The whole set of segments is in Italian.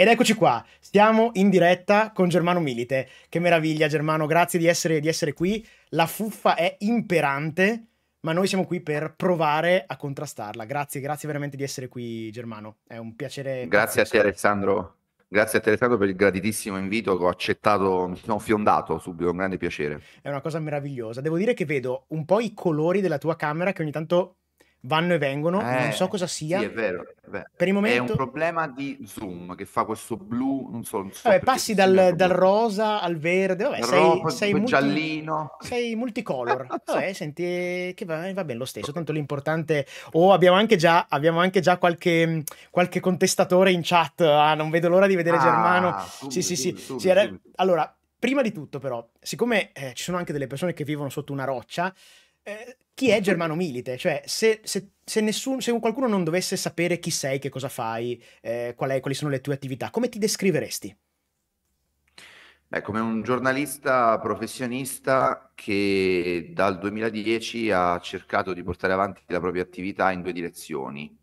Ed eccoci qua, siamo in diretta con Germano Milite. Che meraviglia Germano, grazie di essere, di essere, qui. La fuffa è imperante, ma noi siamo qui per provare a contrastarla. Grazie, grazie veramente di essere qui Germano, è un piacere. Grazie a te Alessandro, grazie a te Alessandro per il graditissimo invito che ho accettato, mi sono fiondato subito, un grande piacere. È una cosa meravigliosa, devo dire che vedo un po' i colori della tua camera che ogni tanto vanno e vengono, eh, non so eh, cosa sia. Sì, è vero, è vero. Per il momento... È un problema di zoom che fa questo blu, non so, non so vabbè, passi dal, dal, rosa al verde, vabbè, sei, Rob, sei multi, giallino. Sei multicolor, vabbè, senti, che va, va, bene lo stesso, tanto l'importante... O oh, abbiamo anche già, abbiamo anche già qualche, qualche contestatore in chat, ah, non vedo l'ora di vedere ah, Germano. Subito, sì, sì, subito, sì. Subito, sì era... Allora, prima di tutto però, siccome eh, ci sono anche delle persone che vivono sotto una roccia, eh, chi è Germano Milite? Cioè, se, se, se, nessun, se, qualcuno non dovesse sapere chi sei, che cosa fai, eh, qual è, quali sono le tue attività, come ti descriveresti? Beh, come un giornalista professionista che dal 2010 ha cercato di portare avanti la propria attività in due direzioni.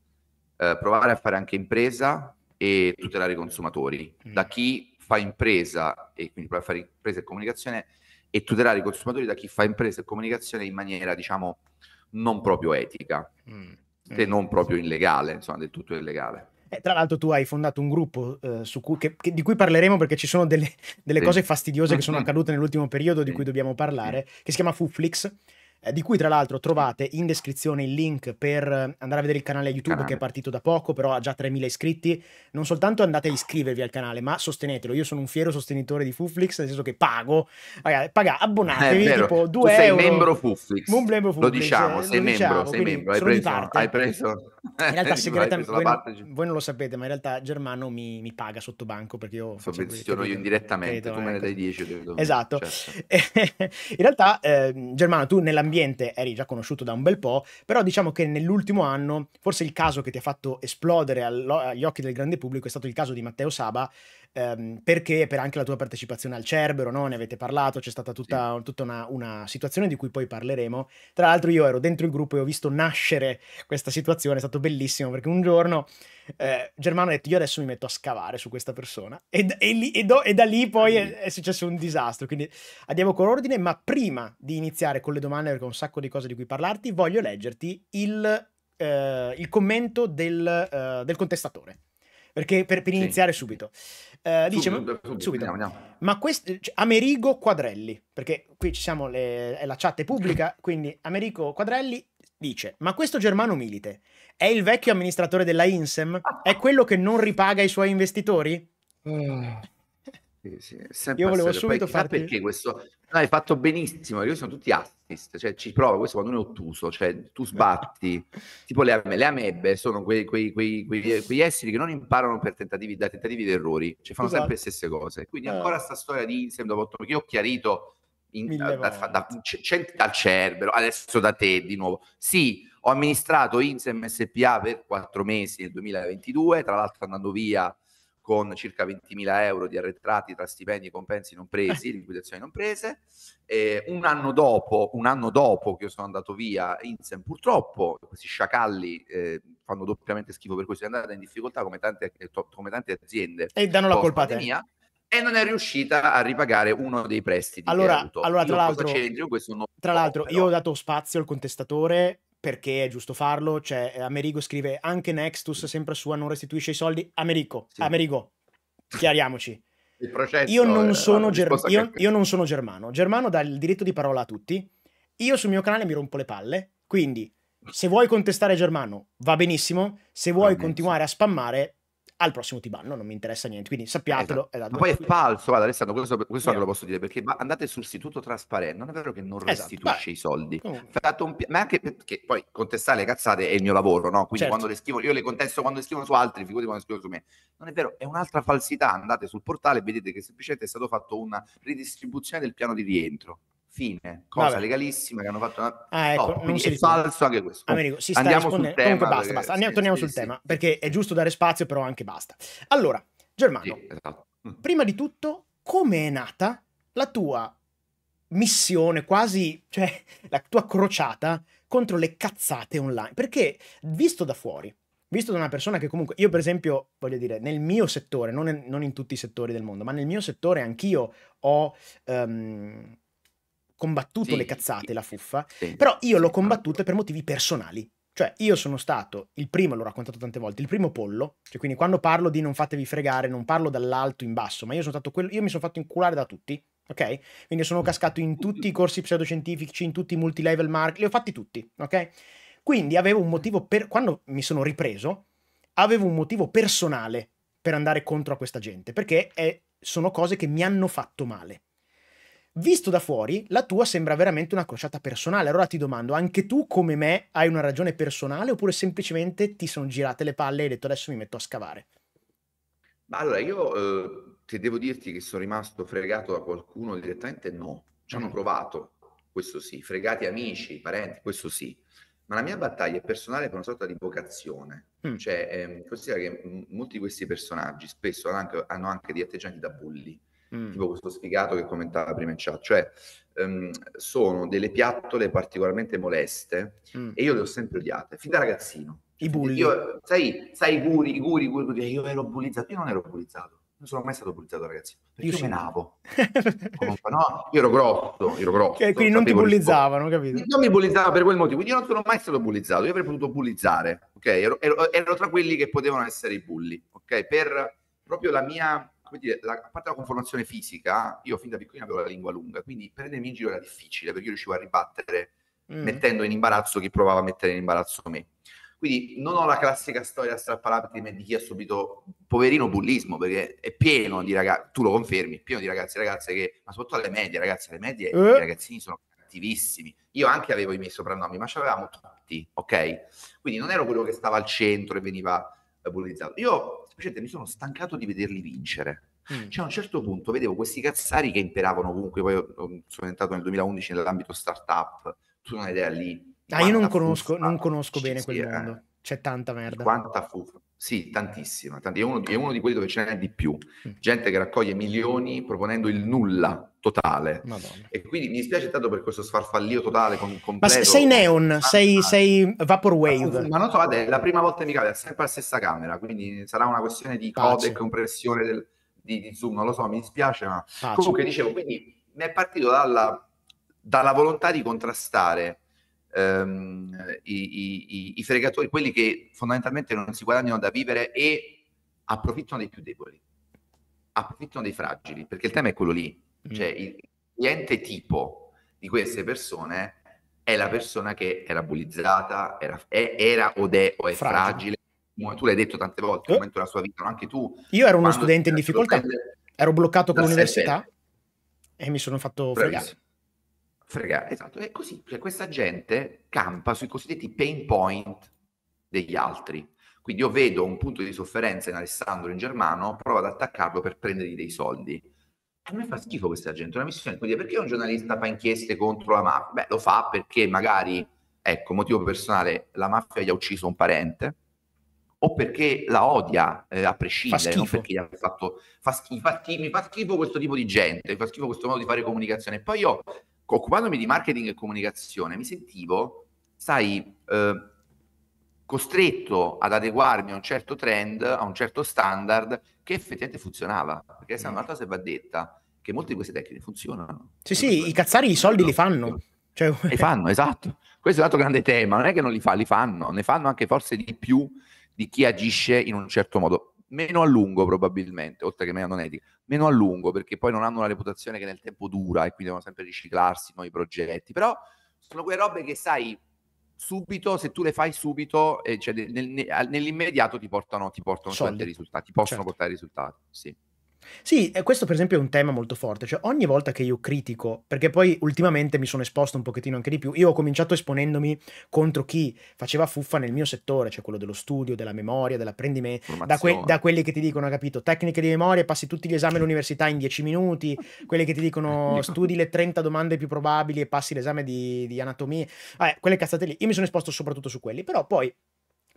Eh, provare a fare anche impresa e tutelare i consumatori. Mm. Da chi fa impresa e quindi prova a fare impresa e comunicazione e tutelare i consumatori da chi fa impresa e comunicazione in maniera, diciamo, non proprio etica, mm. se mm. non proprio illegale, insomma, del tutto illegale. Eh, tra l'altro tu hai fondato un gruppo eh, cui, che, che, di cui parleremo perché ci sono delle, delle sì. cose fastidiose che sono accadute nell'ultimo periodo di cui dobbiamo parlare, che si chiama Fuflix, eh, di cui tra l'altro trovate in descrizione il link per eh, andare a vedere il canale YouTube canale. che è partito da poco, però ha già 3.000 iscritti. Non soltanto andate a iscrivervi al canale, ma sostenetelo. Io sono un fiero sostenitore di Fuflix, nel senso che pago, ragazzi, paga, eh, abbonatevi, tipo 2 euro. Diciamo, sei membro Fuflix. Un membro Fuflix. Lo diciamo, sei lo diciamo, membro, sei membro. Hai preso, hai preso, In realtà segretamente, voi, voi non lo sapete, ma in realtà Germano mi, mi paga sotto banco perché io... Sovvenziono io indirettamente, tu me ne ecco. dai 10. Esatto. Certo. in realtà, eh, Germano, tu nell'ambiente l'ambiente eri già conosciuto da un bel po', però diciamo che nell'ultimo anno forse il caso che ti ha fatto esplodere agli occhi del grande pubblico è stato il caso di Matteo Saba, ehm, perché per anche la tua partecipazione al Cerbero, no? ne avete parlato, c'è stata tutta, sì. tutta una, una, situazione di cui poi parleremo. Tra l'altro io ero dentro il gruppo e ho visto nascere questa situazione, è stato bellissimo perché un giorno eh, Germano ha detto io adesso mi metto a scavare su questa persona e, e, lì, e, do, e da lì poi sì. è, è, successo un disastro, quindi andiamo con ordine, ma prima di iniziare con le domande perché ho un sacco di cose di cui parlarti, voglio leggerti il, eh, il commento del, eh, del contestatore. Perché per, per iniziare sì. subito. Uh, dice, subito, subito, Andiamo, andiamo. ma questo, cioè, Amerigo Quadrelli, perché qui ci siamo, le, è la chat è pubblica, quindi Amerigo Quadrelli dice, ma questo Germano Milite è il vecchio amministratore della Insem? È quello che non ripaga i suoi investitori? Mm. Sì, sì, io volevo subito fare perché questo no, hai fatto benissimo Io sono tutti assist cioè ci provo. questo quando è ottuso cioè tu sbatti tipo le, ame, le amebbe sono quei, quei, quei, quegli esseri che non imparano per tentativi, da tentativi di errori cioè fanno esatto. sempre le esatto. stesse cose quindi eh. ancora sta storia di Insem dopo 8 perché ho chiarito in, da, da, da, c- c- dal Cerbero adesso da te di nuovo sì ho amministrato Insem SPA per quattro mesi nel 2022 tra l'altro andando via con circa 20.000 euro di arretrati tra stipendi e compensi non presi, liquidazioni non prese. Eh, un, anno dopo, un, anno dopo, che io sono andato via, Insen purtroppo, questi sciacalli eh, fanno doppiamente schifo per cui si è andata in difficoltà come tante, eh, come tante aziende. E danno la colpa a te. Mia, e non è riuscita a ripagare uno dei prestiti allora, allora tra l'altro, tra l'altro io ho dato spazio al contestatore perché è giusto farlo. Cioè, eh, Amerigo scrive anche Nextus, sempre sua, non restituisce i soldi. Amerigo, sì. Amerigo, chiariamoci. Io non, sono ger- che... io non sono germano. Germano dà il diritto di parola a tutti. Io sul mio canale mi rompo le palle. Quindi, se vuoi contestare Germano, va benissimo. Se vuoi Vabbè. continuare a spammare, al prossimo ti banno, non mi interessa niente, quindi sappiatelo. Esatto. Ma poi è falso, guarda Alessandro, questo, questo yeah. lo posso dire, perché andate sul sito trasparente, non è vero che non esatto. restituisce esatto. i soldi. Oh. Un... ma anche perché poi contestare le cazzate è il mio lavoro, no? Quindi certo. quando le scrivo, io le contesto quando le scrivono su altri, figurati quando le scrivono su me. Non è vero, è un'altra falsità, andate sul portale e vedete che semplicemente è stato fatto una ridistribuzione del piano di rientro. Fine, cosa Vabbè. legalissima che hanno fatto una... ah, ecco, no, oh, non è risponde. falso anche questo. Americo, si sta andiamo sul Tema, Comunque basta, basta. Andiamo, sì, torniamo sì, sul sì. tema perché è giusto dare spazio, però anche basta. Allora, Germano, esatto. Mm. prima di tutto, come è nata la tua missione, quasi, cioè la tua crociata contro le cazzate online? Perché visto da fuori, visto da una persona che comunque, io per esempio, voglio dire, nel mio settore, non in, non in tutti i settori del mondo, ma nel mio settore anch'io ho... Um, combattuto sì, le cazzate, la fuffa, sì, però io l'ho combattuta per motivi personali. Cioè, io sono stato il primo, l'ho raccontato tante volte, il primo pollo, cioè quindi quando parlo di non fatevi fregare, non parlo dall'alto in basso, ma io sono stato quello, io mi sono fatto inculare da tutti, ok? Quindi sono cascato in tutti i corsi pseudoscientifici, in tutti i multilevel mark, li ho fatti tutti, ok? Quindi avevo un motivo per, quando mi sono ripreso, avevo un motivo personale per andare contro a questa gente, perché è, sono cose che mi hanno fatto male. Visto da fuori, la tua sembra veramente una crociata personale. Allora ti domando, anche tu come me hai una ragione personale oppure semplicemente ti sono girate le palle e hai detto adesso mi metto a scavare? Ma allora io eh, che devo dirti che sono rimasto fregato da qualcuno direttamente no, ci hanno mm. provato, questo sì, fregati amici, parenti, questo sì. Ma la mia battaglia è personale per una sorta di vocazione, mm. cioè eh, considera che molti di questi personaggi spesso hanno anche, hanno anche degli atteggiamenti da bulli mm. tipo questo sfigato che commentava prima in chat, cioè um, sono delle piattole particolarmente moleste mm. e io le ho sempre odiate, fin da ragazzino. I cioè, bulli. Io, sai, sai, i guri, i guri, i guri, io ero bullizzato, io non ero bullizzato non sono mai stato bullizzato, ragazzi. Perché io, cenavo. menavo. no, io ero grosso, io ero grosso. Che, quindi non ti bullizzavano, capito? Non mi bullizzavano per quel motivo, quindi io non sono mai stato bullizzato, io avrei potuto bullizzare, ok? Ero, ero, ero tra quelli che potevano essere i bulli, ok? Per proprio la mia come dire, la, a parte la conformazione fisica, io fin da piccolino avevo la lingua lunga, quindi prendermi in giro era difficile perché io riuscivo a ribattere mm. mettendo in imbarazzo chi provava a mettere in imbarazzo me. Quindi non ho la classica storia strappalacrime di chi ha subito poverino bullismo, perché è pieno di ragazzi, tu lo confermi, pieno di ragazzi e ragazze che, ma soprattutto alle medie, ragazzi, alle medie eh. i ragazzini sono cattivissimi. Io anche avevo i miei soprannomi, ma ce avevamo tutti, ok? Quindi non ero quello che stava al centro e veniva eh, bullizzato. Io Gente, mi sono stancato di vederli vincere. Mm. Cioè, a un certo punto vedevo questi cazzari che imperavano ovunque. Poi sono entrato nel 2011 nell'ambito startup. Tu non hai idea lì. Ah, io non conosco, non conosco bene quel mondo. Eh. C'è tanta merda. Quanta fufa. Sì, tantissima, tanti, è, uno, è, uno, di quelli dove ce n'è di più. Mm. Gente che raccoglie milioni proponendo il nulla totale. Madonna. E quindi mi dispiace tanto per questo sfarfallio totale. Con, completo. Ma sei neon, ah, sei, ah. sei vaporwave. Ma non so, è la prima volta che mi capita, è sempre la stessa camera, quindi sarà una questione di code e compressione del, di, di, zoom, non lo so, mi dispiace, ma Pace. comunque dicevo, quindi mi è partito dalla, dalla volontà di contrastare ehm, i, i, i, fregatori, quelli che fondamentalmente non si guadagnano da vivere e approfittano dei più deboli, approfittano dei fragili, perché il tema è quello lì, mm. cioè il cliente tipo di queste persone è la persona che era bullizzata, era, è, era o è, o è fragile. fragile. Tu l'hai detto tante volte, nel eh? momento della sua vita, anche tu. Io ero uno studente in difficoltà, ero bloccato con l'università e mi sono fatto Bravissimo. fregare fregare. esatto, è così, cioè questa gente campa sui cosiddetti pain point degli altri. Quindi io vedo un punto di sofferenza in Alessandro, in Germano, provo ad attaccarlo per prendergli dei soldi. A me fa schifo questa gente, una missione. Quindi perché un giornalista fa inchieste contro la mafia? Beh, lo fa perché magari, ecco, motivo personale, la mafia gli ha ucciso un parente, o perché la odia eh, a prescindere, non perché gli ha fatto... Fa schifo, mi fa schifo questo tipo di gente, mi fa schifo questo modo di fare comunicazione. Poi io occupandomi di marketing e comunicazione, mi sentivo, sai, eh, costretto ad adeguarmi a un certo trend, a un certo standard che effettivamente funzionava. Perché se mm. una cosa va detta, che molte di queste tecniche funzionano. Sì, sì, i cazzari i soldi li fanno. Cioè... Li fanno, esatto. Questo è un altro grande tema, non è che non li fa, li fanno, ne fanno anche forse di più di chi agisce in un certo modo meno a lungo probabilmente, oltre che meno non etica, meno a lungo perché poi non hanno una reputazione che nel tempo dura e quindi devono sempre riciclarsi nuovi progetti, però sono quelle robe che sai subito, se tu le fai subito, eh, cioè nel, nel, nell'immediato ti portano, ti portano certi risultati, ti possono certo. portare risultati, sì. Sì, e questo per esempio è un tema molto forte, cioè ogni volta che io critico, perché poi ultimamente mi sono esposto un pochettino anche di più, io ho cominciato esponendomi contro chi faceva fuffa nel mio settore, cioè quello dello studio, della memoria, dell'apprendimento, da, que- da, quelli che ti dicono, capito, tecniche di memoria, passi tutti gli esami all'università in 10 minuti, quelli che ti dicono studi le 30 domande più probabili e passi l'esame di, di anatomia, Vabbè, quelle cazzate lì, io mi sono esposto soprattutto su quelli, però poi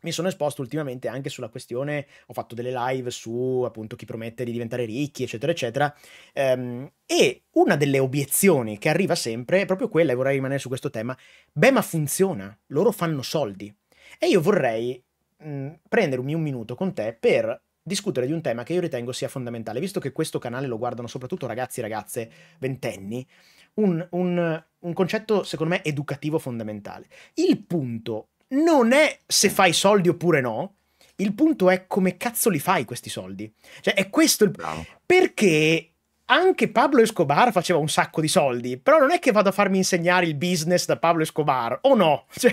mi sono esposto ultimamente anche sulla questione, ho fatto delle live su appunto chi promette di diventare ricchi, eccetera, eccetera. Um, e una delle obiezioni che arriva sempre è proprio quella, e vorrei rimanere su questo tema, beh ma funziona, loro fanno soldi. E io vorrei mh, prendermi un minuto con te per discutere di un tema che io ritengo sia fondamentale, visto che questo canale lo guardano soprattutto ragazzi e ragazze ventenni, un, un, un concetto secondo me educativo fondamentale. Il punto non è se fai soldi oppure no, il punto è come cazzo li fai questi soldi. Cioè, è questo il... Bravo. Perché anche Pablo Escobar faceva un sacco di soldi, però non è che vado a farmi insegnare il business da Pablo Escobar, o no? Cioè,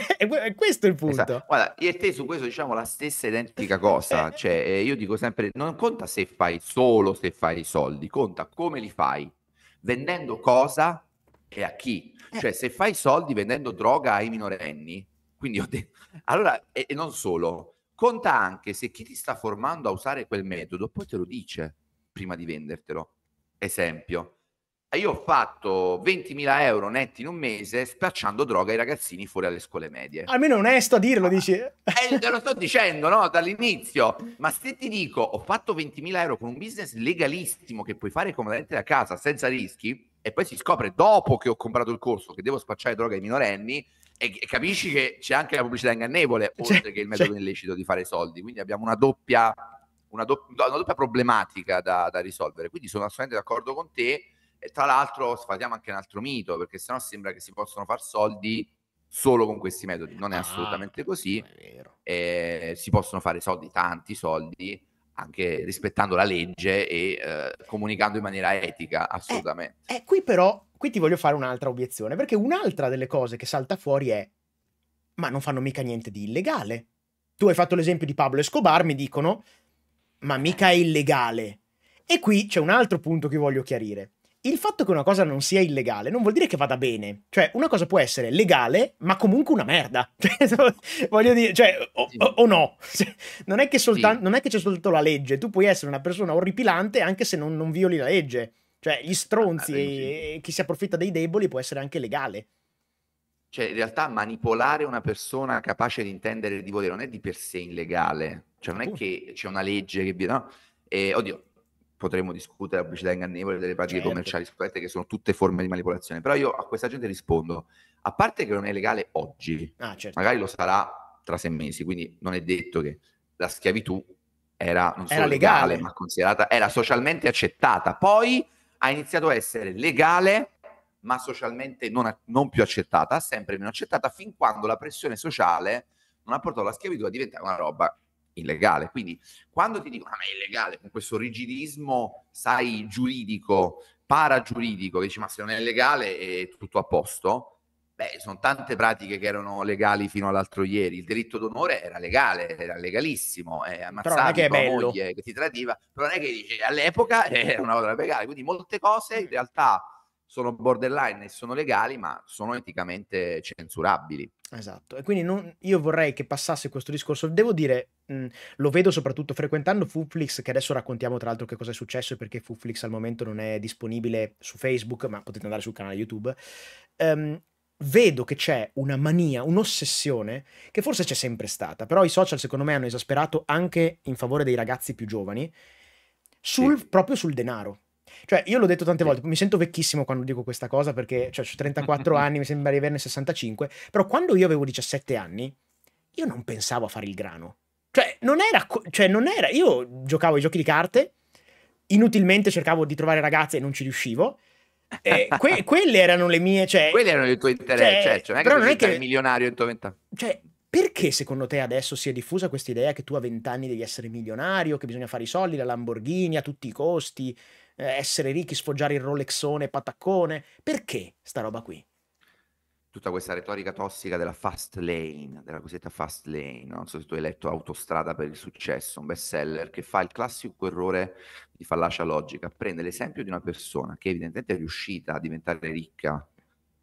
questo il esatto. punto. Esatto. Guarda, io e te su questo diciamo la stessa identica cosa, eh. cioè eh, io dico sempre, non conta se fai solo se fai i soldi, conta come li fai, vendendo cosa e a chi. Eh. Cioè, se fai soldi vendendo droga ai minorenni, quindi ho detto, allora, e, e non solo, conta anche se chi ti sta formando a usare quel metodo poi te lo dice prima di vendertelo. Esempio, io ho fatto 20.000 euro netti in un mese spacciando droga ai ragazzini fuori alle scuole medie. Almeno onesto a dirlo, dici. Eh, eh, te lo sto dicendo, no? Dall'inizio. Ma se ti dico, ho fatto 20.000 euro con un business legalissimo che puoi fare comodamente da casa senza rischi, e poi si scopre dopo che ho comprato il corso che devo spacciare droga ai minorenni, e capisci che c'è anche la pubblicità ingannevole, oltre c'è, che il metodo c'è. illecito di fare soldi. Quindi abbiamo una doppia, una doppia, una doppia problematica da, da, risolvere. Quindi sono assolutamente d'accordo con te. E tra l'altro sfatiamo anche un altro mito, perché sennò sembra che si possano fare soldi solo con questi metodi. Non è ah, assolutamente così. È eh, si possono fare soldi, tanti soldi anche rispettando la legge e eh, comunicando in maniera etica, eh, assolutamente. Eh, eh, qui però, qui ti voglio fare un'altra obiezione, perché un'altra delle cose che salta fuori è, ma non fanno mica niente di illegale. Tu hai fatto l'esempio di Pablo Escobar, mi dicono, ma mica è illegale. E qui c'è un altro punto che voglio chiarire il fatto che una cosa non sia illegale non vuol dire che vada bene. Cioè, una cosa può essere legale, ma comunque una merda. Cioè, voglio dire, cioè, o, o, o no. Cioè, non, è soltan- sì. non, è che c'è soltanto la legge. Tu puoi essere una persona orripilante anche se non, non violi la legge. Cioè, gli stronzi ah, e, eh, e chi si approfitta dei deboli può essere anche legale. Cioè, in realtà manipolare una persona capace di intendere di volere non è di per sé illegale. Cioè, non è che c'è una legge che... No. Eh, oddio, potremmo discutere la pubblicità ingannevole, delle pratiche certo. commerciali scorrette che sono tutte forme di manipolazione, però io a questa gente rispondo, a parte che non è legale oggi, ah, certo. magari lo sarà tra sei mesi, quindi non è detto che la schiavitù era non solo era legale. legale, ma considerata, era socialmente accettata, poi ha iniziato a essere legale ma socialmente non, non, più accettata, sempre meno accettata, fin quando la pressione sociale non ha portato la schiavitù a diventare una roba illegale. Quindi quando ti dicono ah, ma è illegale con questo rigidismo, sai, giuridico, paragiuridico, che dici ma se non è legale è tutto a posto, beh, sono tante pratiche che erano legali fino all'altro ieri. Il diritto d'onore era legale, era legalissimo. è ammazzato tua moglie che ti tradiva, però non è che dice all'epoca era una cosa legale. Quindi molte cose in realtà sono borderline e sono legali, ma sono eticamente censurabili. Esatto, e quindi non, io vorrei che passasse questo discorso. Devo dire, mh, lo vedo soprattutto frequentando Fuflix, che adesso raccontiamo tra l'altro che cosa è successo e perché Fuflix al momento non è disponibile su Facebook, ma potete andare sul canale YouTube. Um, vedo che c'è una mania, un'ossessione che forse c'è sempre stata, però i social secondo me hanno esasperato anche in favore dei ragazzi più giovani, sul, sì. proprio sul denaro cioè, io l'ho detto tante volte, mi sento vecchissimo quando dico questa cosa perché cioè, ho 34 anni, mi sembra di averne 65, però quando io avevo 17 anni, io non pensavo a fare il grano. Cioè, non era... Cioè, non era io giocavo ai giochi di carte, inutilmente cercavo di trovare ragazze e non ci riuscivo. Eh, que- quelle erano le mie. Cioè, quelli erano i tuoi cioè, interessi. Cioè, cioè, cioè, non è però che non è che... milionario in tua vent'anni. Cioè, perché secondo te adesso si è diffusa questa idea che tu a vent'anni devi essere milionario, che bisogna fare i soldi, la Lamborghini a tutti i costi? eh, essere ricchi, sfoggiare il Rolexone pataccone. Perché sta roba qui? Tutta questa retorica tossica della fast lane, della cosiddetta fast lane, non so se tu hai letto Autostrada per il successo, un bestseller che fa il classico errore di fallacia logica, prende l'esempio di una persona che evidentemente è riuscita a diventare ricca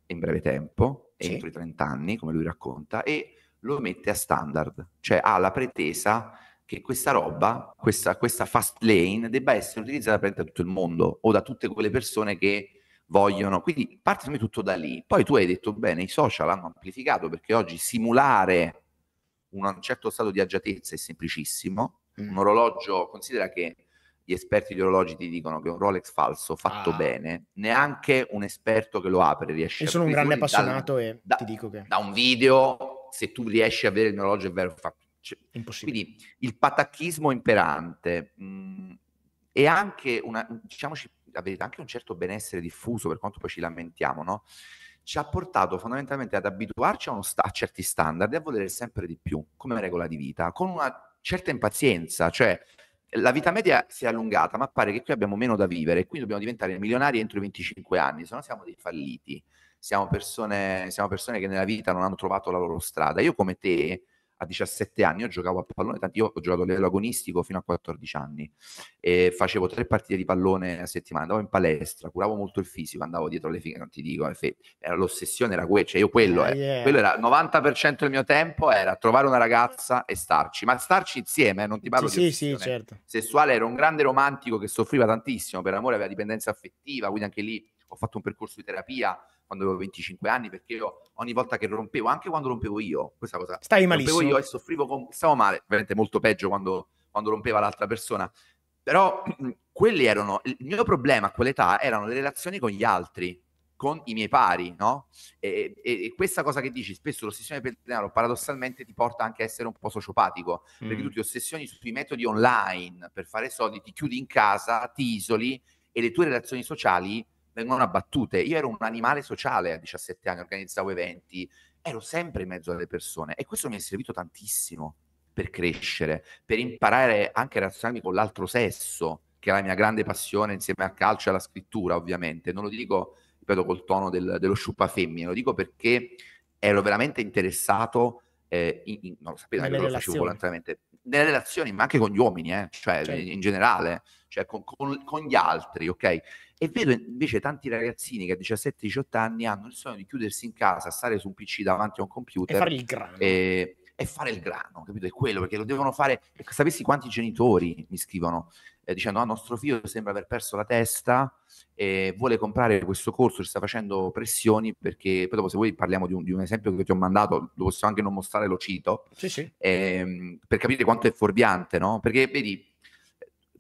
in breve tempo, sì. entro i 30 anni, come lui racconta, e lo mette a standard, cioè ha la pretesa che questa roba, questa, questa fast lane, debba essere utilizzata per tutto il mondo o da tutte quelle persone che vogliono. Quindi parte tutto da lì. Poi tu hai detto bene, i social hanno amplificato perché oggi simulare un certo stato di agiatezza è semplicissimo. Mm. Un orologio, considera che gli esperti di orologi ti dicono che un Rolex falso fatto ah. bene, neanche un esperto che lo apre riesce Io a sono un grande appassionato da, e ti dico che da un video se tu riesci a vedere il orologio è vero fa cioè, Impossibile. Quindi il patacchismo imperante mh, mm, e anche una, diciamoci la verità, anche un certo benessere diffuso, per quanto poi ci lamentiamo, no? ci ha portato fondamentalmente ad abituarci a, sta- a certi standard e a volere sempre di più come regola di vita, con una certa impazienza, cioè la vita media si è allungata, ma pare che qui abbiamo meno da vivere e quindi dobbiamo diventare milionari entro i 25 anni, se no siamo dei falliti, siamo persone, siamo persone che nella vita non hanno trovato la loro strada. Io come te a 17 anni io giocavo a pallone, io ho giocato a livello agonistico fino a 14 anni e facevo tre partite di pallone a settimana, andavo in palestra, curavo molto il fisico, andavo dietro le fighe, non ti dico, eh, era l'ossessione era quella, cioè io quello, eh, yeah. quello era 90% del mio tempo era trovare una ragazza e starci, ma starci insieme, eh, non ti parlo sì, di sì, sì, certo. sessuale, era un grande romantico che soffriva tantissimo per amore, aveva dipendenza affettiva, quindi anche lì ho fatto un percorso di terapia quando avevo 25 anni, perché io ogni volta che rompevo, anche quando rompevo io, questa cosa... Stai malissimo. io e soffrivo, con, stavo male, veramente molto peggio quando, quando rompeva l'altra persona. Però quelli erano, il mio problema a quell'età erano le relazioni con gli altri, con i miei pari, no? E, e, e questa cosa che dici, spesso l'ossessione per il denaro paradossalmente ti porta anche a essere un po' sociopatico, mm. perché tu ti ossessioni sui metodi online per fare soldi, ti chiudi in casa, ti isoli e le tue relazioni sociali vengono abbattute. Io ero un animale sociale a 17 anni, organizzavo eventi, ero sempre in mezzo alle persone e questo mi è servito tantissimo per crescere, per imparare anche a relazionarmi con l'altro sesso, che è la mia grande passione insieme al calcio e alla scrittura, ovviamente. Non lo dico, ripeto, col tono del, dello sciuppa femmine, lo dico perché ero veramente interessato, eh, in, in, non lo sapete, lo facevo volontariamente, nelle relazioni, ma anche con gli uomini, eh, cioè, cioè in generale, cioè con, con, con gli altri, ok? E vedo invece tanti ragazzini che a 17-18 anni hanno il sogno di chiudersi in casa, stare su un PC davanti a un computer e fare il grano. E, e fare il grano, capito? È quello perché lo devono fare. Sapessi quanti genitori mi scrivono eh, dicendo: Ah, nostro figlio sembra aver perso la testa e vuole comprare questo corso, ci sta facendo pressioni perché poi dopo se voi parliamo di un, di un esempio che ti ho mandato, lo posso anche non mostrare, lo cito, sì, sì. Ehm, per capire quanto è fuorviante, no? Perché vedi,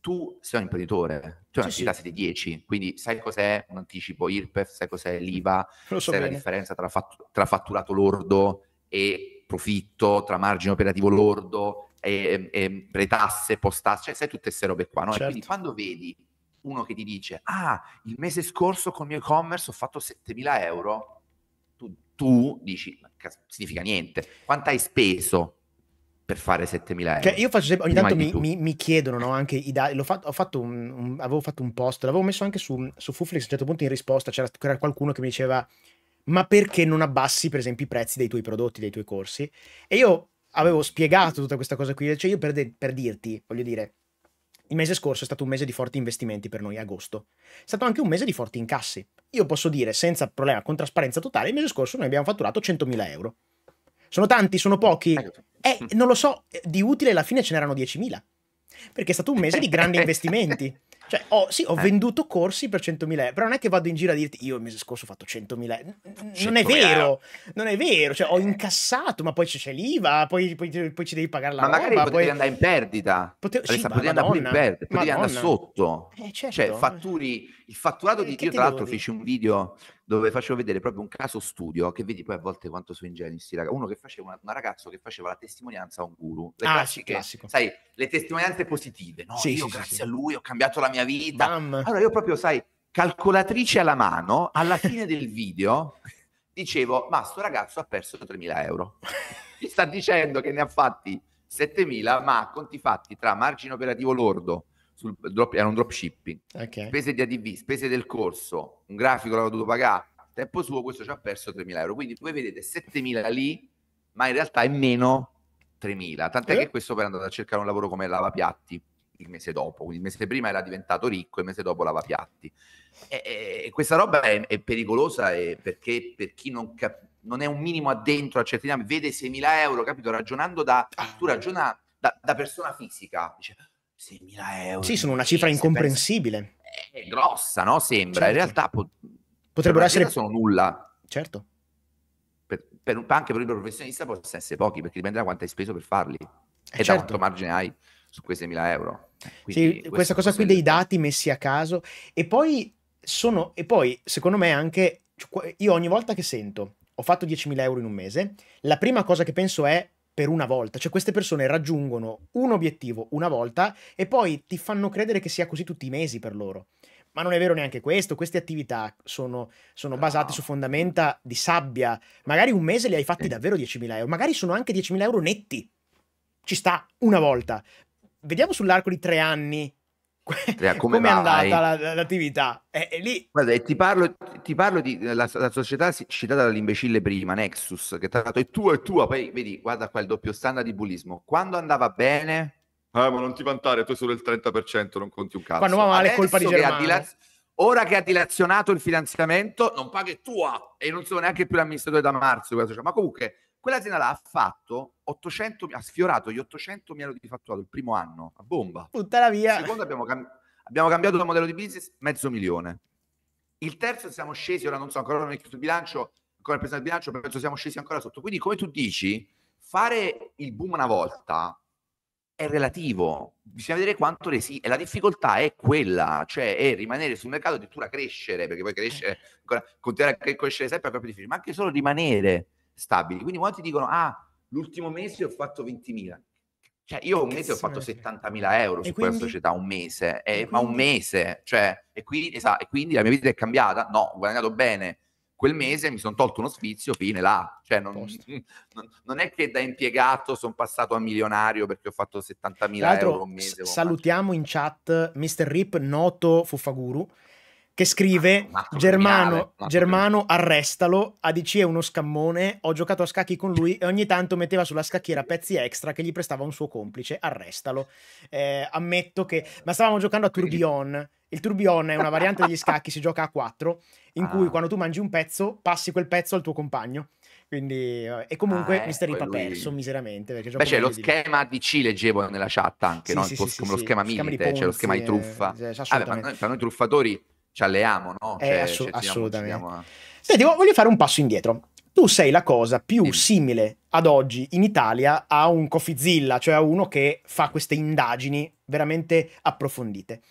tu sei un imprenditore, tu cioè, sì, una società sì. siete 10, quindi sai cos'è un anticipo IRPEF, sai cos'è l'IVA, so sai bene. la differenza tra, fattu- tra fatturato lordo e profitto, tra margine operativo lordo e, ehm, e pretasse, postasse, cioè sai tutte queste robe qua, no? Certo. quindi quando vedi uno che ti dice, ah, il mese scorso con il mio e-commerce ho fatto 7.000 euro, tu, tu dici, significa niente, quanto hai speso? per fare 7000 euro. Cioè, io faccio sempre, ogni tanto mi, mi, mi, chiedono no, anche i dati, L'ho fatto, avevo fatto un post, l'avevo messo anche su, su Fuflix a un certo punto in risposta, c'era, c'era qualcuno che mi diceva ma perché non abbassi per esempio i prezzi dei tuoi prodotti, dei tuoi corsi? E io avevo spiegato tutta questa cosa qui, cioè io per, de- per dirti, voglio dire, il mese scorso è stato un mese di forti investimenti per noi, agosto. È stato anche un mese di forti incassi. Io posso dire senza problema, con trasparenza totale, il mese scorso noi abbiamo fatturato 100.000 euro. Sono tanti, sono pochi. Eh, non lo so, di utile alla fine ce n'erano 10.000. Perché è stato un mese di grandi investimenti. Cioè, ho, sì, ho eh. venduto corsi per 100.000 euro, però non è che vado in giro a dirti io il mese scorso ho fatto 100.000 euro. Non è vero, non è vero. Cioè, ho eh. incassato, ma poi c'è l'IVA, poi, poi, poi, ci devi pagare la ma roba. magari potevi poi... andare in perdita. Pote... Sì, Alessa, potevi andare in perdita, potevi andare sotto. Eh, cioè, certo. Cioè, fatturi, il fatturato eh, di... Io tra l'altro feci un video dove facevo vedere proprio un caso studio che vedi poi a volte quanto sono ingenui sti ragazzi. Uno che faceva una, una ragazzo che faceva la testimonianza a un guru. Le ah, classiche, sì, sai, le testimonianze positive. No, sì, io sì, grazie a lui ho cambiato la mia vita. Mamma. Allora io proprio, sai, calcolatrice alla mano, alla fine del video dicevo, ma sto ragazzo ha perso 3.000 euro. Mi sta dicendo che ne ha fatti 7.000, ma conti fatti tra margine operativo lordo sul drop, era un dropshipping. Okay. Spese di ADV, spese del corso, un grafico l'avevo dovuto pagare, tempo suo questo ci ha perso 3.000 euro. Quindi voi vedete 7.000 lì, ma in realtà è meno 3.000. Tant'è eh? che questo per andare a cercare un lavoro come lavapiatti il mese dopo. Quindi il mese prima era diventato ricco, il mese dopo lavapiatti. E, e, e questa roba è, è pericolosa e perché per chi non capisce non è un minimo addentro a certi dinamiche, vede 6.000 euro, capito? Ragionando da, tu ragiona da, da persona fisica, dice, 6.000 euro. Sì, sono una cifra incomprensibile. Eh, è grossa, no? Sembra. Certo. In realtà pot- potrebbero essere... sono nulla. Certo. Per, per un, anche per il professionista possono essere pochi, perché dipende da quanto hai speso per farli. Eh, e certo. da quanto margine hai su quei 6.000 euro. Eh, quindi sì, questa cosa qui dei dati messi a caso. E poi, sono, e poi, secondo me, anche... Cioè, io ogni volta che sento ho fatto 10.000 euro in un mese, la prima cosa che penso è per una volta, cioè queste persone raggiungono un obiettivo una volta e poi ti fanno credere che sia così tutti i mesi per loro. Ma non è vero neanche questo, queste attività sono, sono basate no. su fondamenta di sabbia, magari un mese li hai fatti davvero 10.000 euro, magari sono anche 10.000 euro netti, ci sta una volta. Vediamo sull'arco di tre anni come, come è andata la, l'attività? È, è lì. Guarda, ti parlo, ti parlo di la, la, società citata dall'imbecille prima, Nexus, che tra l'altro è tua e tua, poi vedi, guarda qua il doppio standard di bullismo. Quando andava bene... Ah, ma non ti vantare, tu solo il 30%, non conti un cazzo. Quando va male è colpa di Germano. Che ora che ha dilazionato il finanziamento, non paga è tua e non sono neanche più l'amministratore da marzo. Ma comunque Quell'azienda là ha fatto 800, ha sfiorato gli 800 milioni di fatturato il primo anno, a bomba. Buttala via. secondo abbiamo, cam- abbiamo cambiato il modello di business, mezzo milione. Il terzo siamo scesi, ora non so ancora non è chiuso il bilancio, ancora preso il bilancio, penso siamo scesi ancora sotto. Quindi come tu dici, fare il boom una volta è relativo, bisogna vedere quanto resi, e La difficoltà è quella, cioè è rimanere sul mercato, addirittura crescere, perché poi crescere, continuare a crescere sempre è proprio difficile, ma anche solo rimanere stabili. Quindi molti dicono, ah, l'ultimo mese ho fatto 20.000. Cioè, io un mese ho fatto 70.000 euro su quindi, quella società, un mese, eh, ma un mese, cioè, e quindi, esatto, e quindi la mia vita è cambiata? No, ho guadagnato bene quel mese, mi sono tolto uno sfizio, fine là. Cioè, non, non, non è che da impiegato sono passato a milionario perché ho fatto 70.000 euro un mese. S- salutiamo in chat Mr. Rip, noto fuffaguru, che scrive Marco ah, Germano, Marco Germano arrestalo, ADC è uno scammone, ho giocato a scacchi con lui e ogni tanto metteva sulla scacchiera pezzi extra che gli prestava un suo complice, arrestalo. Eh, ammetto che... Ma stavamo giocando a Turbion. il Turbion è una variante degli scacchi, si gioca a 4, in ah. cui quando tu mangi un pezzo passi quel pezzo al tuo compagno. Quindi, eh, e comunque ah, eh, Mister Ipa ha perso lui... miseramente. Perché Beh, c'è lo schema di C, leggevo nella chat anche, sì, no? sì, sì, come lo schema milite, c'è cioè lo schema di truffa. Eh, cioè, Vabbè, ma noi, per noi truffatori ci cioè, alleiamo, no? Eh, cioè, assu- cioè, assolutamente. Diamo, diamo a... Senti, voglio fare un passo indietro. Tu sei la cosa più sì. simile ad oggi in Italia a un Cofizzilla, cioè a uno che fa queste indagini veramente approfondite.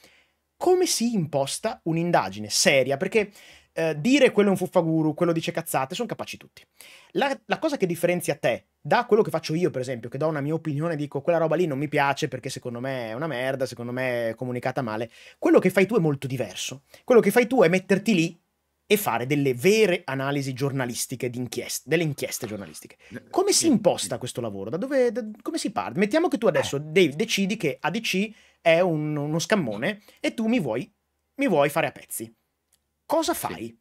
Come si imposta un'indagine seria? Perché eh, dire quello è un fuffaguru, quello dice cazzate, sono capaci tutti. La, la, cosa che differenzia te da quello che faccio io, per esempio, che do una mia opinione dico quella roba lì non mi piace perché secondo me è una merda, secondo me è comunicata male, quello che fai tu è molto diverso. Quello che fai tu è metterti lì e fare delle vere analisi giornalistiche delle inchieste giornalistiche. Eh, come si imposta questo lavoro? Da dove, da, come si parte? Mettiamo che tu eh. adesso de- decidi che ADC è un, uno scammone e tu mi vuoi, mi vuoi fare a pezzi cosa fai? Sì.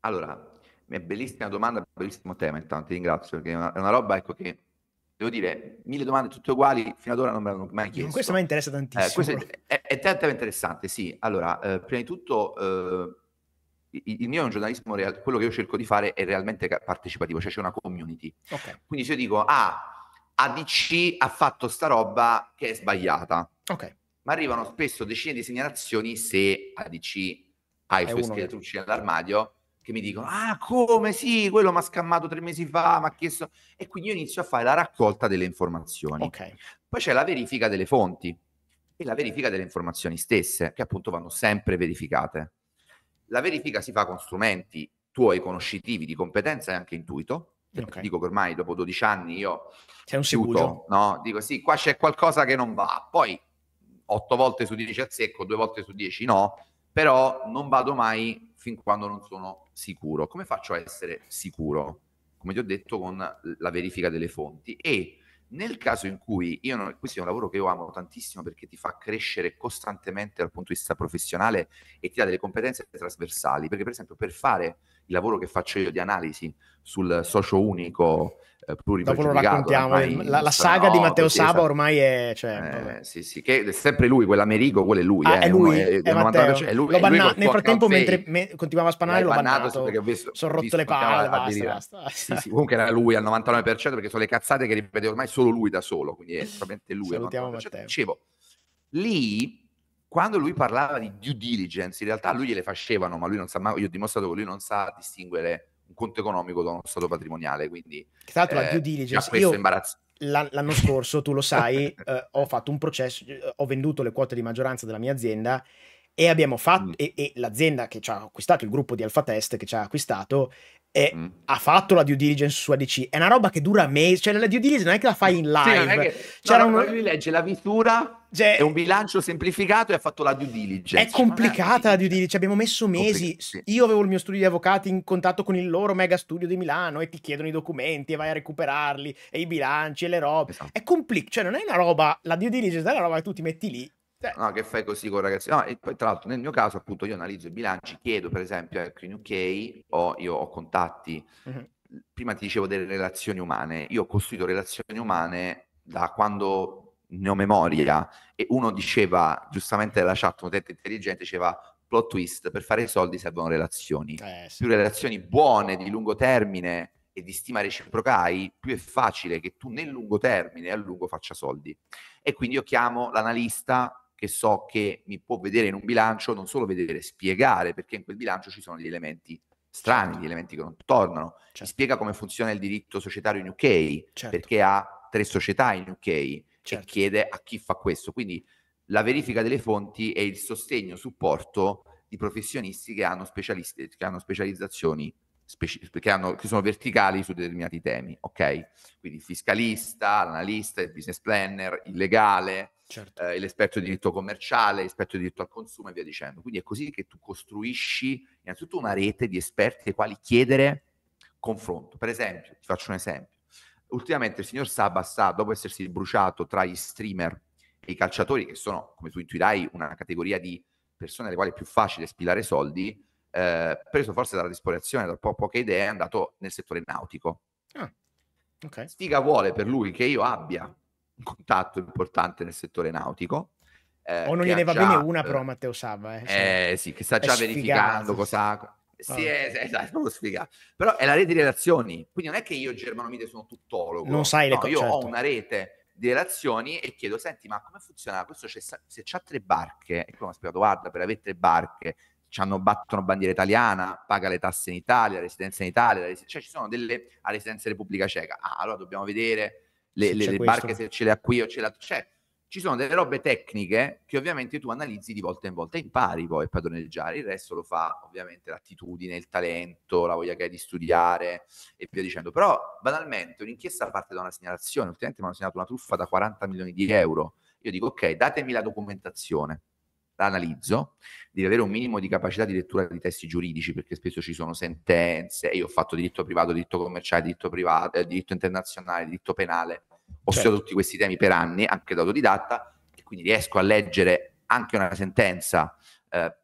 Allora, è bellissima domanda, bellissimo tema intanto, ti ringrazio perché è una, è una roba ecco, che devo dire, mille domande tutte uguali, fino ad ora non me l'hanno mai chiesto. Questo mi interessa tantissimo. Eh, questo è, tanto interessante, sì. Allora, eh, prima di tutto, eh, il, il, mio è un giornalismo, real, quello che io cerco di fare è realmente partecipativo, cioè c'è una community. Okay. Quindi se io dico, ah, ADC ha fatto sta roba che è sbagliata. Okay. Ma arrivano spesso decine di segnalazioni se ADC ha i suoi scheletrucci che... all'armadio che mi dicono ah come sì quello mi ha scammato tre mesi fa mi ha chiesto e quindi io inizio a fare la raccolta delle informazioni okay. poi c'è la verifica delle fonti e la verifica delle informazioni stesse che appunto vanno sempre verificate la verifica si fa con strumenti tuoi conoscitivi di competenza e anche intuito cioè, Okay. Dico che ormai dopo 12 anni io sei un seguito, no? Dico sì, qua c'è qualcosa che non va. Poi 8 volte su 10 a secco, 2 volte su 10 no, però non vado mai fin quando non sono sicuro. Come faccio a essere sicuro? Come ti ho detto, con la verifica delle fonti. E nel caso in cui io non, questo è un lavoro che io amo tantissimo perché ti fa crescere costantemente dal punto di vista professionale e ti dà delle competenze trasversali, perché per esempio per fare il lavoro che faccio io di analisi sul socio unico eh, Dopo lo raccontiamo, la, la, saga no, di Matteo Saba esatto. ormai è... Cioè, eh, sì, sì, che è sempre lui, quell'Americo, quello è lui. Ah, eh, cioè, è lui, è, è, 99, è lui, lo banna- lui Nel frattempo, mentre me, continuava a spanare, l'ho bannato, bannato visto, sono rotto le palle, basta, basta. Sì, sì, comunque era lui al 99% perché sono le cazzate che ripete ormai solo lui da solo, quindi è solamente lui. Salutiamo Matteo. Dicevo, lì quando lui parlava di due diligence, in realtà lui gliele facevano, ma lui non sa mai, io ho dimostrato che lui non sa distinguere un conto economico da uno stato patrimoniale, quindi... tra l'altro eh, la due diligence... Questo io... imbarazzo. L'anno scorso, tu lo sai, eh, ho fatto un processo, eh, ho venduto le quote di maggioranza della mia azienda e abbiamo fatto, mm. e, e, l'azienda che ci ha acquistato, il gruppo di Alpha Test che ci ha acquistato, eh, mm. ha fatto la due diligence su ADC. È una roba che dura mesi, cioè la due diligence non è che la fai in live. Sì, che... C'era no, no, un... lui legge la visura cioè, è un bilancio semplificato e ha fatto la due diligence. È complicata la due diligence, abbiamo messo mesi. Io avevo il mio studio di avvocati in contatto con il loro mega studio di Milano e ti chiedono i documenti e vai a recuperarli e i bilanci e le robe. Esatto. È complicato, cioè non è una roba, la due diligence è una roba che tu ti metti lì. Cioè no, che fai così con ragazzi. No, e poi tra l'altro nel mio caso appunto io analizzo i bilanci, chiedo per esempio eh, a in UK ho, io ho contatti, uh-huh. prima ti dicevo delle relazioni umane, io ho costruito relazioni umane da quando ne ho memoria e uno diceva giustamente nella chat un utente intelligente diceva plot twist per fare i soldi servono relazioni eh, sì. più relazioni buone di lungo termine e di stima reciproca hai più è facile che tu nel lungo termine a lungo faccia soldi e quindi io chiamo l'analista che so che mi può vedere in un bilancio non solo vedere spiegare perché in quel bilancio ci sono gli elementi strani certo. gli elementi che non tornano certo. ci spiega come funziona il diritto societario in UK certo. perché ha tre società in UK certo. e chiede a chi fa questo. Quindi la verifica delle fonti e il sostegno, supporto di professionisti che hanno, specialisti, che hanno specializzazioni, speci- che, hanno, che sono verticali su determinati temi, ok? Quindi il fiscalista, l'analista, il business planner, il legale, certo. eh, l'esperto di diritto commerciale, l'esperto di diritto al consumo e via dicendo. Quindi è così che tu costruisci innanzitutto una rete di esperti ai quali chiedere confronto. Per esempio, ti faccio un esempio ultimamente il signor Saba sta, dopo essersi bruciato tra gli streamer e i calciatori, che sono, come tu intuirai, una categoria di persone alle quali è più facile spilare soldi, eh, preso forse dalla disperazione, da po- poche idee, è andato nel settore nautico. Ah, okay. Stiga vuole per lui che io abbia un contatto importante nel settore nautico. Eh, o non gliene va già, bene una eh, però Matteo Saba. Eh, eh, cioè, sì, che sta già verificando cosa... Sì, è, ah, è, esatto, sfiga. Però è la rete di relazioni, quindi non è che io Germano Mite sono tuttologo. Non sai le no, Io certo. ho una rete di relazioni e chiedo, senti, ma come funziona questo? C'è, se c'ha tre barche, e poi mi ha spiegato, guarda, per avere tre barche hanno battono bandiera italiana, paga le tasse in Italia, residenza in Italia, res- cioè ci sono delle a residenza Repubblica Ceca. Ah, allora dobbiamo vedere le, le, le barche se ce le ha qui o ce le ha. Cioè, ci sono delle robe tecniche che ovviamente tu analizzi di volta in volta, e impari poi a padroneggiare, il resto lo fa ovviamente l'attitudine, il talento, la voglia che hai di studiare e via dicendo. Però banalmente un'inchiesta parte da una segnalazione, ultimamente mi hanno segnalato una truffa da 40 milioni di euro, io dico ok, datemi la documentazione, la analizzo, devi avere un minimo di capacità di lettura di testi giuridici perché spesso ci sono sentenze, io ho fatto diritto privato, diritto commerciale, diritto, privato, eh, diritto internazionale, diritto penale ho certo. studiato tutti questi temi per anni, anche da autodidatta, e quindi riesco a leggere anche una sentenza. Eh,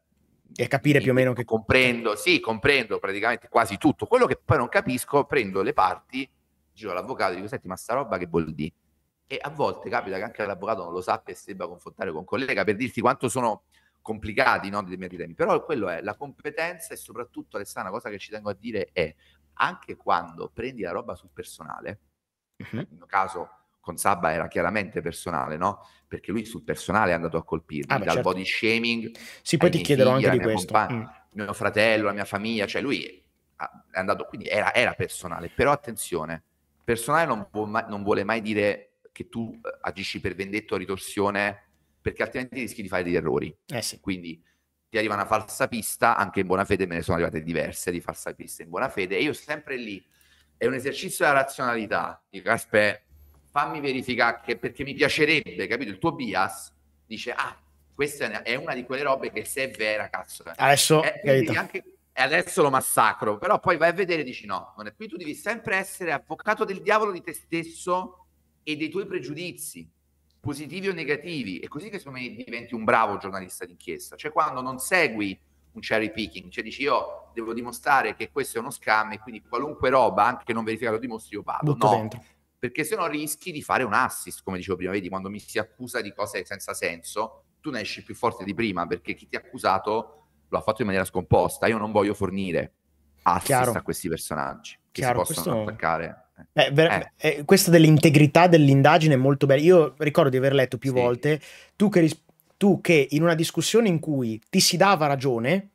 e capire più o meno che comprendo, sì, comprendo praticamente quasi tutto. Quello che poi non capisco, prendo le parti, giro all'avvocato e dico: Senti, ma sta roba che vuol dire? E a volte capita che anche l'avvocato non lo sappia e si debba confrontare con un collega per dirti quanto sono complicati no, miei temi. Però quello è la competenza e soprattutto, Alessandra, una cosa che ci tengo a dire è anche quando prendi la roba sul personale, cioè, nel mio caso con Sabba era chiaramente personale, no? Perché lui sul personale è andato a colpirmi, ah, beh, dal certo. body shaming. Sì, poi ti chiederò figli, anche di questo. Compagna, mm. Mio fratello, la mia famiglia, cioè lui è andato, quindi era, era personale, però attenzione, personale non, mai, non vuole mai dire che tu eh, agisci per vendetta o ritorsione, perché altrimenti rischi di fare degli errori. Eh sì. Quindi ti arriva una falsa pista, anche in buona fede me ne sono arrivate diverse di falsa pista in buona fede, e io sempre lì è un esercizio della razionalità. Dico, aspetta, fammi verificare che, perché mi piacerebbe, capito? Il tuo bias dice, ah, questa è una di quelle robe che se è vera, cazzo. Adesso, eh, anche, adesso lo massacro, però poi vai a vedere e dici no, non è più, tu devi sempre essere avvocato del diavolo di te stesso e dei tuoi pregiudizi, positivi o negativi. È così che secondo me diventi un bravo giornalista d'inchiesta, cioè quando non segui un cherry picking, cioè dici io devo dimostrare che questo è uno scam e quindi qualunque roba, anche che non verificata lo dimostri, io vado. Butto no, dentro. perché se no rischi di fare un assist, come dicevo prima, vedi, quando mi si accusa di cose senza senso, tu ne esci più forte di prima, perché chi ti ha accusato lo ha fatto in maniera scomposta, io non voglio fornire assist Chiaro. a questi personaggi che Chiaro, si possono questo... attaccare. Beh, ver- eh. Eh, questa dell'integrità dell'indagine è molto bella. Io ricordo di aver letto più sì. volte tu che, ris- tu che in una discussione in cui ti si dava ragione,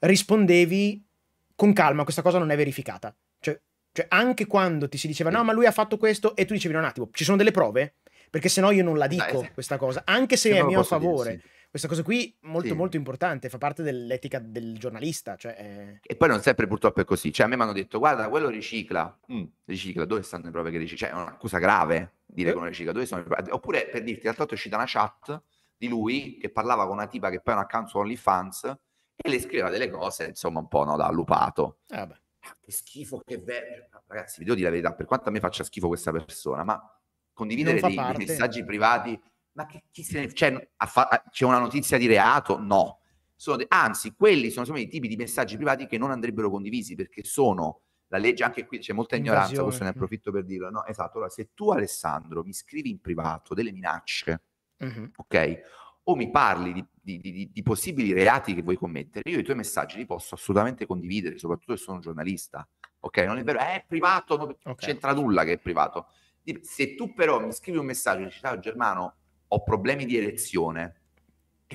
rispondevi con calma, questa cosa non è verificata. Cioè, cioè, anche quando ti si diceva no, ma lui ha fatto questo, e tu dicevi no, un attimo, ci sono delle prove? Perché se no io non la dico Dai, esatto. questa cosa, anche se è a mio favore. Dire, sì. Questa cosa qui molto sì. molto importante, fa parte dell'etica del giornalista. Cioè, E poi non sempre purtroppo è così. Cioè, a me mi hanno detto guarda, quello ricicla. Mm, ricicla, dove stanno le prove che ricicla? Cioè, è un'accusa grave dire eh. che non ricicla. Dove sono le prove? Oppure per dirti, l'altro è uscita una chat di lui che parlava con una tipa che poi è un account su OnlyFans e lei scriveva delle cose, insomma, un po' no, da lupato. Ah, ah, che schifo, che bello. Ah, ragazzi, vi devo dire la verità, per quanto a me faccia schifo questa persona, ma condividere dei, dei, messaggi privati, ma che chi se ne... Cioè, affa- c'è una notizia di reato? No. De- anzi, quelli sono i tipi di messaggi privati che non andrebbero condivisi perché sono la legge, anche qui c'è molta ignoranza, questo ne approfitto per dirlo. No, esatto, allora se tu Alessandro mi scrivi in privato delle minacce, uh-huh. ok? o mi parli di di, di, di, possibili reati che vuoi commettere, io i tuoi messaggi li posso assolutamente condividere, soprattutto se sono giornalista. Ok, non è vero, eh, è privato, non okay. c'entra nulla che è privato. Se tu però mi scrivi un messaggio e dici, ciao Germano, ho problemi di elezione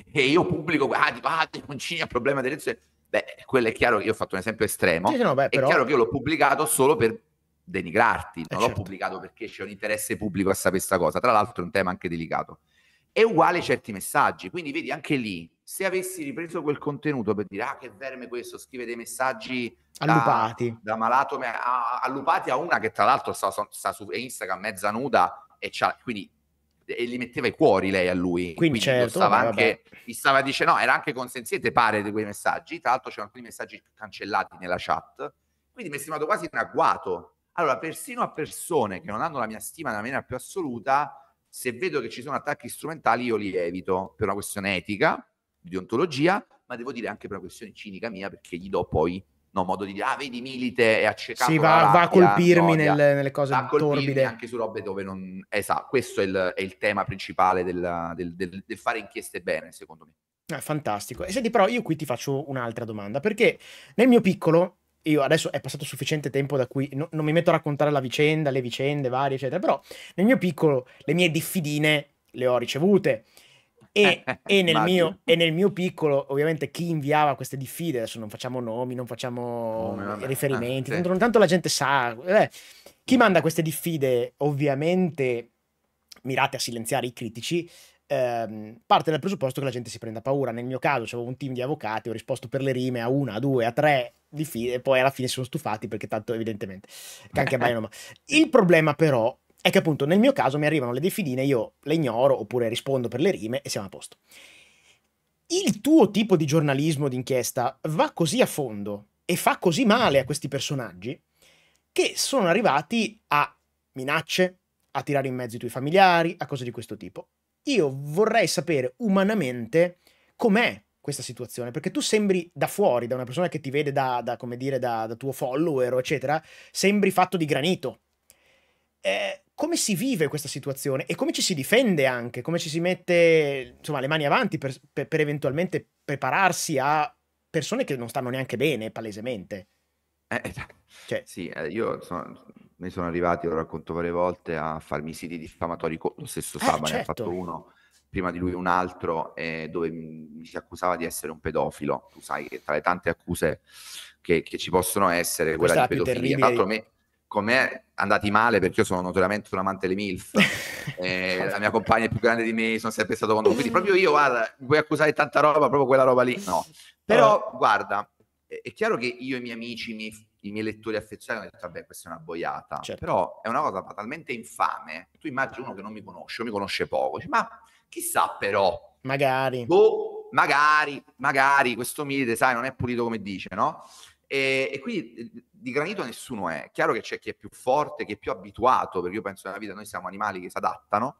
e io pubblico, ah, dico, ah, Leoncini ha problema di elezione, beh, quello è chiaro che io ho fatto un esempio estremo, sì, no, beh, però... è chiaro che io l'ho pubblicato solo per denigrarti, eh, non eh, l'ho certo. pubblicato perché c'è un interesse pubblico a sapere questa cosa, tra l'altro è un tema anche delicato è uguale a certi messaggi. Quindi vedi anche lì, se avessi ripreso quel contenuto per dire ah che verme questo, scrive dei messaggi allupati da, da malato, ma, a, allupati a una che tra l'altro sta, sta su Instagram mezza nuda e quindi e li metteva i cuori lei a lui quindi, quindi certo, stava anche gli stava dicendo no era anche consenziente pare di quei messaggi tra l'altro c'erano alcuni messaggi cancellati nella chat quindi mi è sembrato quasi un agguato allora persino a persone che non hanno la mia stima nella maniera più assoluta se vedo che ci sono attacchi strumentali io li evito per una questione etica, di ontologia, ma devo dire anche per una questione cinica mia perché gli do poi no, modo di dire, ah vedi Milite è accecato. Sì, va, va a colpirmi nel, nelle cose va torbide. anche su robe dove non... Esatto, questo è il, è il tema principale del, del, del, del fare inchieste bene, secondo me. Ah, fantastico. E senti, però io qui ti faccio un'altra domanda, perché nel mio piccolo io adesso è passato sufficiente tempo da cui no, non mi metto a raccontare la vicenda, le vicende varie, eccetera, però nel mio piccolo le mie diffidine le ho ricevute. E, eh, e, nel mio, e, nel mio, piccolo, ovviamente, chi inviava queste diffide, adesso non facciamo nomi, non facciamo oh, riferimenti, ah, sì. tanto, tanto, la gente sa. Eh, chi manda queste diffide, ovviamente, mirate a silenziare i critici, ehm, parte dal presupposto che la gente si prenda paura. Nel mio caso, avevo un team di avvocati, ho risposto per le rime a una, a due, a tre di file, e poi alla fine sono stufati perché tanto evidentemente anche a Bionoma. Il problema però è che appunto nel mio caso mi arrivano le defiline, io le ignoro oppure rispondo per le rime e siamo a posto. Il tuo tipo di giornalismo d'inchiesta va così a fondo e fa così male a questi personaggi che sono arrivati a minacce, a tirare in mezzo i tuoi familiari, a cose di questo tipo io vorrei sapere umanamente com'è questa situazione, perché tu sembri da fuori, da una persona che ti vede da, da come dire, da, da, tuo follower, eccetera, sembri fatto di granito. Eh, come si vive questa situazione e come ci si difende anche, come ci si mette insomma, le mani avanti per, per, per eventualmente prepararsi a persone che non stanno neanche bene, palesemente. Eh, eh cioè, sì, eh, io sono, me sono arrivati, lo racconto varie volte, a farmi siti diffamatori lo stesso Sabani, eh, certo. ha fatto uno, prima di lui un altro, eh, dove mi si accusava di essere un pedofilo. Tu sai che tra le tante accuse che, che ci possono essere, quella, quella di pedofilia. Tra l'altro me, come me andati male perché io sono notoriamente un amante delle MILF, eh, la mia compagna è più grande di me, sono sempre stato con lui, quindi proprio io, guarda, mi puoi accusare tanta roba, proprio quella roba lì, no. Però, guarda, è chiaro che io e i miei amici, i miei i miei lettori affezionati hanno detto, vabbè, questa è una boiata. Certo. Però è una cosa talmente infame. Tu immagini uno che non mi conosce, o mi conosce poco, dici, ma chissà però. Magari. Boh, magari, magari, questo Milite, sai, non è pulito come dice, no? E, e, quindi eh, di granito nessuno è. Chiaro che c'è chi è più forte, chi è più abituato, perché io penso nella vita noi siamo animali che si adattano,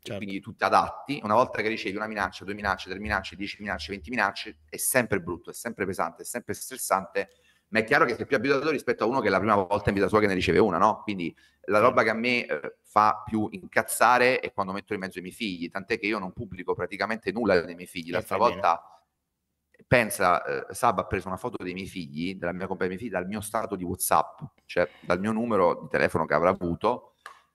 certo. quindi tutti adatti. Una volta che ricevi una minaccia, due minacce, tre minacce, dieci minacce, venti minacce, è sempre brutto, è sempre pesante, è sempre stressante ma è chiaro che sei più abituato rispetto a uno che è la prima volta in vita sua che ne riceve una, no? Quindi la roba che a me eh, fa più incazzare è quando metto in mezzo i miei figli, tant'è che io non pubblico praticamente nulla dei miei figli. L'altra volta, pensa, eh, Sab ha preso una foto dei miei figli, della mia compagna dei miei figli, dal mio stato di WhatsApp, cioè dal mio numero di telefono che avrà avuto,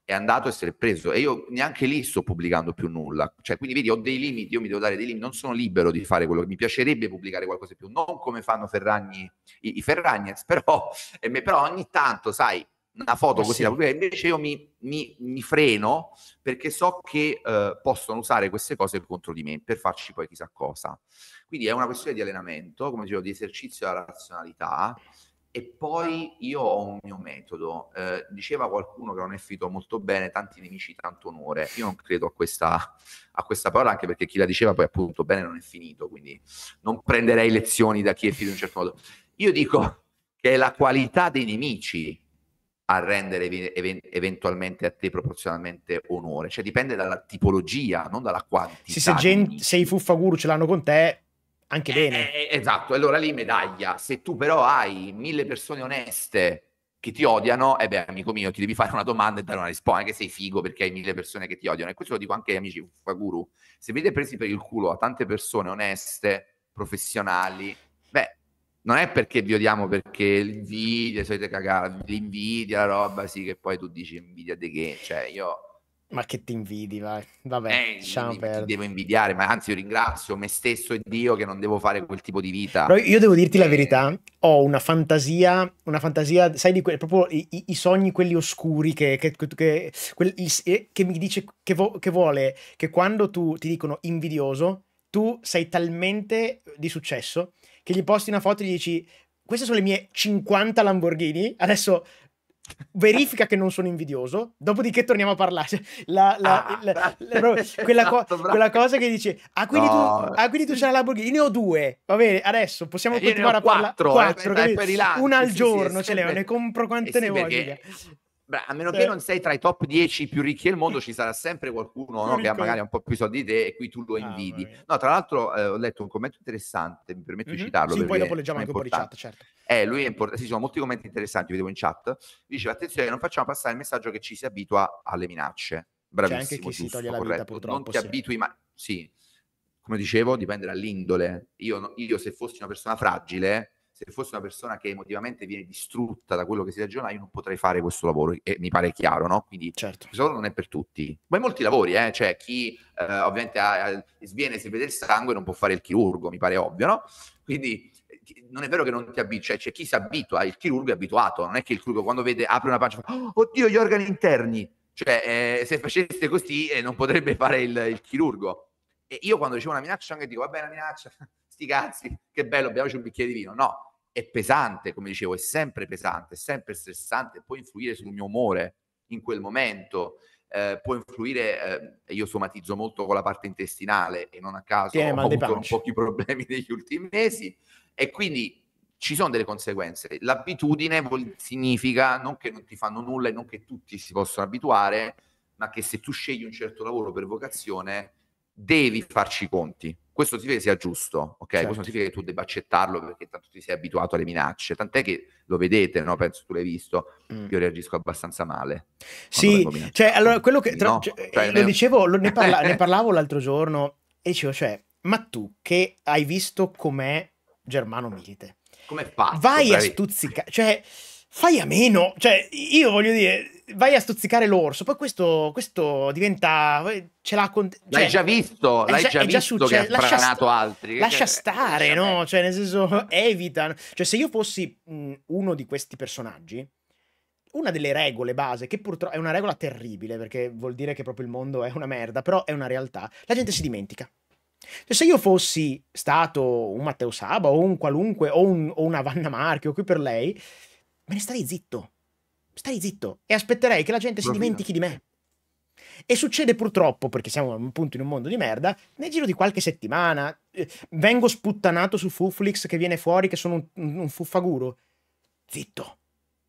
è andato e se l'è preso e io neanche lì sto pubblicando più nulla cioè quindi vedi ho dei limiti io mi devo dare dei limiti non sono libero di fare quello che mi piacerebbe pubblicare qualcosa di più non come fanno Ferragni i, i Ferragnez però, eh, però ogni tanto sai una foto eh, così sì. da invece io mi, mi, mi, freno perché so che eh, possono usare queste cose contro di me per farci poi chissà cosa quindi è una questione di allenamento come dicevo di esercizio della razionalità e poi io ho un mio metodo. Eh, diceva qualcuno che non è finito molto bene, tanti nemici, tanto onore. Io non credo a questa, a questa parola, anche perché chi la diceva poi appunto bene non è finito, quindi non prenderei lezioni da chi è finito in un certo modo. Io dico che è la qualità dei nemici a rendere ev- eventualmente a te proporzionalmente onore, cioè dipende dalla tipologia, non dalla quantità. Sì, se, gente, se i fuffaguru ce l'hanno con te, anche eh, bene. Eh, eh esatto, allora lì medaglia. Se tu però hai mille persone oneste che ti odiano, e eh beh, amico mio, ti devi fare una domanda e dare una risposta, anche se sei figo perché hai mille persone che ti odiano. E questo lo dico anche agli amici Faguru. Se avete presi per il culo a tante persone oneste, professionali, beh, non è perché vi odiamo, perché l'invidia, le solite cagate, l'invidia, la roba, sì, che poi tu dici invidia di che, cioè io ma che ti invidi, vai. Vabbè, eh, diciamo mi, per... devo invidiare, ma anzi io ringrazio me stesso e Dio che non devo fare quel tipo di vita. Però io devo dirti eh... la verità, ho una fantasia, una fantasia, sai, di que- proprio i, i, sogni quelli oscuri che, che, che, quel, il, che mi dice che, vo- che vuole, che quando tu ti dicono invidioso, tu sei talmente di successo che gli posti una foto e gli dici queste sono le mie 50 Lamborghini, adesso verifica che non sono invidioso, dopodiché torniamo a parlare. Cioè, la, la, ah, la, la quella, esatto, co- quella, cosa che dice, ah quindi, no. tu, ah, quindi tu c'hai la Lamborghini, ne ho due, va bene, adesso possiamo eh, continuare a parlare. Quattro, parla- quattro eh, eh, una al sì, giorno sì, ce le ho, ne compro quante eh, ne sì, voglio. Beh, a meno che cioè non sei tra i top 10 più ricchi del mondo, ci sarà sempre qualcuno no, che ha magari un po' più soldi di te e qui tu lo invidi. Ah, no, tra l'altro eh, ho letto un commento interessante, mi permetto mm-hmm. di citarlo. Sì, poi dopo leggiamo anche un po' di chat, certo. Eh, lui è importante, sì, sono molti commenti interessanti, vedevo in chat. Dice, attenzione, non facciamo passare il messaggio che ci si abitua alle minacce. Cioè, Bravissimo, C'è anche chi giusto, si toglie la corretto. vita purtroppo. Non ti sì. abitui mai, sì, come dicevo, dipende dall'indole. Io, io se fossi una persona fragile se fossi una persona che emotivamente viene distrutta da quello che si ragiona, io non potrei fare questo lavoro, e mi pare chiaro, no? Quindi certo. questo lavoro non è per tutti. Ma in molti lavori, eh, cioè chi eh, ovviamente ha, sviene se vede il sangue non può fare il chirurgo, mi pare ovvio, no? Quindi non è vero che non ti abitua, cioè c'è chi si abitua, il chirurgo è abituato, non è che il chirurgo quando vede apre una pancia fa oh, oddio gli organi interni, cioè eh, se facesse così eh, non potrebbe fare il, il, chirurgo. E io quando dicevo una minaccia anche dico vabbè, bene la minaccia, sti cazzi, che bello, beviamoci un bicchiere di vino. No, è pesante, come dicevo, è sempre pesante, è sempre stressante, può influire sul mio umore in quel momento, eh, può influire, eh, io somatizzo molto con la parte intestinale e non a caso ho avuto pochi problemi negli ultimi mesi e quindi ci sono delle conseguenze. L'abitudine vuol, significa non che non ti fanno nulla e non che tutti si possono abituare, ma che se tu scegli un certo lavoro per vocazione devi farci i conti questo non significa che sia giusto, ok? Certo. Questo non significa che certo. tu debba accettarlo perché tanto ti sei abituato alle minacce, tant'è che lo vedete, no? Penso tu l'hai visto, mm. io reagisco abbastanza male. Sì, cioè, allora quello che tra, no, cioè, cioè, eh, lo ne... dicevo, lo, ne, parla, ne, parlavo l'altro giorno e dicevo, cioè, ma tu che hai visto com'è Germano Milite? Come fatto? Vai bravi. a stuzzicare, cioè, fai a meno, cioè, io voglio dire vai a stuzzicare l'orso, poi questo, questo diventa... ce l'ha con... Cioè, l'hai già visto, l'hai già, già visto già che ha spranato altri. Lascia stare, no? Cioè, nel senso, evita. Cioè, se io fossi mh, mm, uno di questi personaggi, una delle regole base, che purtroppo è una regola terribile, perché vuol dire che proprio il mondo è una merda, però è una realtà, la gente si dimentica. Cioè, se io fossi stato un Matteo Saba o un qualunque, o, un, o una Vanna Marchi o qui per lei, me ne starei zitto stai zitto e aspetterei che la gente si dimentichi di me. E succede purtroppo, perché siamo appunto in un mondo di merda, nel giro di qualche settimana eh, vengo sputtanato su Fuflix che viene fuori che sono un, un, fuffaguro. Zitto.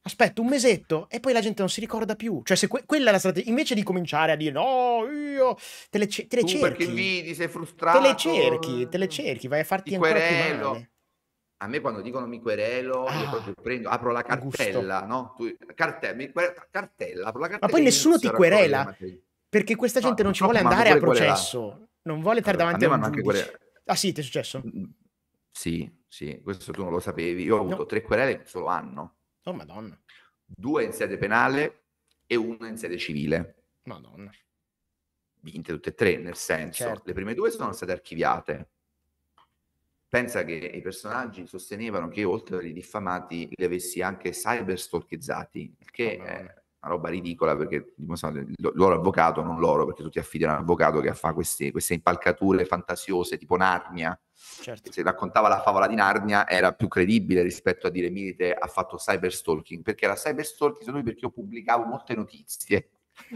Aspetto un mesetto e poi la gente non si ricorda più. Cioè, se que quella è la strategia. Invece di cominciare a dire no, io te le, ce- te le tu cerchi. Perché invidi, sei frustrato. Te le cerchi, te le eh, cerchi, vai a farti ancora più male a me quando dicono mi querelo, ah, io prendo, apro la cartella, no? Tu, cartella, mi, cartella, apro la cartella. Ma poi nessuno ti querela, perché questa gente no, non ci vuole andare a processo, querela. non vuole stare davanti a, a un giudice. Ah sì, ti è successo? Mm, mm. Sì, sì, questo tu non lo sapevi. Io ho avuto no. tre querele in un solo anno. Oh madonna. Due in sede penale e una in sede civile. Madonna. Vinte tutte e tre, nel senso, certo. le prime due sono state archiviate Pensa che i personaggi sostenevano che oltre ai diffamati li avessi anche cyberstalkizzati, che oh, no. è una roba ridicola perché il loro avvocato, non loro, perché tu ti affidi a un avvocato che fa queste, queste impalcature fantasiose tipo Narnia. Certo. Se raccontava la favola di Narnia era più credibile rispetto a dire Milite ha fatto cyberstalking, perché era cyberstalking secondo me perché io pubblicavo molte notizie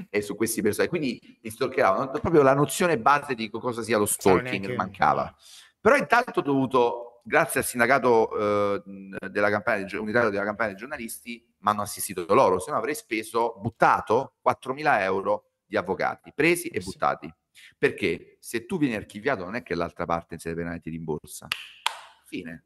e su questi personaggi. Quindi li stalkeravano. Proprio la nozione base di cosa sia lo stalking mancava. Io. Però intanto ho dovuto, grazie al sindacato eh, della campagna, unitario della campagna dei giornalisti, mi hanno assistito loro, se no avrei speso, buttato 4.000 euro di avvocati, presi e buttati. Perché se tu vieni archiviato non è che l'altra parte in sede penale ti rimborsa. Fine.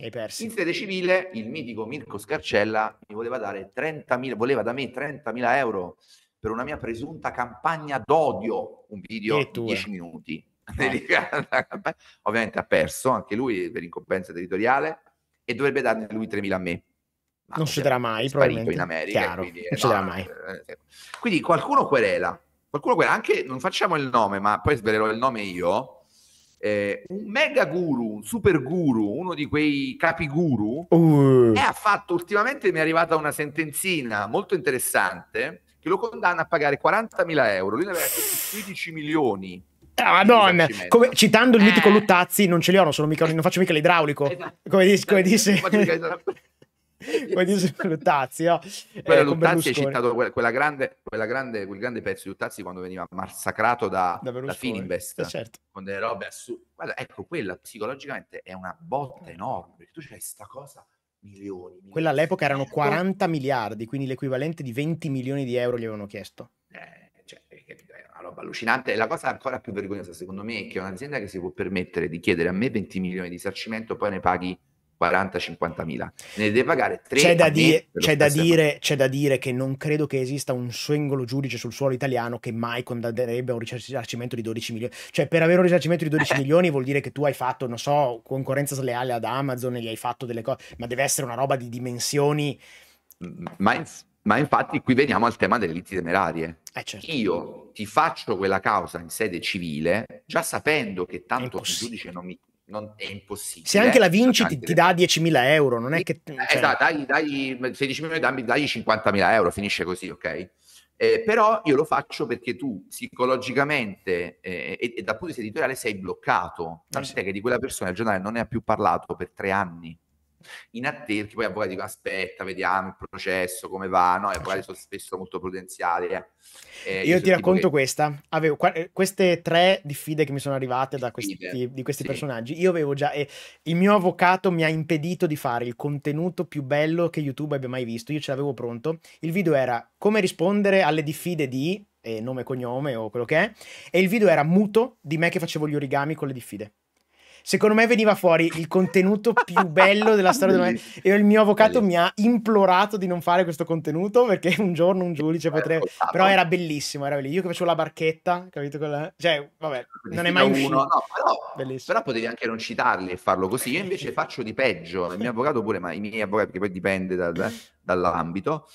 In sede civile il mitico Mirko Scarcella mi voleva dare 30.000, voleva da me 30.000 euro per una mia presunta campagna d'odio, un video di 10 minuti. delicata Ovviamente ha perso anche lui per incompensa territoriale e dovrebbe darne lui 3.000 a me. Ma non succederà mai, probabilmente. In America, Chiaro, quindi, non succederà no, mai. Eh, quindi qualcuno querela, qualcuno querela, anche, non facciamo il nome, ma poi svelerò il nome io, eh, un mega guru, un super guru, uno di quei capi guru, uh. e ha fatto, ultimamente mi è arrivata una sentenzina molto interessante che lo condanna a pagare 40.000 euro, lui ne aveva 15 milioni Ah, madonna, come, citando il eh. mitico Luttazzi, non ce li ho, non, mica, non faccio mica l'idraulico, esatto. come, dis, come disse... come dice Luttazzi, no? Oh. Quello eh, Luttazzi hai citato quella, quella grande, quella grande, quel grande pezzo di Luttazzi quando veniva massacrato da, da, da Fininvest eh, certo. con delle robe assurde. Guarda, ecco, quella psicologicamente è una botta eh. enorme tu c'hai questa cosa. Milioni, milioni. Quella all'epoca erano 40 eh. miliardi, quindi l'equivalente di 20 milioni di euro gli avevano chiesto. Eh, è una roba allucinante. E la cosa ancora più vergognosa, secondo me, è che un'azienda che si può permettere di chiedere a me 20 milioni di risarcimento, poi ne paghi 40-50 mila, ne deve pagare 3 c'è da, di- c'è, da dire, c'è da dire che non credo che esista un singolo giudice sul suolo italiano che mai condannerebbe un risarcimento di 12 milioni. Cioè, per avere un risarcimento di 12 eh. milioni vuol dire che tu hai fatto, non so, concorrenza sleale ad Amazon e gli hai fatto delle cose, ma deve essere una roba di dimensioni. Ma in- ma infatti qui veniamo al tema delle liti temerarie. Eh certo. Io ti faccio quella causa in sede civile già sapendo che tanto il giudice non mi... Non è impossibile. Se anche la vinci ti, ti dà 10.000 euro, non è che... Eh, cioè... Esatto, dai, dai 16.000, dai, dai 50.000 euro, finisce così, ok? Eh, però io lo faccio perché tu psicologicamente eh, e, e, dal punto di vista editoriale sei bloccato, ah, tant'è che di quella persona il giornale non ne ha più parlato per tre anni in attesa, che poi avvocati dicono aspetta, vediamo il processo, come va, no? E ah, avvocati certo. sono spesso molto prudenziali. Eh. Eh, io ti racconto che... questa, avevo qua, eh, queste tre diffide che mi sono arrivate da questi, di questi sì. personaggi, io avevo già, eh, il mio avvocato mi ha impedito di fare il contenuto più bello che YouTube abbia mai visto, io ce l'avevo pronto, il video era come rispondere alle diffide di nome e cognome o quello che è, e il video era muto di me che facevo gli origami con le diffide secondo me veniva fuori il contenuto più bello della storia della e il mio avvocato mi ha implorato di non fare questo contenuto perché un giorno un giudice eh, potrebbe però era bellissimo era bellissimo. io che facevo la barchetta capito quella cioè vabbè non è mai uno, uscito no, però, però, potevi anche non citarli e farlo così io invece faccio di peggio il mio avvocato pure ma i miei avvocati perché poi dipende dal, dall'ambito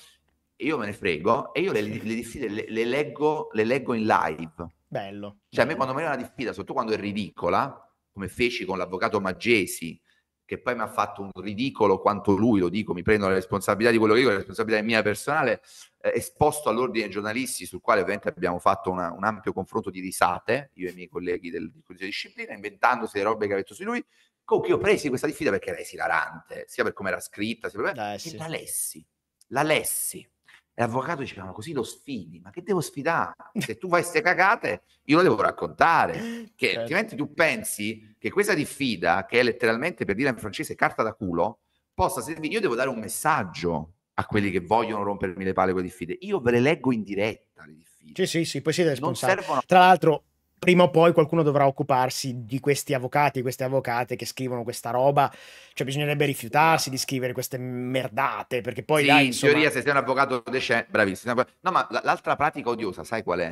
io me ne frego e io le, le diffide le, le, leggo, le leggo in live bello cioè bello. a me quando mi è una diffida soprattutto quando è ridicola come feci con l'avvocato Maggesi, che poi mi ha fatto un ridicolo quanto lui, lo dico, mi prendo la responsabilità di quello che dico, la responsabilità mia personale, eh, esposto all'ordine dei giornalisti, sul quale ovviamente abbiamo fatto una, un ampio confronto di risate, io e i miei colleghi del, del Consiglio Disciplina, inventandosi le robe che avevo detto su lui, con comunque io presi questa diffida perché era esilarante, sia per come era scritta, sia per me, eh, sì. la lessi, la lessi e l'avvocato diceva, ma così lo sfidi? Ma che devo sfidare? Se tu fai queste cagate, io lo devo raccontare. Che certo. altrimenti tu pensi che questa diffida, che è letteralmente, per dire in francese, carta da culo, possa servire. Io devo dare un messaggio a quelli che vogliono rompermi le palle con le diffide. Io ve le leggo in diretta le diffide. Sì, sì, sì, poi siete responsabili. Servono... Tra l'altro, prima o poi qualcuno dovrà occuparsi di questi avvocati e queste avvocate che scrivono questa roba, cioè bisognerebbe rifiutarsi di scrivere queste merdate, perché poi sì, dai, insomma... in teoria se sei un avvocato decente, cioè, bravissimo. No, ma l'altra pratica odiosa, sai qual è?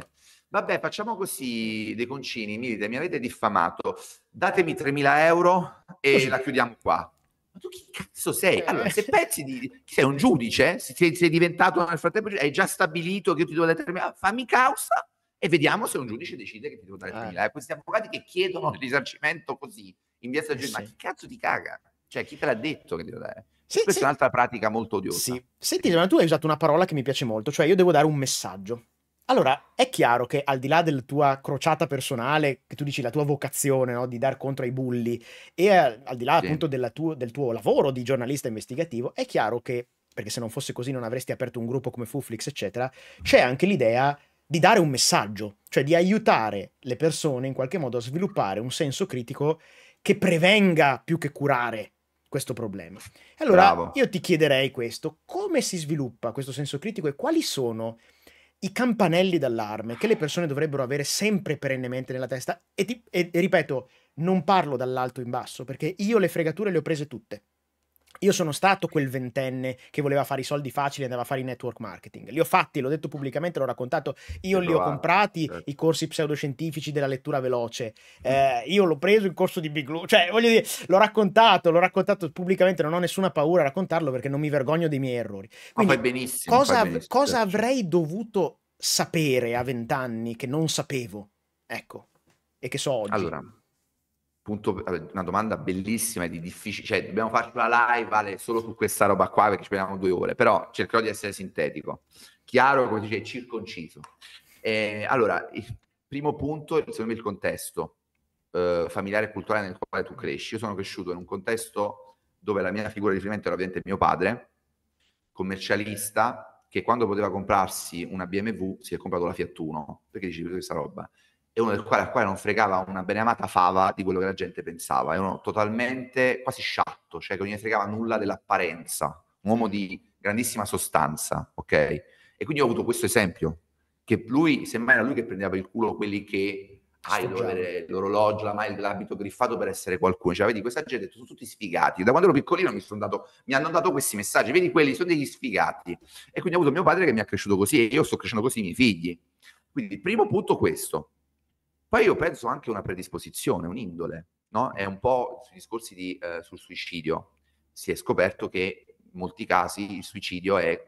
Vabbè, facciamo così, De concini, mi, mi avete diffamato, datemi 3.000 euro e così. la chiudiamo qua. Ma tu chi cazzo sei? Eh. Allora, se pensi di... Sei un giudice? Sei, sei diventato nel frattempo... Hai già stabilito che io ti do le 3.000... Fammi causa e vediamo se un giudice decide che ti devo dare 3.000. Eh. eh. Questi avvocati che chiedono il risarcimento così, in via stagione, eh, sì. ma chi cazzo ti caga? Cioè, chi te l'ha detto che ti devo dare? Sì, Questa sì. è un'altra pratica molto odiosa. Sì. Senti, ma tu hai usato una parola che mi piace molto, cioè io devo dare un messaggio. Allora, è chiaro che al di là della tua crociata personale, che tu dici la tua vocazione no, di dar contro ai bulli, e al di là sì. appunto tuo, del tuo lavoro di giornalista investigativo, è chiaro che, perché se non fosse così non avresti aperto un gruppo come Fuflix, eccetera, c'è anche l'idea di dare un messaggio, cioè di aiutare le persone in qualche modo a sviluppare un senso critico che prevenga più che curare questo problema. Allora Bravo. io ti chiederei questo, come si sviluppa questo senso critico e quali sono i campanelli d'allarme che le persone dovrebbero avere sempre perennemente nella testa? E, ti, e, e ripeto, non parlo dall'alto in basso perché io le fregature le ho prese tutte. Io sono stato quel ventenne che voleva fare i soldi facili e andava a fare i network marketing. Li ho fatti, l'ho detto pubblicamente, l'ho raccontato. Io li ho comprati certo. i corsi pseudoscientifici della lettura veloce. Mm. Eh, io l'ho preso il corso di Big Blue. Cioè, voglio dire, l'ho raccontato, l'ho raccontato pubblicamente. Non ho nessuna paura a raccontarlo perché non mi vergogno dei miei errori. Quindi, Ma fai benissimo. Cosa, fai benissimo, cosa certo. avrei dovuto sapere a vent'anni che non sapevo? Ecco, e che so oggi. Allora. Punto, una domanda bellissima e di difficile, cioè dobbiamo farci una live vale, solo su questa roba qua perché ci prendiamo due ore, però cercherò di essere sintetico, chiaro, come dice, circonciso. Eh, allora, il primo punto, secondo me il contesto eh, familiare e culturale nel quale tu cresci. Io sono cresciuto in un contesto dove la mia figura di riferimento era ovviamente mio padre, commercialista, che quando poteva comprarsi una BMW si è comprato la Fiat 1, perché dicevi questa roba? e uno del quale, al quale non fregava una beneamata fava di quello che la gente pensava, è uno totalmente quasi sciatto, cioè che non gli fregava nulla dell'apparenza, un uomo di grandissima sostanza, ok? E quindi ho avuto questo esempio, che lui, semmai era lui che prendeva il culo quelli che hai ah, l'orologio, la maglia, l'abito griffato per essere qualcuno. Cioè, vedi, questa gente sono tutti sfigati. Da quando ero piccolino mi, sono dato, mi hanno dato questi messaggi. Vedi, quelli sono degli sfigati. E quindi ho avuto mio padre che mi ha cresciuto così e io sto crescendo così i miei figli. Quindi, il primo punto questo. Poi io penso anche a una predisposizione, un'indole, no? È un po' sui discorsi di, eh, sul suicidio. Si è scoperto che in molti casi il suicidio è,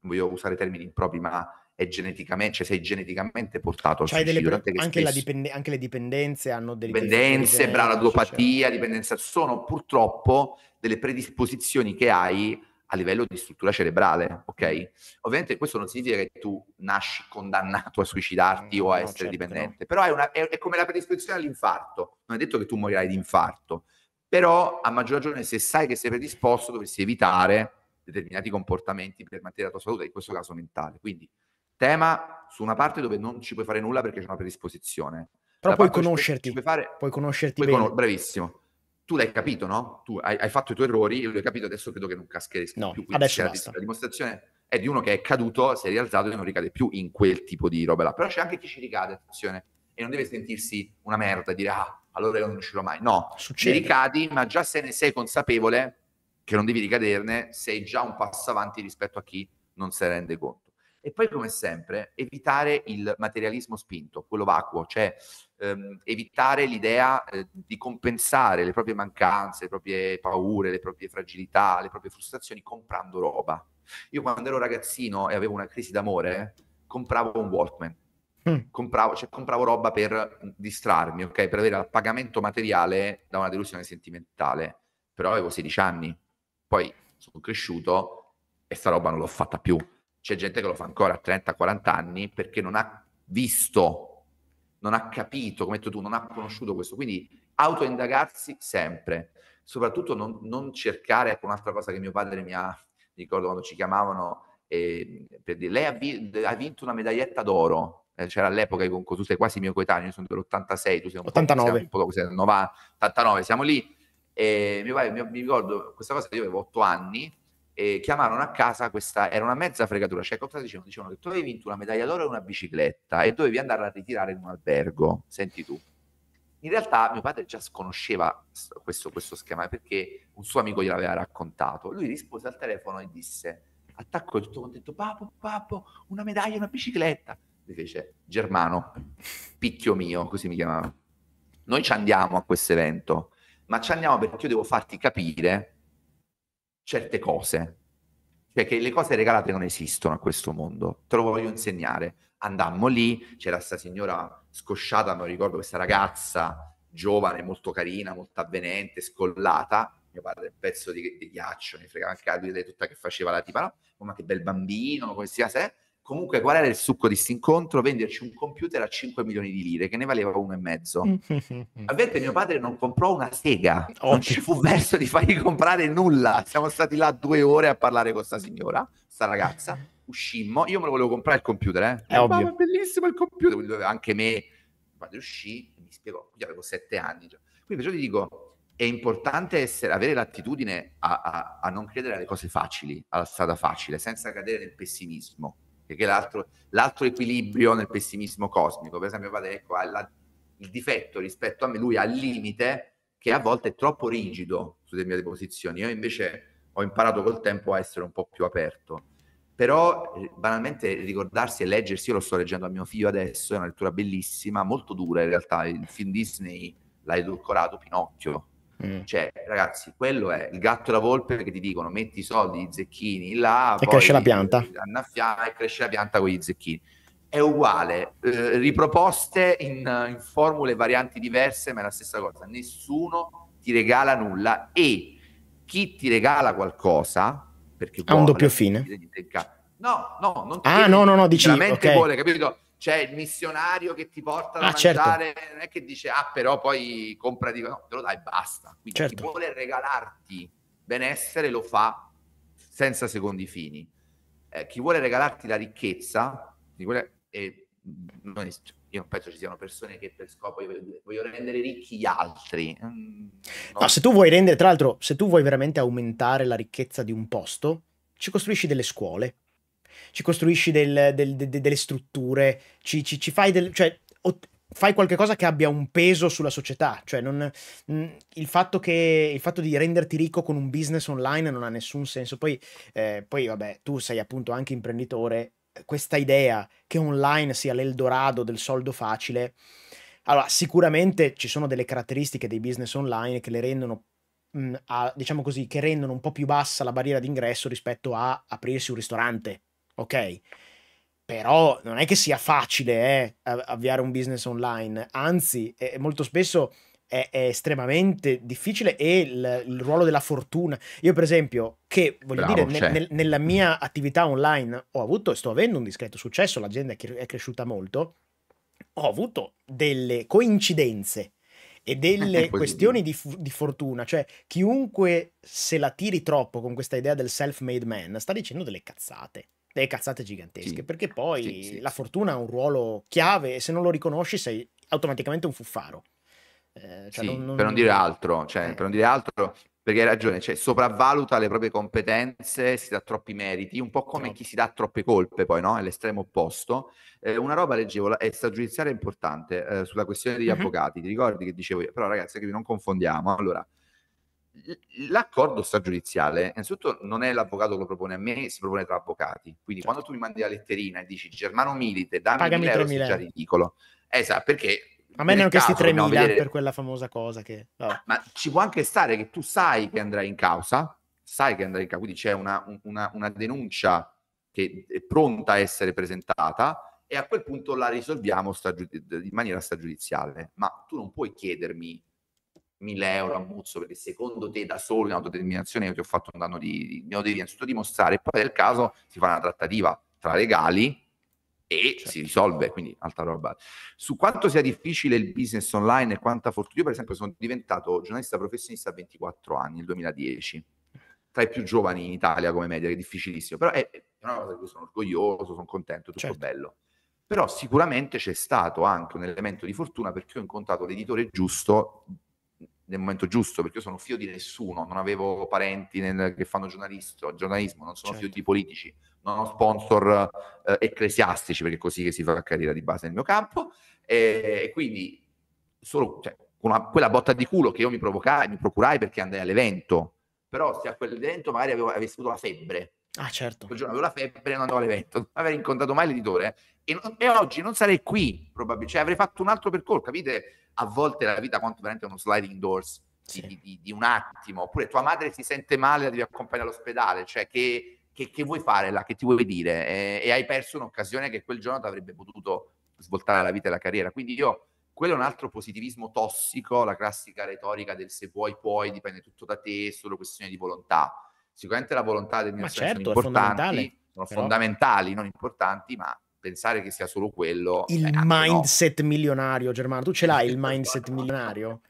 voglio usare termini impropri, ma è geneticamente, cioè sei geneticamente portato al cioè suicidio. Delle, pre- anche, spesso... dipende- anche, le dipendenze hanno delle dipendenze, brava, la duopatia, dipendenza, sono purtroppo delle predisposizioni che hai a livello di struttura cerebrale, ok? Ovviamente questo non significa che tu nasci condannato a suicidarti o a essere certo, dipendente, no. però è, una, è, è, come la predisposizione all'infarto, non è detto che tu morirai di infarto, però a maggior ragione se sai che sei predisposto dovresti evitare determinati comportamenti per mantenere la tua salute, in questo caso mentale. Quindi tema su una parte dove non ci puoi fare nulla perché c'è una predisposizione. Però puoi conoscerti, puoi, fare, puoi conoscerti, puoi conoscerti bene. Con- bravissimo tu l'hai capito, no? Tu hai, hai fatto i tuoi errori, io l'ho capito, adesso credo che non cascheresti no, più. Quindi adesso basta. La dimostrazione è di uno che è caduto, si è rialzato e non ricade più in quel tipo di roba là. Però c'è anche chi ci ricade, attenzione, e non deve sentirsi una merda e dire ah, allora io non uscirò mai. No, Succede. ci ricadi, ma già se ne sei consapevole che non devi ricaderne, sei già un passo avanti rispetto a chi non si rende conto. E poi, come sempre, evitare il materialismo spinto, quello vacuo, cioè ehm, evitare l'idea eh, di compensare le proprie mancanze, le proprie paure, le proprie fragilità, le proprie frustrazioni comprando roba. Io quando ero ragazzino e avevo una crisi d'amore, compravo un Walkman. Mm. Compravo, cioè, compravo, roba per distrarmi, okay? per avere pagamento materiale da una delusione sentimentale. Però avevo 16 anni, poi sono cresciuto e sta roba non l'ho fatta più c'è gente che lo fa ancora a 30-40 anni perché non ha visto, non ha capito, come hai detto tu, non ha conosciuto questo. Quindi autoindagarsi sempre, soprattutto non, non cercare, ecco un'altra cosa che mio padre mi ha, ricordo quando ci chiamavano, eh, per dire, lei ha, vi, ha, vinto una medaglietta d'oro, eh, c'era all'epoca che tu sei quasi mio coetaneo, io sono dell'86, tu sei un 89. po', sei un 89, siamo lì, e mio padre, mi, mi ricordo questa cosa, io avevo 8 anni, eh, chiamarono a casa questa, era una mezza fregatura, cioè cosa dicevano? Dicevano che tu avevi vinto una medaglia d'oro e una bicicletta e dovevi andare a ritirare in un albergo, senti tu. In realtà mio padre già sconosceva questo, questo schema perché un suo amico gliel'aveva raccontato. Lui rispose al telefono e disse, attacco tutto contento, papo, papo, una medaglia una bicicletta. Mi fece, Germano, picchio mio, così mi chiamava. Noi ci andiamo a questo evento, ma ci andiamo perché io devo farti capire certe cose, cioè che le cose regalate non esistono a questo mondo, te lo voglio insegnare. Andammo lì, c'era questa signora scosciata, me ricordo, questa ragazza giovane, molto carina, molto avvenente, scollata, mio padre un pezzo di, di ghiaccio, mi frega anche la di tutta che faceva la tipa, no? ma che bel bambino, come si chiama, Comunque, qual era il succo di questo incontro? Venderci un computer a 5 milioni di lire, che ne valeva uno e mezzo. Mm. Avete mio padre non comprò una sega, oh. non ci fu verso di fargli comprare nulla. Siamo stati là due ore a parlare con sta signora, sta ragazza. Uscimmo, io me lo volevo comprare il computer, eh. È, eh, è bellissimo il computer, anche me. Mio padre uscì, mi spiegò, io avevo sette anni. Quindi perciò ti dico, è importante essere, avere l'attitudine a, a, a non credere alle cose facili, alla strada facile, senza cadere nel pessimismo che è l'altro, l'altro equilibrio nel pessimismo cosmico. Per esempio, Vadeco ha la, il difetto rispetto a me, lui ha il limite che a volte è troppo rigido sulle mie posizioni. Io invece ho imparato col tempo a essere un po' più aperto. Però eh, banalmente ricordarsi e leggersi, io lo sto leggendo a mio figlio adesso, è una lettura bellissima, molto dura in realtà, il film Disney l'ha edulcorato Pinocchio, Mm. Cioè, ragazzi, quello è il gatto e la volpe che ti dicono metti i soldi, i zecchini là e cresce la pianta. Annaffia, e cresce la pianta con gli zecchini. È uguale, eh, riproposte in, in formule varianti diverse, ma è la stessa cosa. Nessuno ti regala nulla e chi ti regala qualcosa perché ha un doppio fine. No, no, non ti ah, no, no, no, dici, veramente okay. vuole, capito? c'è cioè, il missionario che ti porta a ah, certo. mangiare, certo. non è che dice ah però poi comprati, no, te lo dai e basta. Quindi certo. chi vuole regalarti benessere lo fa senza secondi fini. Eh, chi vuole regalarti la ricchezza, quelle, eh, mm, io non penso ci siano persone che per scopo io voglio rendere ricchi gli altri. Mm, no. no, se tu vuoi rendere, tra l'altro, se tu vuoi veramente aumentare la ricchezza di un posto, ci costruisci delle scuole ci costruisci del, del, de, de, delle strutture, ci, ci, ci fai del... Cioè, ot- fai qualcosa che abbia un peso sulla società, cioè non, mh, mm, il, fatto che, il, fatto di renderti ricco con un business online non ha nessun senso, poi, eh, poi vabbè tu sei appunto anche imprenditore, questa idea che online sia l'Eldorado del soldo facile, allora sicuramente ci sono delle caratteristiche dei business online che le rendono mh, mm, a, diciamo così, che rendono un po' più bassa la barriera d'ingresso rispetto a aprirsi un ristorante, ok? Però non è che sia facile eh, avviare un business online, anzi, è molto spesso è, è, estremamente difficile e il, il, ruolo della fortuna. Io, per esempio, che voglio Bravo, dire, ne, cioè. nel, nella mia attività online ho avuto e sto avendo un discreto successo, l'azienda è, è cresciuta molto, ho avuto delle coincidenze e delle questioni di, di, fortuna, cioè chiunque se la tiri troppo con questa idea del self-made man sta dicendo delle cazzate delle cazzate gigantesche, sì, perché poi sì, sì, la fortuna ha un ruolo chiave e se non lo riconosci sei automaticamente un fuffaro. Eh, cioè non, non... Per non dire altro, cioè, eh. per non dire altro, perché hai ragione, cioè, sopravvaluta le proprie competenze, si dà troppi meriti, un po' come no. chi si dà troppe colpe, poi no? È l'estremo opposto. Eh, una roba leggevo, è stragiudiziaria importante eh, sulla questione degli uh-huh. avvocati. Ti ricordi che dicevo io? Però ragazzi, che non confondiamo. Allora, l'accordo stragiudiziale, innanzitutto non è l'avvocato che lo propone a me, si propone tra avvocati. Quindi certo. quando tu mi mandi la letterina e dici Germano Milite, dammi Pagami 3.000 euro, è già ridicolo. Esatto, perché... A me ne hanno chiesto 3.000 no, vedere... per quella famosa cosa che... Vabbè. Ma ci può anche stare che tu sai che andrai in causa, sai che andrai in causa, quindi c'è una, una, una denuncia che è pronta a essere presentata e a quel punto la risolviamo stagiu- in maniera stragiudiziale. Ma tu non puoi chiedermi 1000 euro a Muzzo perché secondo te da solo in autodeterminazione io ti ho fatto un danno di, di, devi innanzitutto dimostrare e poi nel caso si fa una trattativa tra legali e certo. si risolve, quindi altra roba. Su quanto sia difficile il business online e quanta fortuna, io per esempio sono diventato giornalista professionista a 24 anni, nel 2010, tra i più giovani in Italia come media, che è difficilissimo, però è, una cosa di cui sono orgoglioso, sono contento, tutto certo. bello però sicuramente c'è stato anche un elemento di fortuna perché ho incontrato l'editore giusto nel momento giusto, perché io sono figlio di nessuno, non avevo parenti nel, che fanno giornalismo, non sono certo. figlio di politici, non ho sponsor eh, ecclesiastici, perché è così che si fa carriera di base nel mio campo, e, e quindi solo cioè, una, quella botta di culo che io mi provocai, mi procurai perché andai all'evento, però se a quell'evento magari avevo, avessi avuto la febbre, Ah, certo. Quel giorno avevo la febbre e non andavo all'evento. Non avrei incontrato mai l'editore. Eh. E, non, e, oggi non sarei qui, probabilmente. Cioè, avrei fatto un altro percorso. Capite a volte la vita quanto veramente uno sliding doors sì. di, di, di, un attimo. Oppure tua madre si sente male, la devi accompagnare all'ospedale. Cioè, che, che, che vuoi fare là? Che ti vuoi dire? E, e hai perso un'occasione che quel giorno ti avrebbe potuto svoltare la vita e la carriera. Quindi io quello è un altro positivismo tossico, la classica retorica del se puoi puoi, dipende tutto da te, è solo questione di volontà sicuramente la volontà del mio certo, sono fondamentale, sono fondamentali, non importanti, ma pensare che sia solo quello. Il eh, mindset no. milionario, Germano, tu ce l'hai il mindset milionario?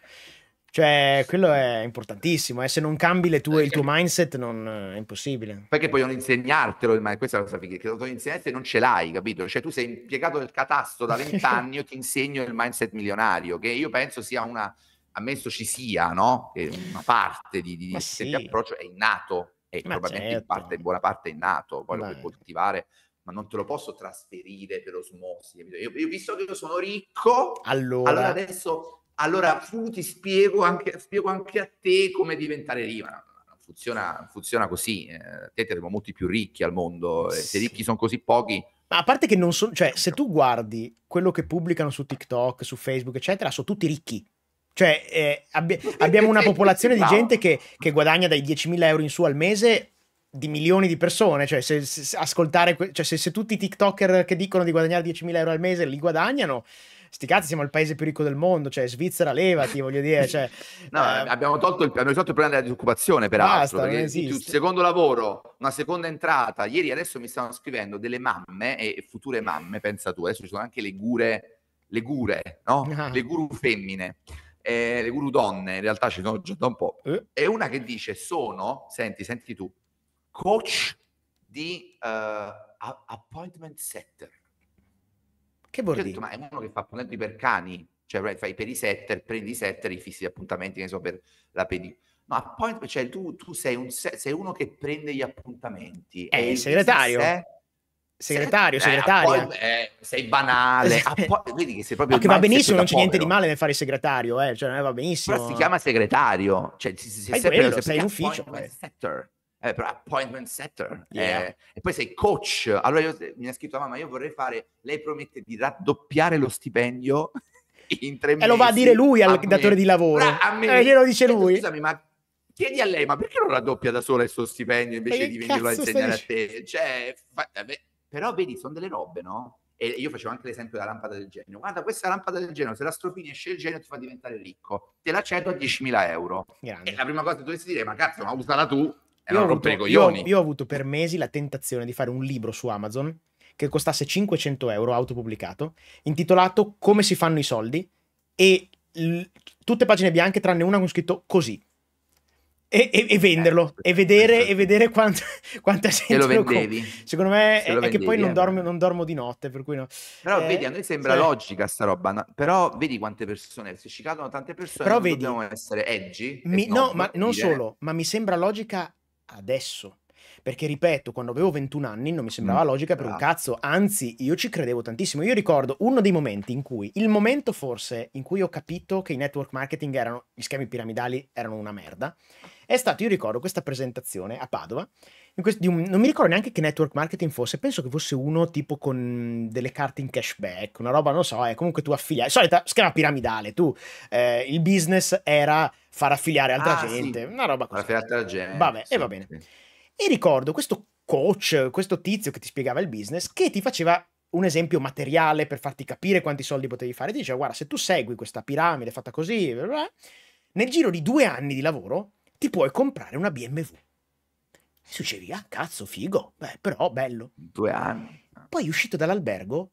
Cioè, quello è importantissimo. Eh? Se non cambi le tue, il tuo mindset, non, è impossibile. Perché poi non insegnartelo, ma questa è la cosa figa, che tu insegnante non ce l'hai, capito? Cioè, tu sei impiegato nel catasto da vent'anni, io ti insegno il mindset milionario, che io penso sia una, ammesso ci sia, no? Che una parte di, di, di sì. approccio è innato e ma probabilmente certo. in, parte, in buona parte è nato, poi lo puoi coltivare ma non te lo posso trasferire per osmosi. Io, io visto che io sono ricco, allora, allora adesso allora fu, ti spiego anche, spiego anche, a te come diventare ricco. Funziona, funziona così. Eh, te siamo molti più ricchi al mondo. Sì. Se i ricchi sono così pochi. Ma a parte che non sono, cioè, se tu guardi quello che pubblicano su TikTok, su Facebook, eccetera, sono tutti ricchi. Cioè, eh, abbi- abbiamo una popolazione di gente che, che guadagna dai 10.000 euro in su al mese di milioni di persone, cioè se, se ascoltare, cioè se, se, tutti i TikToker che dicono di guadagnare 10.000 euro al mese li guadagnano, sti cazzi siamo il paese più ricco del mondo, cioè Svizzera levati, voglio dire, cioè, No, eh, abbiamo, tolto il, abbiamo risolto il problema della disoccupazione peraltro, basta, perché un secondo lavoro, una seconda entrata, ieri adesso mi stanno scrivendo delle mamme e future mamme, pensa tu, adesso ci sono anche le gure, le gure, no? Ah. Le guru femmine eh, le guru donne, in realtà ci sono già da un po', eh? e una che dice sono, senti, senti tu, coach di uh, appointment setter. Che vuol dire? Ma è uno che fa appuntamenti per cani, cioè fai per i setter, prendi i setter, i fissi appuntamenti, che so, per la pedicura. No, appointment, cioè tu, tu sei, un, sei, uno che prende gli appuntamenti. È eh, il segretario. Se- Segretario, eh, segretario. Eh, sei banale. Eh, Appo- vedi che sei proprio che va benissimo, non c'è povero. niente di male nel fare il segretario, eh, cioè, va benissimo. Però si chiama segretario, cioè si, si, si è sempre, quello, sei in ufficio. Setter. Eh, appointment setter eh, yeah. eh, e poi sei coach allora io, mi ha scritto mamma io vorrei fare lei promette di raddoppiare lo stipendio in tre mesi e lo va a dire lui al datore di lavoro a me. Eh, glielo dice lui scusami ma chiedi a lei, ma perché non raddoppia da sola il suo stipendio invece di venirlo a insegnare a te? Cioè, fa, beh, però vedi, sono delle robe, no? E io facevo anche l'esempio della lampada del genio. Guarda, questa lampada del genio, se la stropini esce il genio ti fa diventare ricco. Te la cedo a 10.000 euro. Grande. E la prima cosa che dovresti dire, ma cazzo, ma usala tu. E io non rompere i io, io ho avuto per mesi la tentazione di fare un libro su Amazon che costasse 500 euro autopubblicato, intitolato Come si fanno i soldi, e l- tutte pagine bianche tranne una con scritto così. E, e, e, venderlo eh, e vedere, esatto. e vedere quanta, quanta gente lo vendevi. Lo Secondo me Se è, vendevi, è, che poi eh. non, dormo, non, dormo, di notte, per cui no. Però eh, vedi, a noi sembra cioè... logica sta roba, no? però vedi quante persone, se ci cadono tante persone, però vedi, dobbiamo essere edgy. Mi, no, ma non dire. solo, ma mi sembra logica adesso. Perché, ripeto, quando avevo 21 anni non mi sembrava mm. logica per ah. un cazzo, anzi, io ci credevo tantissimo. Io ricordo uno dei momenti in cui, il momento forse in cui ho capito che i network marketing erano, gli schemi piramidali erano una merda, è stato, io ricordo, questa presentazione a Padova. Questo, un, non mi ricordo neanche che network marketing fosse, penso che fosse uno tipo con delle carte in cashback, una roba, non so, è eh, comunque tu affiliare, solita schema piramidale, tu, eh, il business era far affiliare altra ah, gente, sì. una roba così. Far affiliare altra gente. Vabbè, sì, e va bene. Sì. E ricordo questo coach, questo tizio che ti spiegava il business, che ti faceva un esempio materiale per farti capire quanti soldi potevi fare. Ti diceva, guarda, se tu segui questa piramide fatta così, bla bla, nel giro di due anni di lavoro ti puoi comprare una BMW. E tu dicevi, ah cazzo, figo, beh, però bello. Due anni. Poi uscito dall'albergo,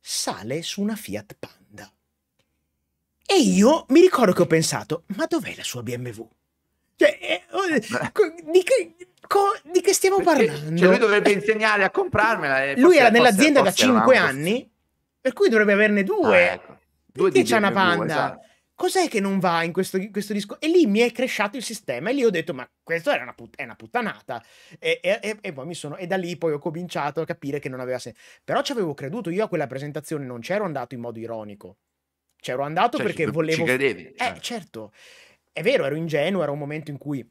sale su una Fiat Panda. E io mi ricordo che ho pensato, ma dov'è la sua BMW? Cioè, eh, oh, eh. di che, di che stiamo cioè, parlando? Cioè, lui dovrebbe insegnare a comprarmela. lui era nell'azienda da 5 anni, per cui dovrebbe averne due. Ah, ecco. Perché c'è una panda? Due, esatto. Cos'è che non va in questo, questo disco? E lì mi è cresciato il sistema e lì ho detto, ma questo era una put- è una puttanata. E, e, e, poi mi sono, e da lì poi ho cominciato a capire che non aveva senso. Però ci avevo creduto, io a quella presentazione non c'ero andato in modo ironico. C'ero andato cioè, perché ci, volevo... Ci credevi, certo. Eh, certo. certo è vero, ero ingenuo, era un momento in cui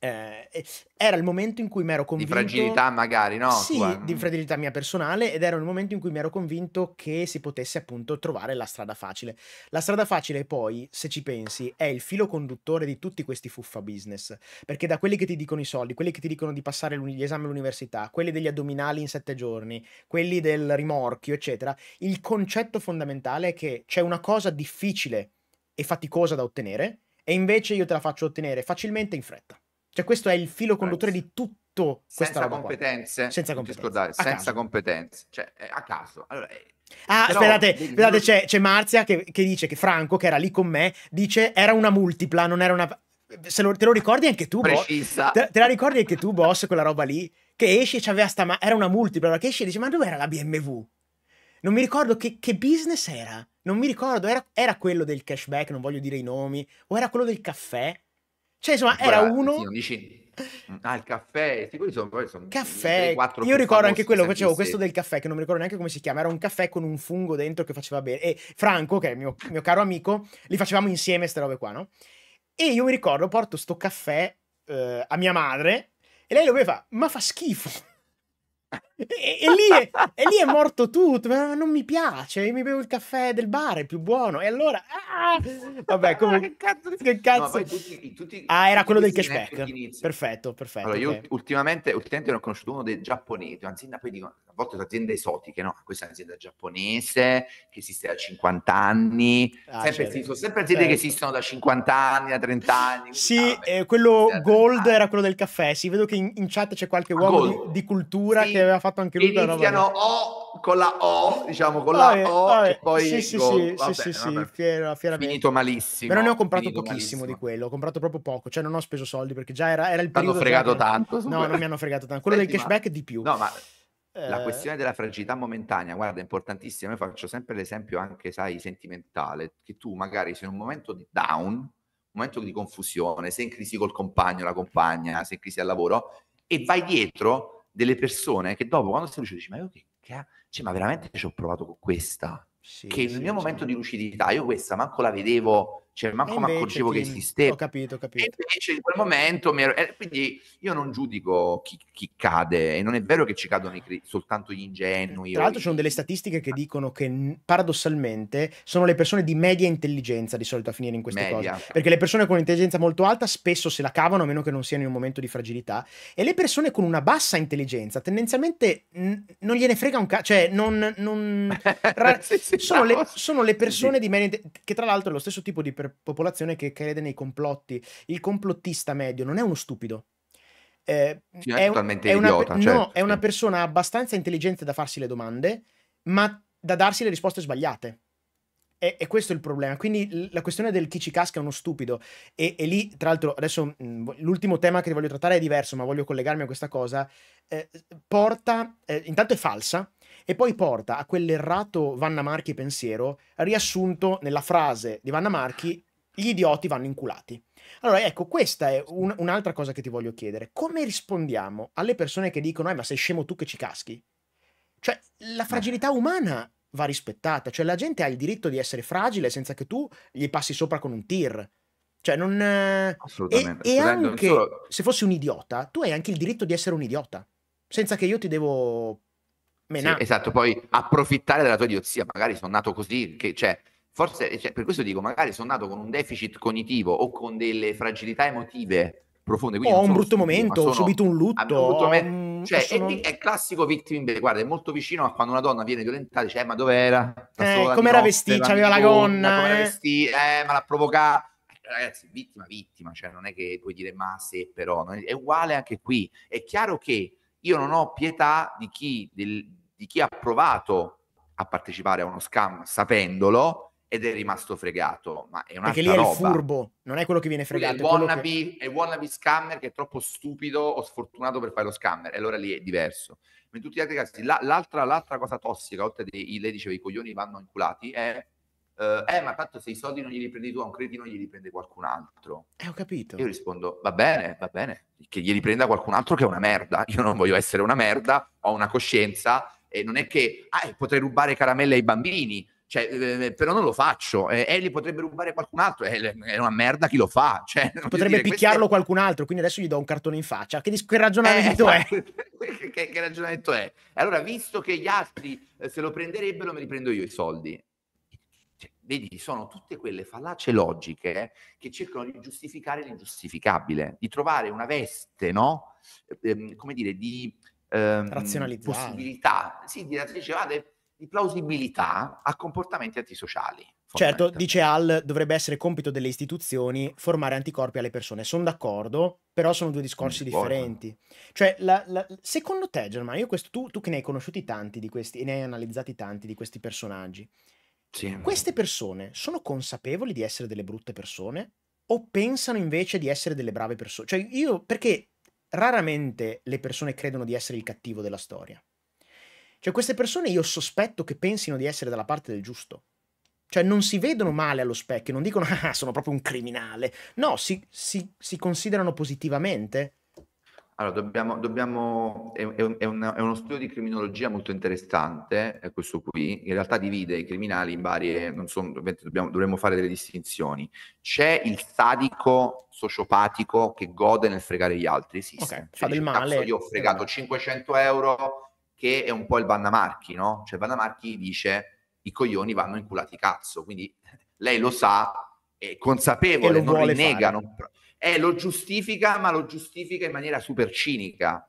eh, era il momento in cui mi ero convinto di fragilità magari no? sì, tua. di mm. fragilità mia personale ed era il momento in cui mi ero convinto che si potesse appunto trovare la strada facile la strada facile poi se ci pensi è il filo conduttore di tutti questi fuffa business perché da quelli che ti dicono i soldi quelli che ti dicono di passare gli esami all'università quelli degli addominali in sette giorni quelli del rimorchio eccetera il concetto fondamentale è che c'è una cosa difficile e faticosa da ottenere e invece io te la faccio ottenere facilmente in fretta. Cioè questo è il filo conduttore di tutto senza competenze, qua. senza competenze, scordare, senza caso. competenze, cioè a caso. Allora, eh, Ah, aspettate, devi... aspettate c'è, c'è, Marzia che, che, dice che Franco, che era lì con me, dice era una multipla, non era una... Se lo, te lo ricordi anche tu, boh? Precisa. boss? Te, te, la ricordi anche tu, boss, quella roba lì? Che esce e c'aveva sta... Ma- era una multipla, che esce e dice ma dove era la BMW? Non mi ricordo che, che business era. Non mi ricordo, era, era, quello del cashback, non voglio dire i nomi, o era quello del caffè. Cioè, insomma, Guarda, era uno... Dici... Mm, ah, il caffè, sì, sono, poi sono caffè. Io ricordo anche quello, facevo questo del caffè, che non mi ricordo neanche come si chiama, era un caffè con un fungo dentro che faceva bere. E Franco, che è il mio, mio caro amico, li facevamo insieme queste robe qua, no? E io mi ricordo, porto sto caffè eh, a mia madre, e lei lo beve fa, ma fa schifo. E, e, lì è, e, lì, è, morto tutto, ma ah, non mi piace, mi bevo il caffè del bar, è più buono. E allora, ah, vabbè, ah, come... che cazzo? Che cazzo? No, tutti, tutti, ah, era quello del cashback. Perfetto, perfetto. Allora, io ultimamente, ultimamente ne ho conosciuto uno dei giapponesi, un'azienda, poi dico, a volte sono aziende esotiche, no? Questa è un'azienda giapponese che esiste da 50 anni, ah, sempre, certo. sono sempre aziende certo. che esistono da 50 anni, da 30 anni. Sì, ah, eh, quello eh, gold eh. era quello del caffè, sì, vedo che in, in chat c'è qualche ah, uomo di, di, cultura sì. che aveva fatto fatto anche lui iniziano O con la O, diciamo con vabbè, la O vabbè. e poi sì, sì, go, vabbè, sì, sì, fiera, fieramente. Finito malissimo. Però ne ho comprato pochissimo malissimo. di quello, ho comprato proprio poco, cioè non ho speso soldi perché già era, era il periodo... Hanno fregato che... tanto. No, non mi hanno fregato tanto, quello Senti, del cashback ma... di più. No, ma la eh. questione della fragilità momentanea, guarda, è importantissima. Io faccio sempre l'esempio anche, sai, sentimentale, che tu magari sei in un momento di down, un momento di confusione, sei in crisi col compagno, la compagna, sei in crisi al lavoro e vai dietro delle persone che dopo quando sei lucido dici ma io che cazzo, cioè, ma veramente ci ho provato con questa? Sì, che nel mio sì. momento di lucidità io questa manco la vedevo cioè manco mi accorgevo che esisteva. Ho capito, ho capito. E invece in quel momento mi ero... Eh, quindi io non giudico chi, chi, cade e non è vero che ci cadono i, soltanto gli ingenui. Tra l'altro ci sono delle statistiche che dicono che paradossalmente sono le persone di media intelligenza di solito a finire in queste media. cose, perché le persone con intelligenza molto alta spesso se la cavano a meno che non siano in un momento di fragilità e le persone con una bassa intelligenza tendenzialmente non gliene frega un cazzo, cioè non... non... sì, sì, sono, le, sono, le, persone sì. di media intelligenza, che tra l'altro è lo stesso tipo di persone popolazione che crede nei complotti. Il complottista medio non è uno stupido. Eh, sì, è, è, totalmente è idiota. Una, cioè, no, certo, è una persona abbastanza intelligente da farsi le domande, ma da darsi le risposte sbagliate. E, e, questo è il problema. Quindi la questione del chi ci casca è uno stupido. E, e lì, tra l'altro, adesso mm, l'ultimo tema che voglio trattare è diverso, ma voglio collegarmi a questa cosa. Eh, porta, eh, intanto è falsa, e poi porta a quell'errato Vanna Marchi pensiero riassunto nella frase di Vanna Marchi gli idioti vanno inculati. Allora, ecco, questa è un, un'altra cosa che ti voglio chiedere. Come rispondiamo alle persone che dicono, eh, ma sei scemo tu che ci caschi? Cioè, la eh. fragilità umana va rispettata, cioè la gente ha il diritto di essere fragile senza che tu gli passi sopra con un tir. Cioè, non... Eh, Assolutamente. E, e anche, solo... se fossi un idiota, tu hai anche il diritto di essere un idiota, senza che io ti devo sì, esatto, poi approfittare della tua idiozia, magari sono nato così, che, cioè, forse cioè, per questo dico, magari sono nato con un deficit cognitivo o con delle fragilità emotive profonde. Quindi ho un brutto stupido, momento, sono, ho subito un lutto. Un brutto momento, cioè, sono... è, è, classico victim guarda, è molto vicino a quando una donna viene violentata, dice, eh, ma dov'era? Eh, come era vestita? Aveva la gonna. Come era eh. vestita? Eh, ma l'ha provocata ragazzi, vittima, vittima, cioè non è che puoi dire ma se però, è uguale anche qui. È chiaro che io non ho pietà di chi del, di chi ha provato a partecipare a uno scam sapendolo ed è rimasto fregato. Ma è una Perché lì è roba. il furbo, non è quello che viene fregato. È il, wannabe, che... è il wannabe scammer che è troppo stupido o sfortunato per fare lo scammer, e allora lì è diverso. Ma in tutti gli altri casi, la, l'altra, l'altra, cosa tossica, oltre a lei diceva i coglioni vanno inculati, è Uh, eh, ma tanto se i soldi non glieli prendi tu a un credito, non glieli prende qualcun altro. Eh, ho capito. Io rispondo, va bene, va bene, che glieli prenda qualcun altro che è una merda. Io non voglio essere una merda, ho una coscienza e non è che ah, eh, potrei rubare caramelle ai bambini, cioè, eh, eh, eh però non lo faccio. Eh, Ellie potrebbe rubare qualcun altro, eh, è una merda chi lo fa. Cioè, potrebbe dire, picchiarlo è... qualcun altro, quindi adesso gli do un cartone in faccia. Che, che ragionamento eh, è? Esatto. che, che, ragionamento è? Allora, visto che gli altri se lo prenderebbero, me li prendo io i soldi. Cioè, vedi, sono tutte quelle fallace logiche che cercano di giustificare l'ingiustificabile, di trovare una veste, no? Ehm, come dire, di ehm, possibilità, sì, di, dicevate, di plausibilità a comportamenti antisociali. Certo, dice Al, dovrebbe essere compito delle istituzioni formare anticorpi alle persone. Sono d'accordo, però sono due discorsi differenti. Cioè, la, la, secondo te, Germano, questo, tu, tu, che ne hai conosciuti tanti di questi, e ne hai analizzati tanti di questi personaggi, sì. queste persone sono consapevoli di essere delle brutte persone? O pensano invece di essere delle brave persone? Cioè, io, perché raramente le persone credono di essere il cattivo della storia. Cioè, queste persone io sospetto che pensino di essere dalla parte del giusto. Cioè, non si vedono male allo specchio, non dicono, ah, ah sono proprio un criminale. No, si, si, si considerano positivamente allora, dobbiamo, dobbiamo è, è, una, è, uno studio di criminologia molto interessante, è questo qui, in realtà divide i criminali in varie, non so, dobbiamo, dovremmo fare delle distinzioni. C'è il sadico sociopatico che gode nel fregare gli altri, esiste. Okay, cioè, fa del male. io ho fregato 500 euro, che è un po' il Vannamarchi, no? Cioè Vannamarchi dice i coglioni vanno inculati cazzo, quindi lei lo sa, è consapevole, non rinnega, non eh, lo giustifica, ma lo giustifica in maniera super cinica.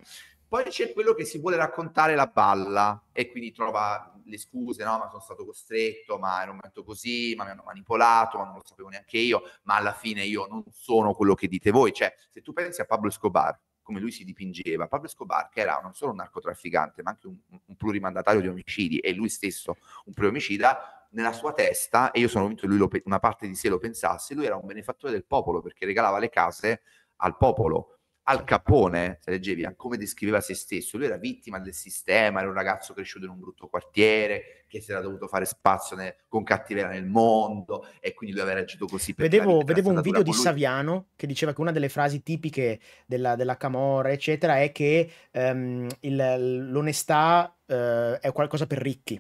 Poi c'è quello che si vuole raccontare la palla e quindi trova le scuse, no, ma sono stato costretto, ma era un momento così, ma mi hanno manipolato, ma non lo sapevo neanche io, ma alla fine io non sono quello che dite voi. Cioè, se tu pensi a Pablo Escobar, come lui si dipingeva, Pablo Escobar, che era non solo un narcotrafficante, ma anche un, un plurimandatario di omicidi e lui stesso un preomicida, nella sua testa, e io sono convinto che lui lo, una parte di sé lo pensasse, lui era un benefattore del popolo perché regalava le case al popolo. Al certo. Capone, se leggevi, come descriveva se stesso, lui era vittima del sistema, era un ragazzo cresciuto in un brutto quartiere, che si era dovuto fare spazio nel, con cattiveria nel mondo e quindi lui aveva reagito così. vedevo, vedevo un video di Saviano che diceva che una delle frasi tipiche della, della Camorra, eccetera, è che um, il, l'onestà uh, è qualcosa per ricchi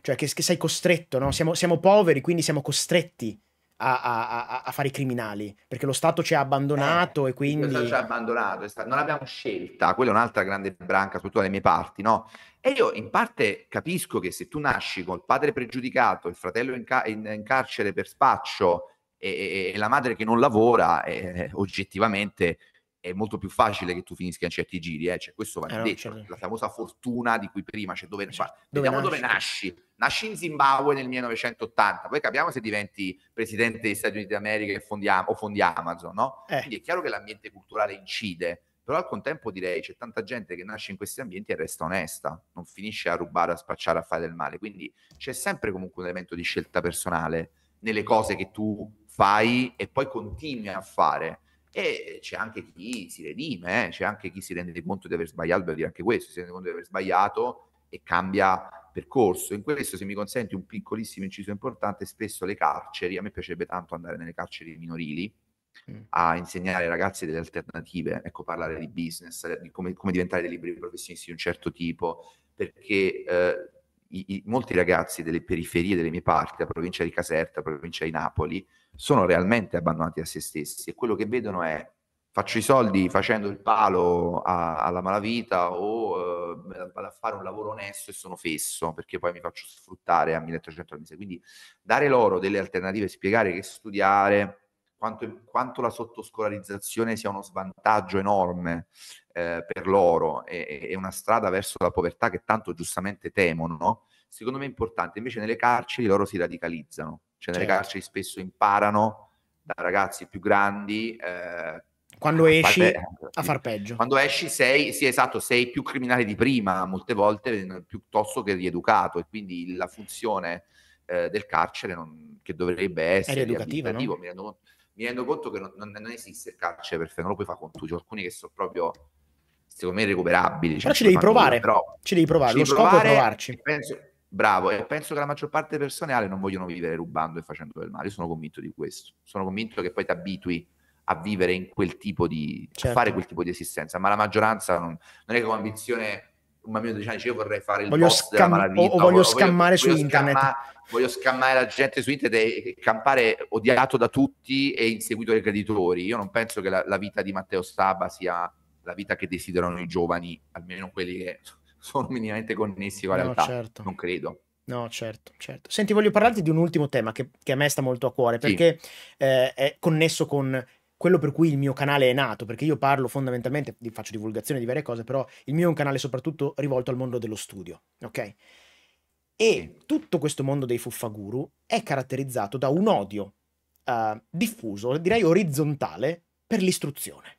cioè che, che sei costretto, no? Siamo, siamo, poveri, quindi siamo costretti a, a, a, a, fare i criminali, perché lo Stato ci ha abbandonato eh, e quindi... Lo Stato ci ha abbandonato, non abbiamo scelta, quella è un'altra grande branca, soprattutto dalle mie parti, no? E io in parte capisco che se tu nasci col padre pregiudicato, il fratello in, ca- in, in carcere per spaccio e, e, e, la madre che non lavora, eh, oggettivamente è molto più facile che tu finisca in certi giri, eh? cioè, questo va eh detto, no, certo. la famosa fortuna di cui prima, cioè dove, cioè, dove, nasci. dove nasci. Nasci in Zimbabwe nel 1980, poi capiamo se diventi presidente degli Stati Uniti d'America e fondi, o fondi Amazon, no? Eh. Quindi è chiaro che l'ambiente culturale incide, però al contempo direi c'è tanta gente che nasce in questi ambienti e resta onesta, non finisce a rubare, a spacciare, a fare del male, quindi c'è sempre comunque un elemento di scelta personale nelle cose che tu fai e poi continui a fare. E c'è anche chi si redime, eh? c'è anche chi si rende conto di aver sbagliato, per dire anche questo, si rende conto di aver sbagliato e cambia percorso. In questo, se mi consenti un piccolissimo inciso importante, spesso le carceri, a me piacerebbe tanto andare nelle carceri minorili mm. a insegnare ai ragazzi delle alternative, ecco, parlare di business, di come, come diventare dei liberi professionisti di un certo tipo, perché eh, i, i, molti ragazzi delle periferie delle mie parti, la provincia di Caserta, la provincia di Napoli, sono realmente abbandonati a se stessi e quello che vedono è faccio i soldi facendo il palo a, alla malavita o eh, vado a fare un lavoro onesto e sono fesso perché poi mi faccio sfruttare a 1300 al mese. Quindi dare loro delle alternative, spiegare che studiare, quanto, quanto la sottoscolarizzazione sia uno svantaggio enorme eh, per loro e, e, una strada verso la povertà che tanto giustamente temono, secondo me è importante. Invece nelle carceri loro si radicalizzano, cioè nelle certo. carceri spesso imparano da ragazzi più grandi. Eh, quando a esci far a far peggio. Quando esci sei, sì, esatto, sei più criminale di prima, molte volte eh, piuttosto che rieducato e quindi la funzione eh, del carcere non, che dovrebbe essere rieducativa, no? mi, rendo conto, mi, rendo conto, che non, non, esiste il carcere perfetto, non lo puoi fare con tutti, alcuni che sono proprio secondo me recuperabili. Cioè però cioè, ci, devi provare, però ci devi provare, ci devi lo scopo è provarci. Penso, bravo, e penso che la maggior parte delle persone non vogliono vivere rubando e facendo del male, io sono convinto di questo, sono convinto che poi ti abitui a vivere in quel tipo di certo. fare quel tipo di esistenza, ma la maggioranza non, non è che con ambizione un bambino di 10 anni dice io vorrei fare il voglio boss scam- della malavita, o, o voglio, voglio scammare voglio, su internet scamma- voglio scammare la gente su internet e campare odiato da tutti e inseguito dai creditori io non penso che la, la vita di Matteo Staba sia la vita che desiderano i giovani almeno quelli che sono minimamente connessi con la no, realtà certo. non credo No, certo, certo. Senti, voglio parlarti di un ultimo tema che, che a me sta molto a cuore, perché sì. eh, è connesso con quello per cui il mio canale è nato, perché io parlo fondamentalmente, faccio divulgazione di varie cose, però il mio è un canale soprattutto rivolto al mondo dello studio, ok? E tutto questo mondo dei fuffaguru è caratterizzato da un odio uh, diffuso, direi orizzontale, per l'istruzione,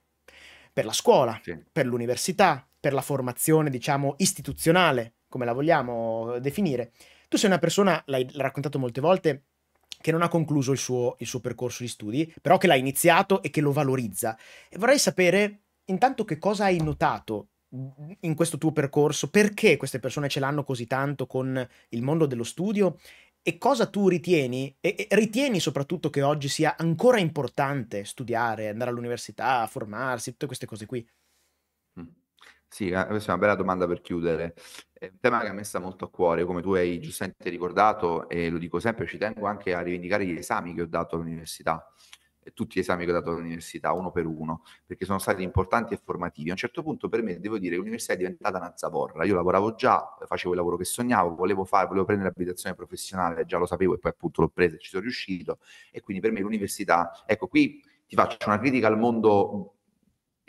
per la scuola, sì. per l'università, per la formazione, diciamo, istituzionale, come la vogliamo definire. Tu sei una persona, l'hai raccontato molte volte, che non ha concluso il suo, il suo percorso di studi, però che l'ha iniziato e che lo valorizza. E vorrei sapere intanto che cosa hai notato in questo tuo percorso, perché queste persone ce l'hanno così tanto con il mondo dello studio e cosa tu ritieni, e, e ritieni soprattutto che oggi sia ancora importante studiare, andare all'università, formarsi, tutte queste cose qui. Sì, eh, questa è una bella domanda per chiudere. È un tema che a me sta molto a cuore, come tu hai giustamente ricordato, e lo dico sempre, ci tengo anche a rivendicare gli esami che ho dato all'università, tutti gli esami che ho dato all'università, uno per uno, perché sono stati importanti e formativi. A un certo punto per me, devo dire, l'università è diventata una zavorra. Io lavoravo già, facevo il lavoro che sognavo, volevo fare, volevo prendere l'abilitazione professionale, già lo sapevo e poi appunto l'ho presa e ci sono riuscito. E quindi per me l'università, ecco qui ti faccio una critica al mondo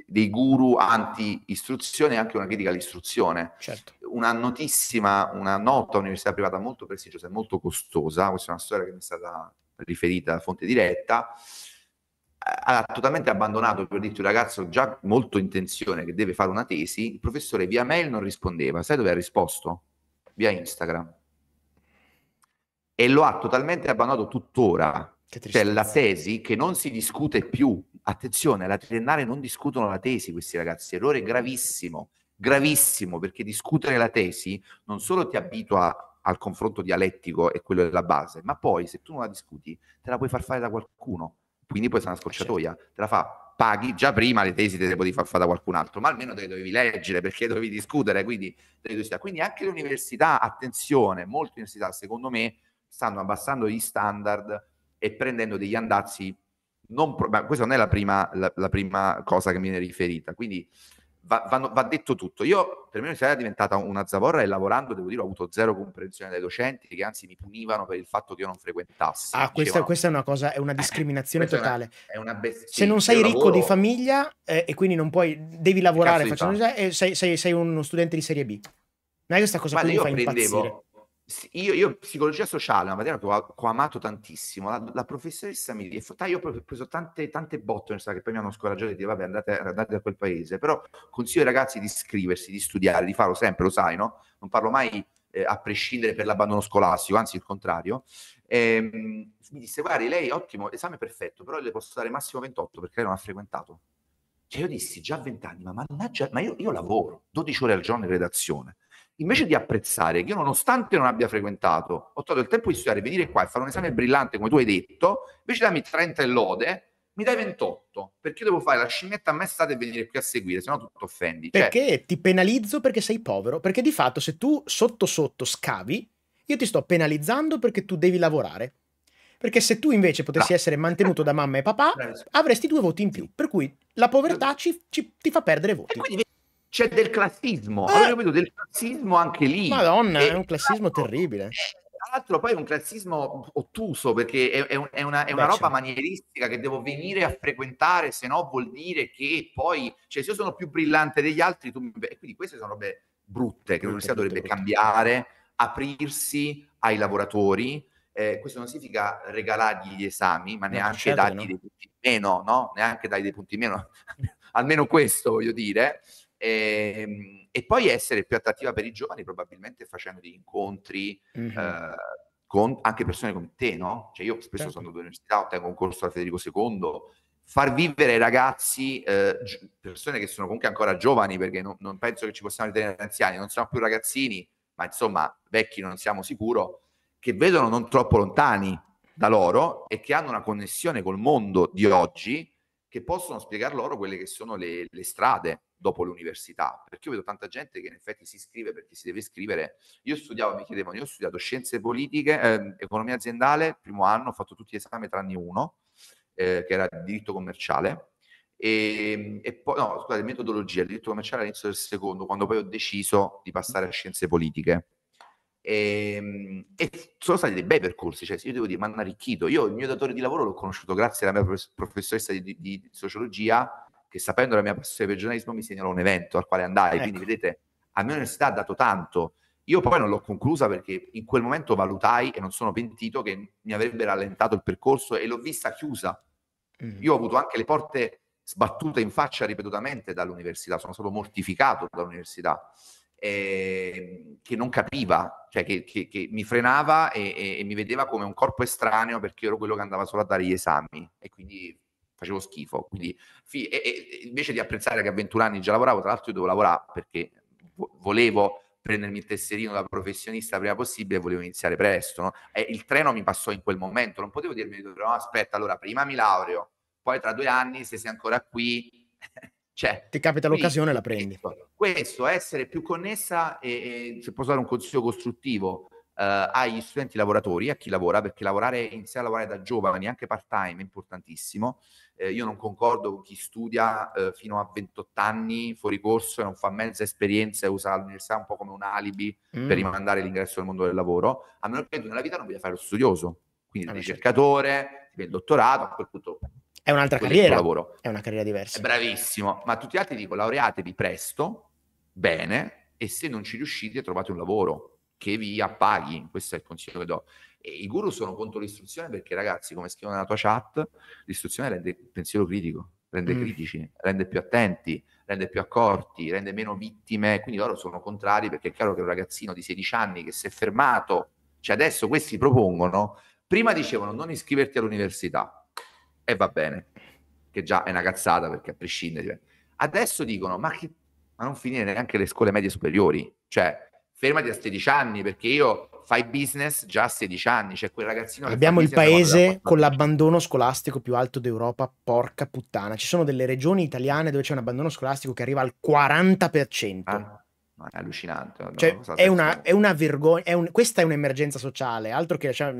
dei guru anti-istruzione e anche una critica all'istruzione. Certo. Una notissima, una nota università privata molto prestigiosa e molto costosa, questa è una storia che mi è stata riferita da fonte diretta, ha totalmente abbandonato per dirti un ragazzo già molto intenzione che deve fare una tesi, il professore via mail non rispondeva, sai dove ha risposto? Via Instagram. E lo ha totalmente abbandonato tuttora. C'è cioè, la tesi che non si discute più. Attenzione, la triennale non discutono la tesi questi ragazzi, errore gravissimo, gravissimo, perché discutere la tesi non solo ti abitua al confronto dialettico e quello della base, ma poi se tu non la discuti te la puoi far fare da qualcuno, quindi poi essere una scorciatoia, certo. te la fa, paghi, già prima le tesi te le potevi far fare da qualcun altro, ma almeno te le dovevi leggere perché dovevi discutere, quindi, quindi anche le università, attenzione, molte università secondo me stanno abbassando gli standard e prendendo degli andazzi non pro- ma questa non è la prima, la, la prima, cosa che mi viene riferita quindi va, va, va detto tutto io per me l'università è diventata una zavorra e lavorando devo dire ho avuto zero comprensione dai docenti che anzi mi punivano per il fatto che io non frequentassi ah questa, questa, è una cosa è una eh, discriminazione eh, totale è una, è una best- se non sei ricco lavoro, di famiglia eh, e quindi non puoi devi lavorare facendo, eh, sei, sei, sei uno studente di serie B ma questa cosa che qui mi fa impazzire io, io, psicologia sociale, una materia che ho, ho amato tantissimo, la, la professoressa mi disse, io ho preso tante, tante botte, che poi mi hanno scoraggiato e dire, vabbè andate, andate a quel paese, però consiglio ai ragazzi di iscriversi, di studiare, di farlo sempre, lo sai, no? Non parlo mai eh, a prescindere per l'abbandono scolastico, anzi il contrario. E, ehm, mi disse, guardi, lei ottimo, esame perfetto, però le posso dare massimo 28 perché lei non ha frequentato. Cioè io dissi, già a 20 anni, ma mannaggia, ma io, io lavoro 12 ore al giorno in redazione invece di apprezzare che io nonostante non abbia frequentato, ho trovato il tempo di studiare, venire qua e fare un esame brillante come tu hai detto, invece di dammi 30 e lode, mi dai 28 perché io devo fare la scimmietta a me state e venire qui a seguire, se no tu ti offendi. Cioè perché ti penalizzo perché sei povero? Perché di fatto se tu sotto sotto scavi, io ti sto penalizzando perché tu devi lavorare. Perché se tu invece potessi essere mantenuto da mamma e papà, avresti due voti in più. Per cui la povertà ci, ci, ti fa perdere voti. E quindi c'è del classismo, eh. avevo capito del classismo anche lì. Madonna, e, è un classismo terribile. Tra l'altro poi è un classismo ottuso perché è, è, è una, è una Beh, roba c'è. Certo. manieristica che devo venire a frequentare, se no vuol dire che poi, cioè se io sono più brillante degli altri, tu mi... e quindi queste sono robe brutte che l'università dovrebbe brutte. cambiare, aprirsi ai lavoratori. Eh, questo non significa regalargli gli esami, ma no, neanche dargli no. dei punti meno, no? Neanche dargli dei punti meno, almeno questo voglio dire. E, ehm, e, poi essere più attrattiva per i giovani probabilmente facendo degli incontri mm-hmm. eh, con anche persone come te, no? Cioè io spesso certo. sono all'università, ottengo un corso da Federico II, far vivere ai ragazzi, eh, persone che sono comunque ancora giovani, perché non, non penso che ci possiamo ritenere anziani, non siamo più ragazzini, ma insomma vecchi non siamo sicuro, che vedono non troppo lontani da loro e che hanno una connessione col mondo di oggi che possono spiegar loro quelle che sono le, le strade, dopo l'università, perché io vedo tanta gente che in effetti si iscrive perché si deve iscrivere. Io studiavo, mi chiedevano, io ho studiato scienze politiche, eh, economia aziendale, primo anno, ho fatto tutti gli esami tranne uno, eh, che era diritto commerciale, e, ehm, e, poi, no, scusate, metodologia, diritto commerciale all'inizio del secondo, quando poi ho deciso di passare a scienze politiche. E, ehm, e, sono stati dei bei percorsi, cioè io devo dire, mi hanno arricchito. Io il mio datore di lavoro l'ho conosciuto grazie alla mia professoressa di, di sociologia che sapendo la mia passione per il giornalismo mi segnalò un evento al quale andai. Ecco. Quindi vedete, a me università ha dato tanto. Io poi non l'ho conclusa perché in quel momento valutai e non sono pentito che mi avrebbe rallentato il percorso e l'ho vista chiusa. Mm. Io ho avuto anche le porte sbattute in faccia ripetutamente dall'università, sono stato mortificato dall'università, eh, che non capiva, cioè che, che, che mi frenava e, e, e mi vedeva come un corpo estraneo perché ero quello che andava solo a dare gli esami e quindi facevo schifo. Quindi, fi- e, e, invece di apprezzare che a 21 anni già lavoravo, tra l'altro io dovevo lavorare perché vo- volevo prendermi il tesserino da professionista prima possibile e volevo iniziare presto. No? E il treno mi passò in quel momento, non potevo dirmi, no, aspetta, allora prima mi laureo, poi tra due anni se sei ancora qui... cioè, Ti capita l'occasione, la prendi. Questo, questo essere più connessa e, e, se posso dare un consiglio costruttivo eh, agli studenti lavoratori, a chi lavora, perché lavorare, iniziare a lavorare da giovani, anche part time, è importantissimo eh, io non concordo con chi studia eh, fino a 28 anni fuori corso e non fa mezza esperienza e usa l'università un po' come un alibi mm. per rimandare l'ingresso nel mondo del lavoro, a meno che tu nella vita non voglia fare lo studioso, quindi eh, il certo. ricercatore, il dottorato, a quel punto è un'altra carriera, lavoro. è una carriera diversa. È bravissimo, ma tutti gli altri dico laureatevi presto, bene, e se non ci riuscite trovate un lavoro che vi appaghi, questo è il consiglio che do. E I guru sono contro l'istruzione perché, ragazzi, come scrivono nella tua chat, l'istruzione rende pensiero critico, rende mm. critici, rende più attenti, rende più accorti, rende meno vittime. Quindi loro sono contrari perché è chiaro che un ragazzino di 16 anni che si è fermato, cioè adesso questi propongono, prima dicevano non iscriverti all'università e va bene, che già è una cazzata perché a prescindere. Cioè. Adesso dicono ma, che, ma non finire neanche le scuole medie superiori, cioè fermati a 16 anni perché io fai business già a 16 anni, cioè quel ragazzino... Abbiamo il paese con l'abbandono scolastico più alto d'Europa, porca puttana. Ci sono delle regioni italiane dove c'è un abbandono scolastico che arriva al 40%. Ah è allucinante. Cioè, è, una, è, una, vergogna, è un, questa è un'emergenza sociale, altro che, cioè,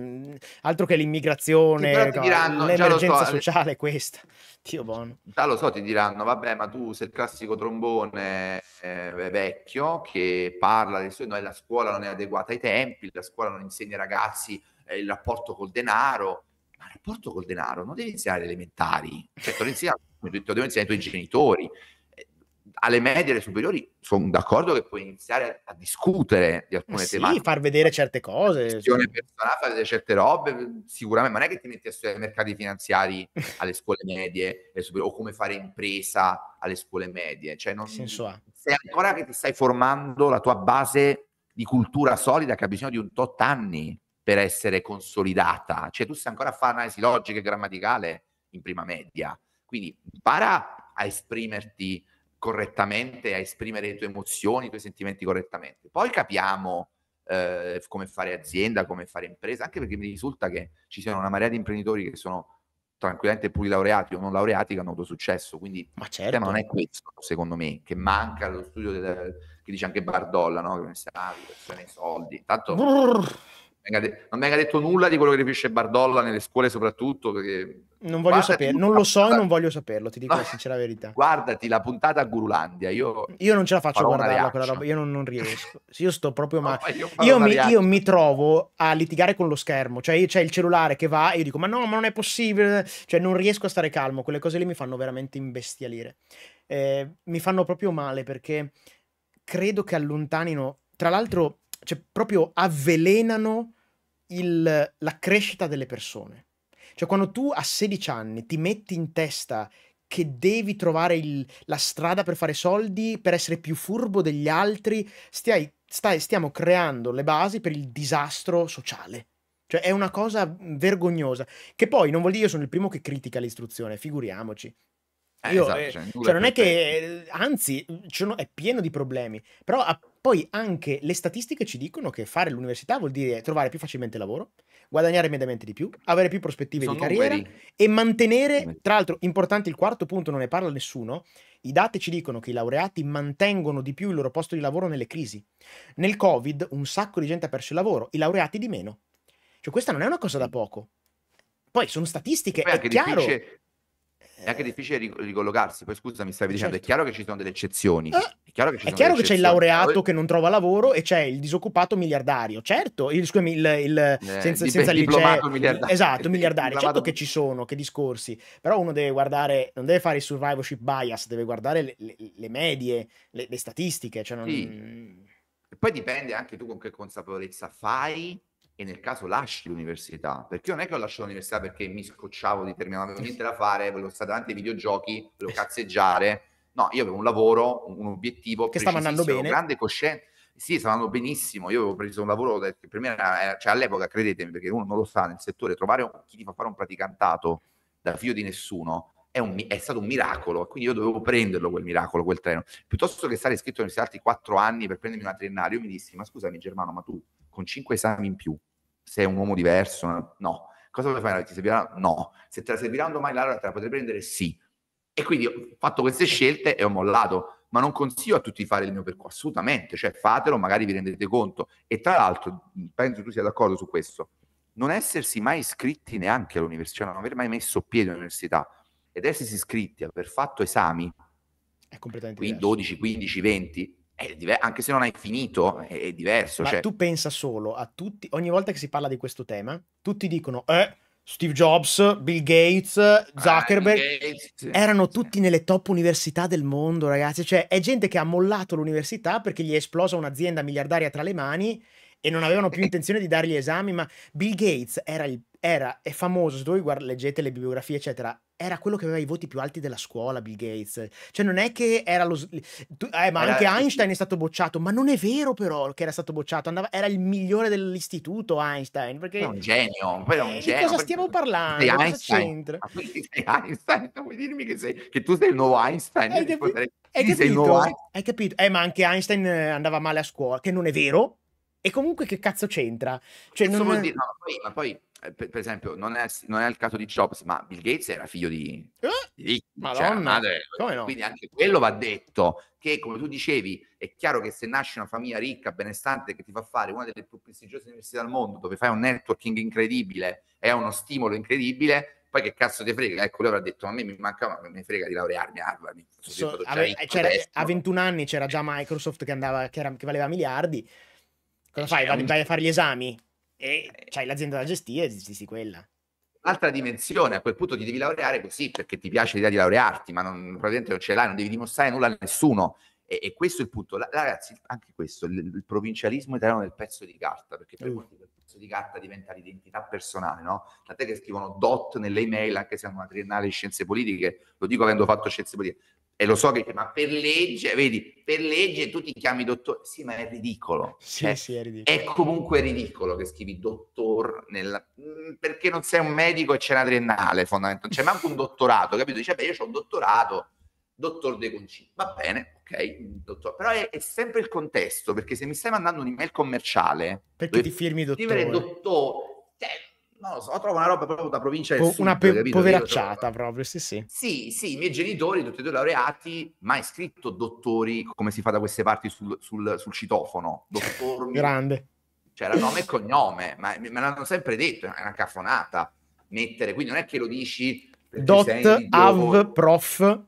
altro che l'immigrazione, no, diranno, l'emergenza so, eh, sociale è questa. Dio buono. Già lo so, ti diranno, vabbè, ma tu sei il classico trombone eh, vecchio che parla del suo, no, la scuola non è adeguata ai tempi, la scuola non insegna ai ragazzi eh, il rapporto col denaro, ma il rapporto col denaro non devi insegnare elementari, cioè, te lo insegnano, te lo insegnare ai tuoi genitori, alle medie e alle superiori sono d'accordo che puoi iniziare a discutere di alcune eh sì, tematiche. far vedere certe cose. Cioè. Personale, far vedere certe robe, sicuramente, ma non è che ti metti a studiare i mercati finanziari alle scuole medie o come fare impresa alle scuole medie. Cioè non, senso ha? Sei ancora che ti stai formando la tua base di cultura solida che ha bisogno di un tot anni per essere consolidata. Cioè tu stai ancora a fare analisi logica e grammaticale in prima media. Quindi impara a esprimerti correttamente, a esprimere le tue emozioni, i tuoi sentimenti correttamente. Poi capiamo eh, come fare azienda, come fare impresa, anche perché mi risulta che ci siano una marea di imprenditori che sono tranquillamente laureati o non laureati che hanno avuto successo. Quindi certo. il tema non certo. è questo, secondo me, che manca lo studio del, che dice anche Bardolla, no? che pensa, ah, persone soldi. Intanto... Brrr non venga detto nulla di quello che riferisce Bardolla nelle scuole soprattutto perché non voglio sapere, non lo so e non voglio saperlo ti dico no, la sincera verità guardati la puntata a Gurulandia io, io non ce la faccio a guardarla quella roba io non, non riesco io sto proprio male no, io, io, mi, io, mi, trovo a litigare con lo schermo cioè c'è il cellulare che va e io dico ma no ma non è possibile cioè non riesco a stare calmo quelle cose lì mi fanno veramente imbestialire eh, mi fanno proprio male perché credo che allontanino tra l'altro cioè, proprio avvelenano il, la crescita delle persone. Cioè, quando tu a 16 anni ti metti in testa che devi trovare il, la strada per fare soldi, per essere più furbo degli altri, stai, stai, stiamo creando le basi per il disastro sociale. Cioè è una cosa vergognosa, che poi non vuol dire che io sono il primo che critica l'istruzione, figuriamoci. Eh, io, esatto, eh, cioè, cioè non è che, eh, anzi, è pieno di problemi, però a, poi anche le statistiche ci dicono che fare l'università vuol dire trovare più facilmente lavoro, guadagnare mediamente di più, avere più prospettive Sono di carriera guerri. e mantenere, tra l'altro importante il quarto punto, non ne parla nessuno, i dati ci dicono che i laureati mantengono di più il loro posto di lavoro nelle crisi. Nel Covid un sacco di gente ha perso il lavoro, i laureati di meno. Cioè questa non è una cosa da poco. Poi sono statistiche, Beh, è chiaro. Difficile è anche eh. difficile ricollocarsi. Poi scusa, mi stavi eh, dicendo, certo. è chiaro che ci sono delle eccezioni. Eh, è chiaro che, è chiaro che c'è il laureato che non trova lavoro e c'è il disoccupato miliardario. Certo, il, scusami, il, il senza, il senza liceo. Miliardario. Esatto, miliardario. Certo che ci sono, che discorsi. Però uno deve guardare, non deve fare il survivorship bias, deve guardare le, le, le medie, le, le, statistiche. Cioè non... sì. Mm. E poi dipende anche tu con che consapevolezza fai e nel caso lasci l'università, perché io non è che ho lasciato certo. l'università perché mi scocciavo di terminare, non avevo niente da fare, volevo stare davanti ai videogiochi, volevo esatto. cazzeggiare, no, io avevo un lavoro, un obiettivo che stava andando bene, grande coscienza, sì, stava andando benissimo, io avevo preso un lavoro che per me era, cioè all'epoca, credetemi, perché uno non lo sa nel settore, trovare un, chi ti fa fare un praticantato da figlio di nessuno è, un, è, stato un miracolo, quindi io dovevo prenderlo quel miracolo, quel treno. Piuttosto che stare iscritto all'università altri quattro anni per prendermi una triennale, io mi dissi, ma scusami Germano, ma tu con cinque esami in più, sei un uomo diverso? No. Cosa vuoi fare? Ti servirà? No. Se te la serviranno domani, allora te la potrei prendere? Sì. E quindi ho fatto queste scelte e ho mollato, ma non consiglio a tutti di fare il mio percorso, assolutamente, cioè fatelo, magari vi rendete conto. E tra l'altro, penso tu sia d'accordo su questo, non essersi mai iscritti neanche all'università, non aver mai messo piede all'università ed essersi iscritti aver fatto esami, è completamente 12, 15, 20, Diver- anche se non hai finito, è, è diverso. Ma cioè... tu pensa solo a tutti, ogni volta che si parla di questo tema, tutti dicono, eh, Steve Jobs, Bill Gates, Zuckerberg, ah, Bill Gates, erano tutti nelle top università del mondo, ragazzi. Cioè, è gente che ha mollato l'università perché gli è esplosa un'azienda miliardaria tra le mani e non avevano più intenzione di dargli esami, ma Bill Gates era, il, era è famoso, se voi guard- leggete le bibliografie, eccetera, era quello che aveva i voti più alti della scuola, Bill Gates. Cioè, non è che era lo. Tu, eh, ma era... anche Einstein è stato bocciato. Ma non è vero, però, che era stato bocciato. Andava... Era il migliore dell'istituto, Einstein. Perché... un genio. Però un eh, genio. cosa stiamo parlando? Di Einstein. Cosa c'entra? Einstein, non vuoi dirmi che, sei... che, tu sei il nuovo Einstein? Hai, capi... potrei... Hai capito? Sei il nuovo Hai capito? Eh, ma anche Einstein eh, andava male a scuola, che non è vero. E comunque, che cazzo c'entra? Cioè, non... dire... no, poi, ma poi eh, per, esempio, non è, non è, il caso di Jobs, ma Bill Gates era figlio di, eh? di Ricky, cioè, Madonna, cioè, no? quindi anche quello va detto, che come tu dicevi, è chiaro che se nasci una famiglia ricca, benestante, che ti fa fare una delle più prestigiose università al mondo, dove fai un networking incredibile, è uno stimolo incredibile, poi che cazzo ti frega? Ecco, lui avrà detto, a me mi mancava, mi frega di laurearmi a Harvard. So, ave, a 21 anni c'era già Microsoft che, andava, che, era, che valeva miliardi. Cosa fai? Vai, un... vai a fare gli esami? e c'hai l'azienda da gestire e gestisti quella. Altra dimensione, a quel punto ti devi laureare così perché ti piace l'idea di laurearti, ma non, probabilmente non ce l'hai, non devi dimostrare nulla a nessuno. E, e questo è il punto. La, ragazzi, anche questo, il, il, provincialismo italiano del pezzo di carta, perché per mm. molti mm. il pezzo di carta diventa l'identità personale, no? Tant'è che scrivono DOT nelle email, anche se hanno una triennale di scienze politiche, lo dico avendo fatto scienze politiche, e lo so che ma per legge, vedi, per legge tu ti chiami dottore, sì, ma è ridicolo. Sì, eh, sì, è ridicolo. È comunque ridicolo che scrivi dottor nel... Mm, perché non sei un medico e c'è una triennale, fondamentalmente, c'è manco un dottorato, capito? Dice, beh, io ho un dottorato, dottor De Conci, Va bene, ok, dottor. Però è, è, sempre il contesto, perché se mi stai mandando un'email commerciale... Perché ti firmi dottore? Dottor, dottore... Cioè, non lo so, trovo una roba proprio da provincia del po- sud, Una pe- poveracciata proprio, sì sì. Sì, sì, i miei genitori, tutti e due laureati, mai scritto dottori, come si fa da queste parti sul, sul, sul citofono, dottor... Grande. C'era cioè, nome e cognome, ma me l'hanno sempre detto, è una caffonata mettere, quindi non è che lo dici... Dot, av, prof,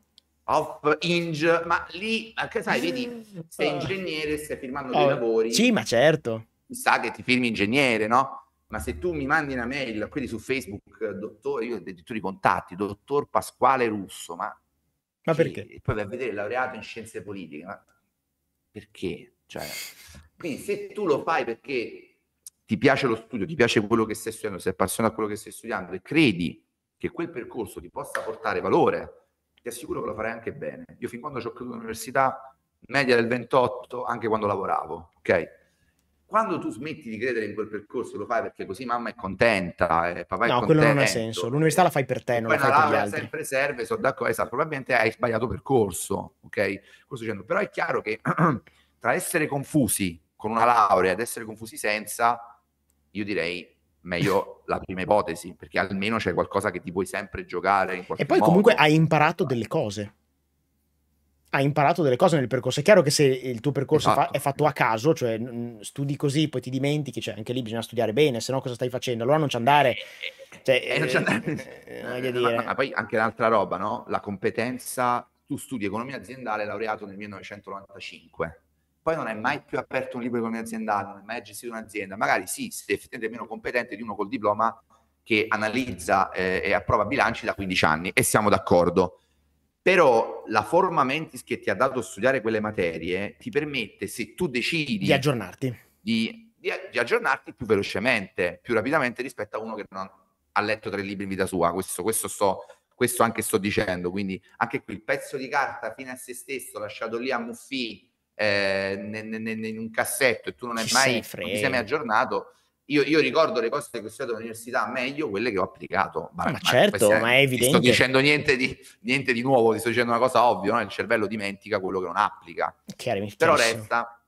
off inge, ma lì, anche sai, vedi, sei ah. ingegnere, stai firmando oh, dei ah. lavori. Sì, ma certo. Sa che ti firmi ingegnere, no? ma se tu mi mandi una mail, quelli su Facebook, dottore, io ho addirittura i contatti, dottor Pasquale Russo, ma, ma cioè, perché? poi vai a vedere laureato in scienze politiche, ma perché? Cioè, quindi se tu lo fai perché ti piace lo studio, ti piace quello che stai studiando, sei appassionato a quello che stai studiando e credi che quel percorso ti possa portare valore, ti assicuro che lo farai anche bene. Io fin quando ho creduto all'università, media del 28, anche quando lavoravo, ok? quando tu smetti di credere in quel percorso, lo fai perché così mamma è contenta, eh, papà è no, contento. No, quello non ha senso. L'università la fai per te, non la fai per gli altri. sempre serve, sono d'accordo, esatto, probabilmente hai sbagliato percorso, ok? Questo dicendo, però è chiaro che tra essere confusi con una laurea ed essere confusi senza, io direi meglio la prima ipotesi, perché almeno c'è qualcosa che ti puoi sempre giocare in qualche E poi modo. comunque hai imparato delle cose ha imparato delle cose nel percorso. È chiaro che se il tuo percorso fa esatto. è fatto a caso, cioè studi così, poi ti dimentichi, cioè anche lì bisogna studiare bene, se no cosa stai facendo? Allora non ci andare. Eh, eh, eh, cioè, eh, non ci andare. Eh, ma, ma, ma, poi anche l'altra roba, no? La competenza, tu studi economia aziendale laureato nel 1995. Poi non hai mai più aperto un libro di economia aziendale, non hai mai gestito un'azienda. Magari sì, sei effettivamente meno competente di uno col diploma che analizza eh, e approva bilanci da 15 anni e siamo d'accordo però la forma mentis che ti ha dato studiare quelle materie ti permette, se tu decidi di aggiornarti, di, di, di aggiornarti più velocemente, più rapidamente rispetto a uno che non ha letto tre libri in vita sua. Questo, questo, sto, questo anche sto dicendo. Quindi anche qui il pezzo di carta fine a se stesso, lasciato lì a Muffì eh, in, un cassetto e tu non hai mai, non mai aggiornato io, io, ricordo le cose che ho studiato all'università meglio quelle che ho applicato. Ma, ma certo, ma, ma è evidente. Non sto dicendo niente di, niente di, nuovo, ti sto dicendo una cosa ovvia, no? il cervello dimentica quello che non applica. Però resta,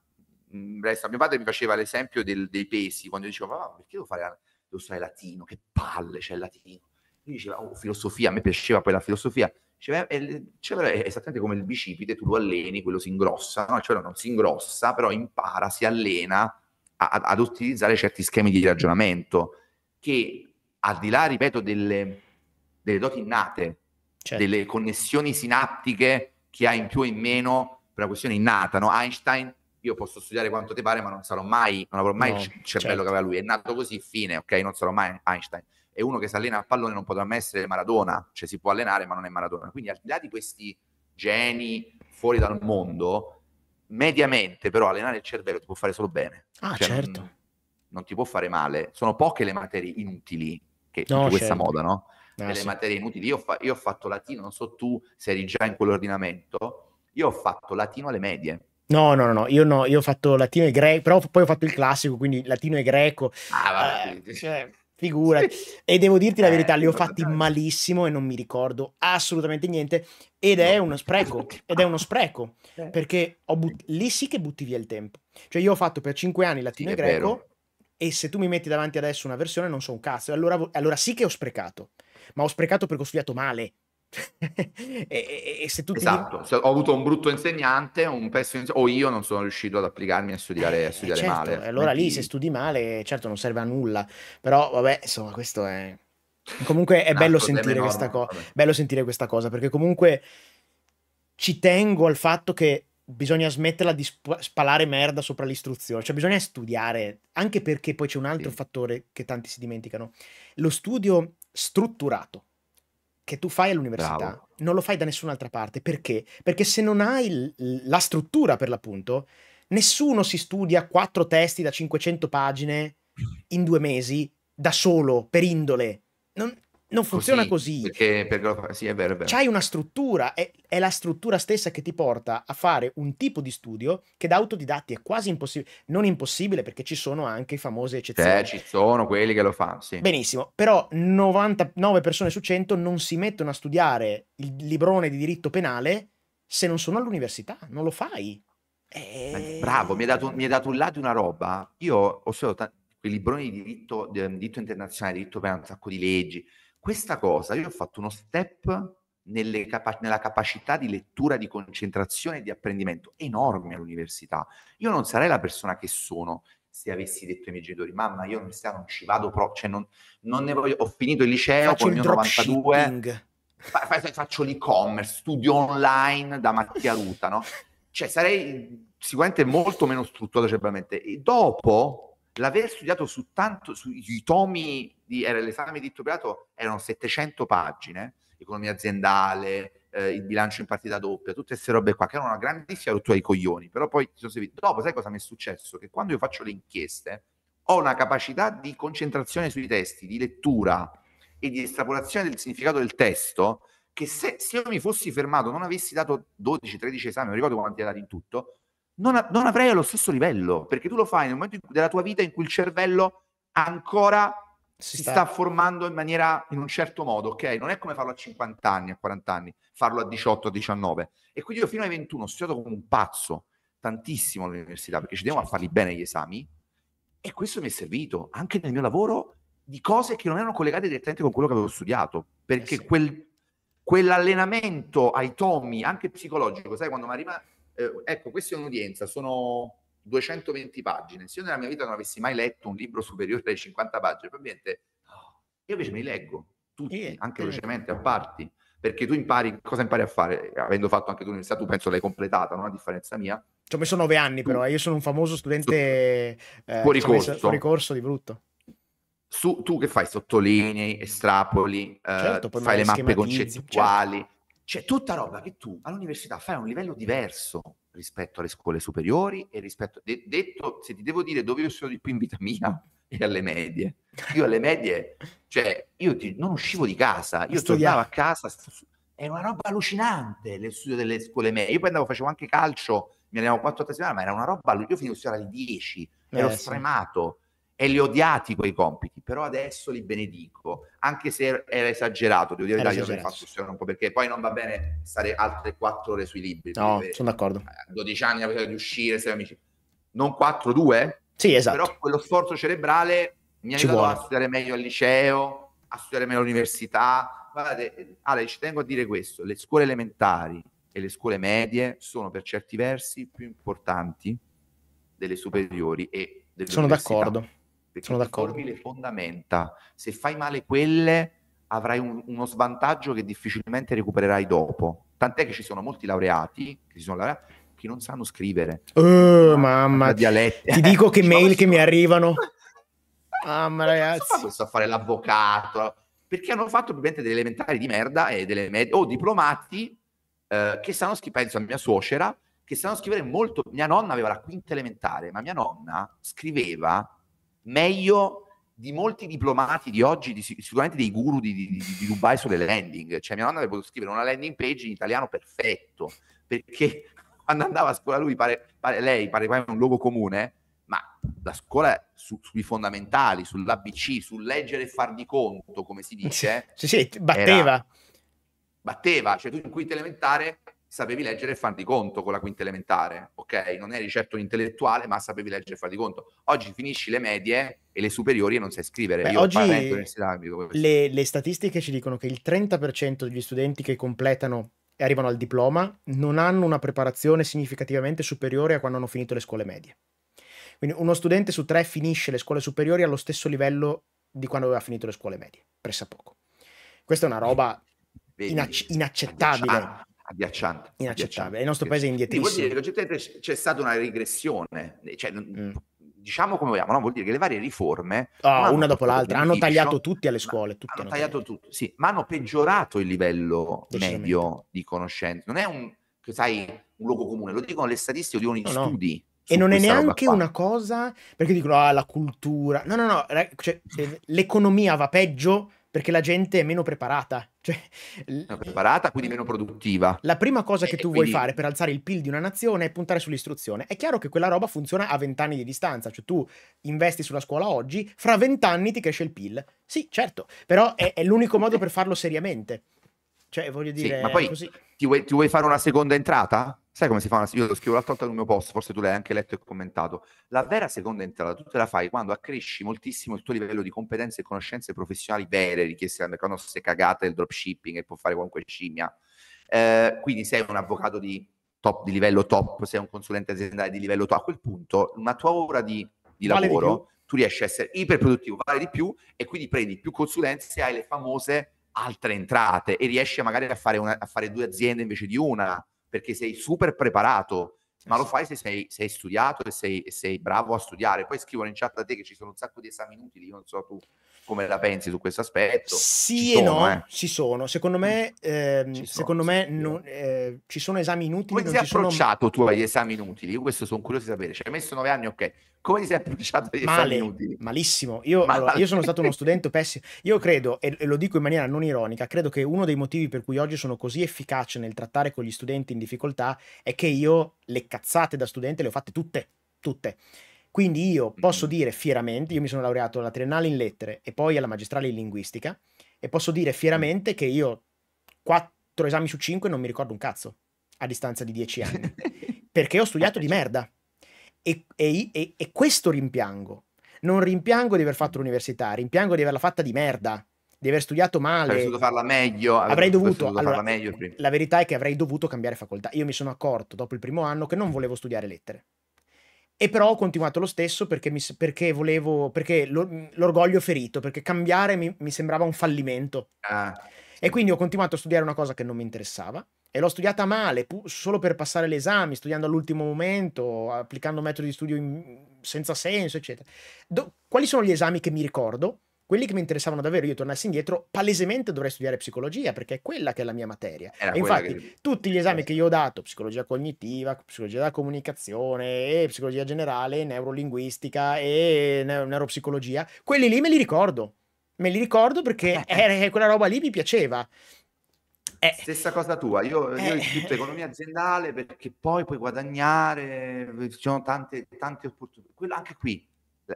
resta, mio padre mi faceva l'esempio del, dei pesi, quando diceva, ma perché devo, fare, la, devo studiare latino, che palle c'è il latino. Lui diceva, oh, filosofia, a me piaceva poi la filosofia. Eh, cioè, è, è esattamente come il bicipite, tu lo alleni, quello si ingrossa, no? cioè non si ingrossa, però impara, si allena a, ad utilizzare certi schemi di ragionamento che al di là, ripeto, delle, delle doti innate, certo. delle connessioni sinaptiche che ha in più e in meno per una questione innata, no? Einstein, io posso studiare quanto ti pare, ma non sarò mai, non avrò mai no, il cervello certo. che aveva lui, è nato così, fine, ok? Non sarò mai Einstein. E uno che si allena al pallone non potrà mai essere Maradona, cioè si può allenare ma non è Maradona. Quindi al di là di questi geni fuori dal mondo, mediamente però allenare il cervello ti può fare solo bene. Ah, cioè, certo. Non, non, ti può fare male. Sono poche le materie inutili che no, in questa certo. moda, no? Ah, le sì. materie inutili. Io, fa- io, ho fatto latino, non so tu se eri già in quell'ordinamento. Io ho fatto latino alle medie. No, no, no, no. Io, no, io ho fatto latino e greco, però poi ho fatto il classico, quindi latino e greco. Ah, vabbè. Eh, cioè Figurati. E devo dirti la eh, verità, li ho fatti malissimo e non mi ricordo assolutamente niente. Ed è uno spreco. Ed è uno spreco. Eh. Perché but- lì sì che butti via il tempo. Cioè io ho fatto per cinque anni latino sì, e greco e se tu mi metti davanti adesso una versione non so un cazzo. Allora, allora sì che ho sprecato. Ma ho sprecato perché ho studiato male e, e, e, se tu esatto, ti... ho avuto un brutto insegnante, un pessimo insegnante, o io non sono riuscito ad applicarmi a studiare, eh, a studiare certo, male. Allora lì se studi male, certo non serve a nulla, però vabbè, insomma, questo è... Comunque è Nato, bello, sentire questa co- bello sentire questa cosa, perché comunque ci tengo al fatto che bisogna smetterla di sp- spalare merda sopra l'istruzione, cioè bisogna studiare, anche perché poi c'è un altro sì. fattore che tanti si dimenticano, lo studio strutturato che tu fai all'università Bravo. non lo fai da nessun'altra parte. Perché? Perché se non hai la struttura, per l'appunto, nessuno si studia quattro testi da 500 pagine in due mesi da solo, per indole. Non, non funziona così. così. Perché, perché, sì, è vero, è vero. C'hai una struttura, è, è, la struttura stessa che ti porta a fare un tipo di studio che da autodidatti è quasi impossibile. Non impossibile perché ci sono anche famose cioè, eccezioni. Eh, ci sono quelli che lo fanno, sì. Benissimo, però 99 persone su 100 non si mettono a studiare il librone di diritto penale se non sono all'università, non lo fai. E... Eh, eh. Bravo, mi hai dato, mi hai dato un lato una roba. Io ho solo t- quei libroni di diritto, di diritto internazionale, di diritto penale, un sacco di leggi questa cosa, io ho fatto uno step Capa- nella capacità di lettura, di concentrazione e di apprendimento enorme all'università. Io non sarei la persona che sono se avessi detto ai miei genitori, mamma, io all'università non ci vado proprio, cioè non, non, ne voglio, ho finito il liceo faccio con il mio 92, fa- fa- faccio l'e-commerce, studio online da Mattia Ruta, no? Cioè sarei sicuramente molto meno strutturato cerebralmente. Cioè, e dopo l'aver studiato su tanto, sui tomi, di, era l'esame di dottorato, erano 700 pagine, economia aziendale, eh, il bilancio in partita doppia, tutte queste robe qua, che erano una grandissima rottura di coglioni, però poi Dopo sai cosa mi è successo? Che quando io faccio le inchieste ho una capacità di concentrazione sui testi, di lettura e di estrapolazione del significato del testo, che se, se io mi fossi fermato, non avessi dato 12-13 esami, non ricordo quanti erano dato in tutto, non, non avrei allo stesso livello, perché tu lo fai nel momento della tua vita in cui il cervello ancora si, si sta... sta... formando in maniera in un certo modo, ok? Non è come farlo a 50 anni, a 40 anni, farlo a 18, a 19. E quindi io fino ai 21 ho studiato come un pazzo, tantissimo all'università, perché ci devo certo. a farli bene gli esami. E questo mi è servito anche nel mio lavoro di cose che non erano collegate direttamente con quello che avevo studiato, perché eh sì. quel, quell'allenamento ai tomi, anche psicologico, sai, quando mi arriva eh, ecco, questa è un'udienza, sono 220 pagine. Se io nella mia vita non avessi mai letto un libro superiore ai 50 pagine, probabilmente io invece me li leggo tutti, anche velocemente, a parti, perché tu impari, cosa impari a fare? Avendo fatto anche tu l'università, tu penso l'hai completata, non a differenza mia. Ci ho messo nove anni tu, però, eh, io sono un famoso studente eh, fuori, corso. fuori corso di brutto. Su, tu che fai? Sottolinei, estrapoli, eh, certo, eh, fai le mappe concettuali. Certo c'è tutta roba che tu all'università fai a un livello diverso rispetto alle scuole superiori e rispetto... De- detto, se ti devo dire dove io sono di più in vita mia, e alle medie. Io alle medie, cioè, io ti, non uscivo di casa, io Studiavo. tornavo a casa, era una roba allucinante lo studio delle scuole medie. Io poi andavo, facevo anche calcio, mi allenavo 4 volte a ma era una roba, io finivo a studiare alle 10, eh, ero sì. stremato e li ho odiati quei compiti, però adesso li benedico, anche se era esagerato, devo dire la verità, fatto un po' perché poi non va bene stare altre quattro ore sui libri. No, sono d'accordo. 12 anni di uscire, sei amici. Non 4, 2? Sì, esatto. Però quello sforzo cerebrale mi ha aiutato a studiare meglio al liceo, a studiare meglio all'università. Guardate, Ale, ci tengo a dire questo, le scuole elementari e le scuole medie sono per certi versi più importanti delle superiori e Sono d'accordo perché Sono d'accordo. Formule fondamenta. Se fai male quelle, avrai un, uno svantaggio che difficilmente recupererai dopo. Tant'è che ci sono molti laureati che si sono laureati che non sanno scrivere. Uh, mamma, dialetti. ti dico che mail che mi arrivano. mamma ragazzi. Non so a fare l'avvocato. Perché hanno fatto probabilmente delle elementari di merda e delle medie, o oh, diplomati eh, che sanno scrivere, penso a mia suocera, che sanno scrivere molto. Mia nonna aveva la quinta elementare, ma mia nonna scriveva meglio di molti diplomati di oggi, di, sicuramente dei guru di, di, di, Dubai sulle landing. Cioè mia nonna avrebbe potuto scrivere una landing page in italiano perfetto, perché quando andava a scuola lui, pare, pare, lei pareva un luogo comune, ma la scuola su, sui fondamentali, sull'ABC, sul leggere e far di conto, come si dice. Sì, sì, batteva. Era, batteva, cioè tu in quinta elementare sapevi leggere e farti conto con la quinta elementare, ok? Non eri certo un intellettuale, ma sapevi leggere e farti conto. Oggi finisci le medie e le superiori e non sai scrivere. Beh, Io oggi le, le statistiche ci dicono che il 30% degli studenti che completano e arrivano al diploma non hanno una preparazione significativamente superiore a quando hanno finito le scuole medie. Quindi uno studente su tre finisce le scuole superiori allo stesso livello di quando aveva finito le scuole medie, pressa poco. Questa è una roba inac- inaccettabile. Ah, agghiacciante. Inaccettabile. Il nostro paese è indietrissimo. vuol dire che c'è stata una regressione, cioè, mm. diciamo come vogliamo, no? vuol dire che le varie riforme... Oh, una dopo l'altra, hanno tagliato tutti alle scuole. Tutti hanno, tagliato tutti, sì, ma hanno peggiorato il livello medio di conoscenza. Non è un, sai, un luogo comune, lo dicono le statistiche, lo dicono gli no, studi. No. E non è neanche una cosa, perché dicono, ah, la cultura... No, no, no, cioè, l'economia va peggio perché la gente è meno preparata. Cioè, meno preparata, quindi meno produttiva. La prima cosa che tu quindi... vuoi fare per alzare il PIL di una nazione è puntare sull'istruzione. È chiaro che quella roba funziona a vent'anni di distanza, cioè tu investi sulla scuola oggi, fra vent'anni ti cresce il PIL. Sì, certo, però è, è l'unico modo per farlo seriamente. Cioè, voglio dire, sì, ma poi ti vuoi, ti vuoi fare una seconda entrata? Sai come si fa una... Io lo scrivo l'altra volta nel mio post, forse tu l'hai anche letto e commentato. La vera seconda entrata tu te la fai quando accresci moltissimo il tuo livello di competenze e conoscenze professionali vere richieste dal mercato, non se cagate il dropshipping e può fare qualunque scimmia. Eh, quindi sei un avvocato di, top, di livello top, sei un consulente aziendale di livello top. A quel punto una tua ora di, di vale lavoro, di tu riesci a essere iperproduttivo, vale di più e quindi prendi più consulenze e hai le famose altre entrate e riesci magari a fare, una, a fare due aziende invece di una perché sei super preparato, ma lo fai se sei, sei studiato e sei, sei, bravo a studiare. Poi scrivono in chat da te che ci sono un sacco di esami inutili, io non so tu come la pensi su questo aspetto? Sì ci e sono, no, eh. ci sono. Secondo me, mm. ehm, ci, sono, secondo me non, eh, ci sono esami inutili. Come ti sei approcciato sono... tu agli esami inutili? Io questo sono curioso di sapere. Ci hai messo nove anni, ok. Come ti sei approcciato agli Male, esami inutili? Malissimo. Io, Mal... allora, io, sono stato uno studente pessimo. Io credo, e lo dico in maniera non ironica, credo che uno dei motivi per cui oggi sono così efficace nel trattare con gli studenti in difficoltà è che io le cazzate da studente le ho fatte tutte, tutte. Quindi io posso dire fieramente, io mi sono laureato alla triennale in lettere e poi alla magistrale in linguistica, e posso dire fieramente che io quattro esami su cinque non mi ricordo un cazzo a distanza di dieci anni, perché ho studiato di certo. merda. E, e, e, e questo rimpiango. Non rimpiango di aver fatto l'università, rimpiango di averla fatta di merda, di aver studiato male. Avrei dovuto farla meglio. Avrei dovuto. dovuto allora, meglio la verità è che avrei dovuto cambiare facoltà. Io mi sono accorto dopo il primo anno che non volevo studiare lettere e però ho continuato lo stesso perché, mi, perché volevo, perché mhmm, l'orgoglio ferito, perché cambiare mi, mi sembrava un fallimento. Ah. E quindi ho continuato a studiare una cosa che non mi interessava e l'ho studiata male, solo per passare l'esame, studiando all'ultimo momento, applicando metodi di studio senza senso, eccetera. Do quali sono gli esami che mi ricordo? quelli che mi interessavano davvero, io tornassi indietro, palesemente dovrei studiare psicologia perché è quella che è la mia materia. Era e infatti che... tutti gli esami eh. che io ho dato, psicologia cognitiva, psicologia della comunicazione, e psicologia generale, neurolinguistica e neuropsicologia, quelli lì me li ricordo. Me li ricordo perché era, eh, quella roba lì mi piaceva. Eh, Stessa cosa tua, io, eh, io ho scritto economia aziendale perché poi puoi guadagnare, ci sono tante, tante opportunità. Quello anche qui,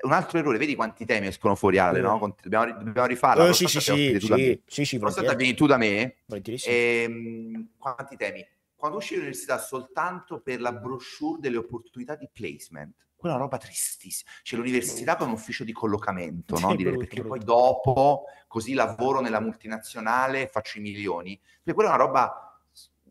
un altro errore, vedi quanti temi escono fuori Ale, no? Mm. Dobbiamo, dobbiamo rifarla. Oh, eh, sì, sì, sì, sì, sì, sì, Prostata vieni tu da me. E, quanti temi? Quando usci l'università soltanto per la brochure delle opportunità di placement. Quella roba tristissima. C'è l'università come ufficio di collocamento, no? Dire, brutto, perché brutto. poi dopo così lavoro nella multinazionale faccio i milioni. Perché quella è una roba...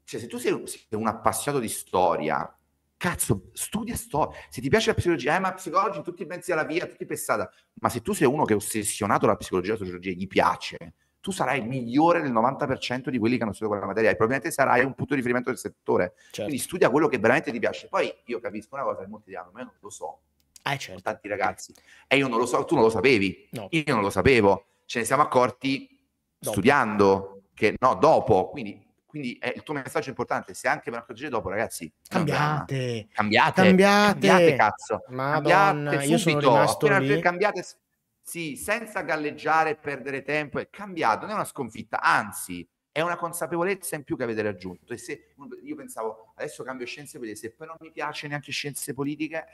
Cioè, se tu sei un appassionato di storia, Cazzo, studia storia. Se ti piace la psicologia, eh, ma psicologi tutti pensi alla via, tutti pensata. Ma se tu sei uno che è ossessionato dalla psicologia, la sociologia, gli piace, tu sarai migliore del 90% di quelli che hanno studiato quella materia e probabilmente sarai un punto di riferimento del settore. Certo. Quindi studia quello che veramente ti piace. Poi io capisco una cosa che molti dicono, ma io non lo so. Ah, certo. Tanti ragazzi. E io non lo so, tu non lo sapevi. No. Io non lo sapevo. Ce ne siamo accorti dopo. studiando, che no, dopo. Quindi quindi eh, il tuo messaggio è importante. Se anche per accorgere dopo, ragazzi, cambiate, cambiate, cambiate, cambiate cazzo. Madonna, cambiate io subito, sono lì. cambiate sì, senza galleggiare perdere tempo, è cambiato, non è una sconfitta, anzi è una consapevolezza in più che avete raggiunto. E se io pensavo adesso cambio scienze politiche, se poi non mi piace neanche scienze politiche,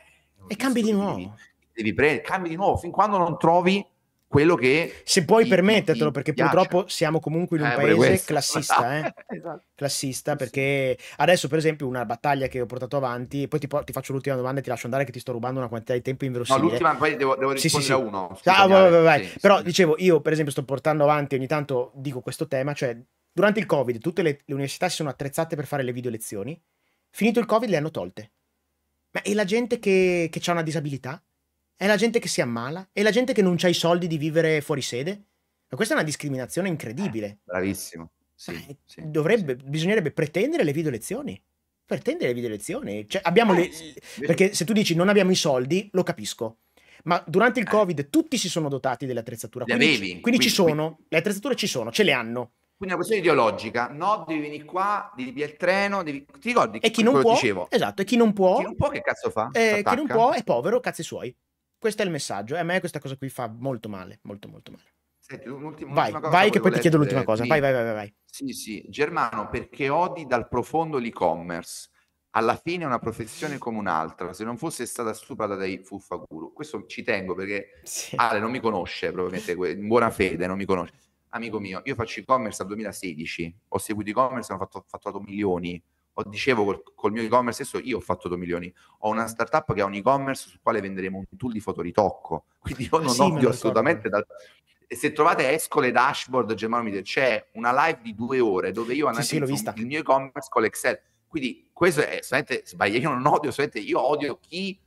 e cambi di nuovo. Devi, devi prendere, cambi di nuovo, fin quando non trovi quello che... Se puoi ti, perché piace. purtroppo siamo comunque in un eh, paese classista, eh? esatto. classista, perché adesso per esempio una battaglia che ho portato avanti, poi ti, ti faccio l'ultima domanda e ti lascio andare che ti sto rubando una quantità di tempo inverosimile. No, l'ultima, poi devo, devo rispondere sì, sì, sì. a uno. Ah, vai, vai, vai. Però dicevo, io per esempio sto portando avanti, ogni tanto dico questo tema, cioè durante il Covid tutte le, le università si sono attrezzate per fare le video lezioni, finito il Covid le hanno tolte. Ma e la gente che, che ha una disabilità? È la gente che si ammala? È la gente che non ha i soldi di vivere fuori sede? Ma questa è una discriminazione incredibile. Eh, bravissimo. Sì, eh, sì, dovrebbe, sì. Bisognerebbe pretendere le video lezioni. Pretendere le video lezioni. Cioè, abbiamo le, eh, perché se tu dici non abbiamo i soldi, lo capisco. Ma durante il eh. Covid tutti si sono dotati dell'attrezzatura. Quindi, avevi, quindi, quindi ci sono, quindi... le attrezzature ci sono, ce le hanno. Quindi è una questione ideologica, no? Devi venire qua, devi via il treno, devi... ti ricordi? E chi non può, dicevo? esatto, e chi non può, chi non può che cazzo fa? Eh, chi non può è povero, cazzi suoi. Questo è il messaggio. E a me questa cosa qui fa molto male, molto molto male. Senti, un'ultima, vai, un'ultima vai che poi ti chiedo l'ultima cosa. Vai, vai, vai, vai. Sì, sì. Germano, perché odi dal profondo l'e-commerce? alla fine è una professione come un'altra, se non fosse stata stuprata dai fuffaguru. Questo ci tengo perché sì. Ale non mi conosce, probabilmente in buona fede non mi conosce. Amico mio, io faccio e-commerce dal 2016, ho seguito e-commerce, ho fatto, fatturato milioni, o dicevo col, col mio e-commerce stesso, io ho fatto 2 milioni. Ho una startup che ha un e-commerce sul quale venderemo un tool di fotoritocco. Quindi io non sì, ovvio assolutamente E se trovate esco le Dashboard Germanomite, c'è una live di due ore dove io analizzo sì, sì, il mio e-commerce con l'Excel. Quindi questo è solamente sbagliato. Io non odio, solamente io odio chi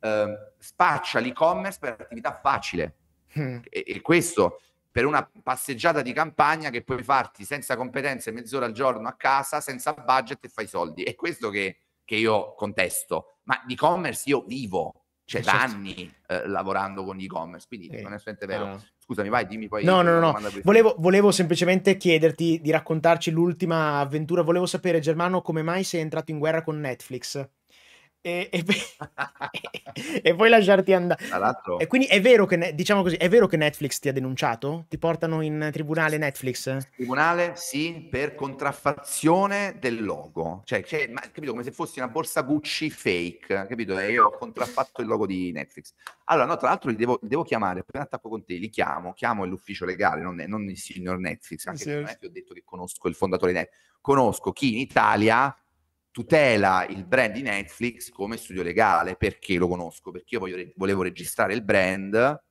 eh, spaccia l'e-commerce per attività facile. Mm. E, e questo per una passeggiata di campagna che puoi farti senza competenze mezz'ora al giorno a casa, senza budget e fai soldi. È questo che, che io contesto. Ma di e-commerce io vivo, cioè da certo. anni eh, lavorando con e-commerce, quindi eh, non è assolutamente vero. Ah. Scusami, vai, dimmi poi. No, no, no, no. Volevo, volevo, semplicemente chiederti di raccontarci l'ultima avventura. Volevo sapere, Germano, come mai sei entrato in guerra con Netflix? e, e, e, poi lasciarti andare. E quindi è vero che, diciamo così, è vero che Netflix ti ha denunciato? Ti portano in tribunale Netflix? Tribunale, sì, per contraffazione del logo. Cioè, cioè ma, capito, come se fossi una borsa Gucci fake, capito? E io ho contraffatto il logo di Netflix. Allora, no, tra l'altro li devo, devo chiamare, appena attacco con te, li chiamo, chiamo l'ufficio legale, non, non il signor Netflix, anche sì. se non è che ho detto che conosco il fondatore Netflix. Conosco chi in Italia tutela il brand di Netflix come studio legale perché lo conosco, perché io voglio, volevo registrare il brand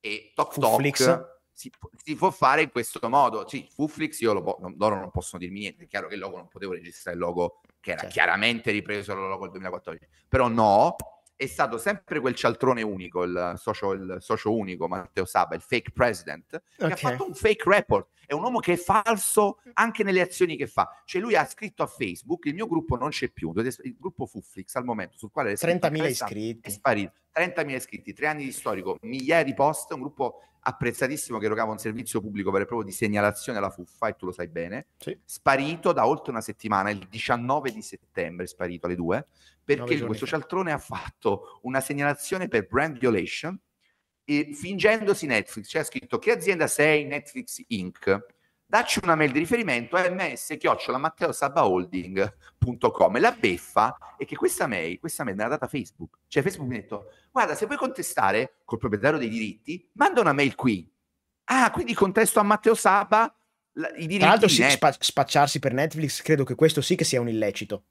e Toc Toc si, si, può fare in questo modo. Sì, Fuflix io lo non, loro non possono dirmi niente, è chiaro che il logo non potevo registrare il logo che era certo. chiaramente ripreso dal logo del 2014, però no, è stato sempre quel cialtrone unico, il socio, il socio unico Matteo Saba, il fake president, okay. che ha fatto un fake report. È un uomo che è falso anche nelle azioni che fa. Cioè lui ha scritto a Facebook, il mio gruppo non c'è più, il gruppo Fuflix al momento, sul quale... 30.000 iscritti. È sparito. 30.000 iscritti, tre anni di storico, migliaia di post, un gruppo apprezzatissimo che erogava un servizio pubblico per proprio di segnalazione alla fuffa, e tu lo sai bene, sì. sparito da oltre una settimana, il 19 di settembre, sparito alle due, perché questo cialtrone ha fatto una segnalazione per brand violation e fingendosi Netflix, c'è cioè scritto che azienda sei Netflix Inc dacci una mail di riferimento a ms-matteosabaholding.com. La beffa è che questa mail, questa mail me l'ha data Facebook. Cioè Facebook mi ha detto, guarda, se vuoi contestare col proprietario dei diritti, manda una mail qui. Ah, quindi contesto a Matteo Saba la, i diritti. Tra l'altro sì, spa- spacciarsi per Netflix, credo che questo sì che sia un illecito.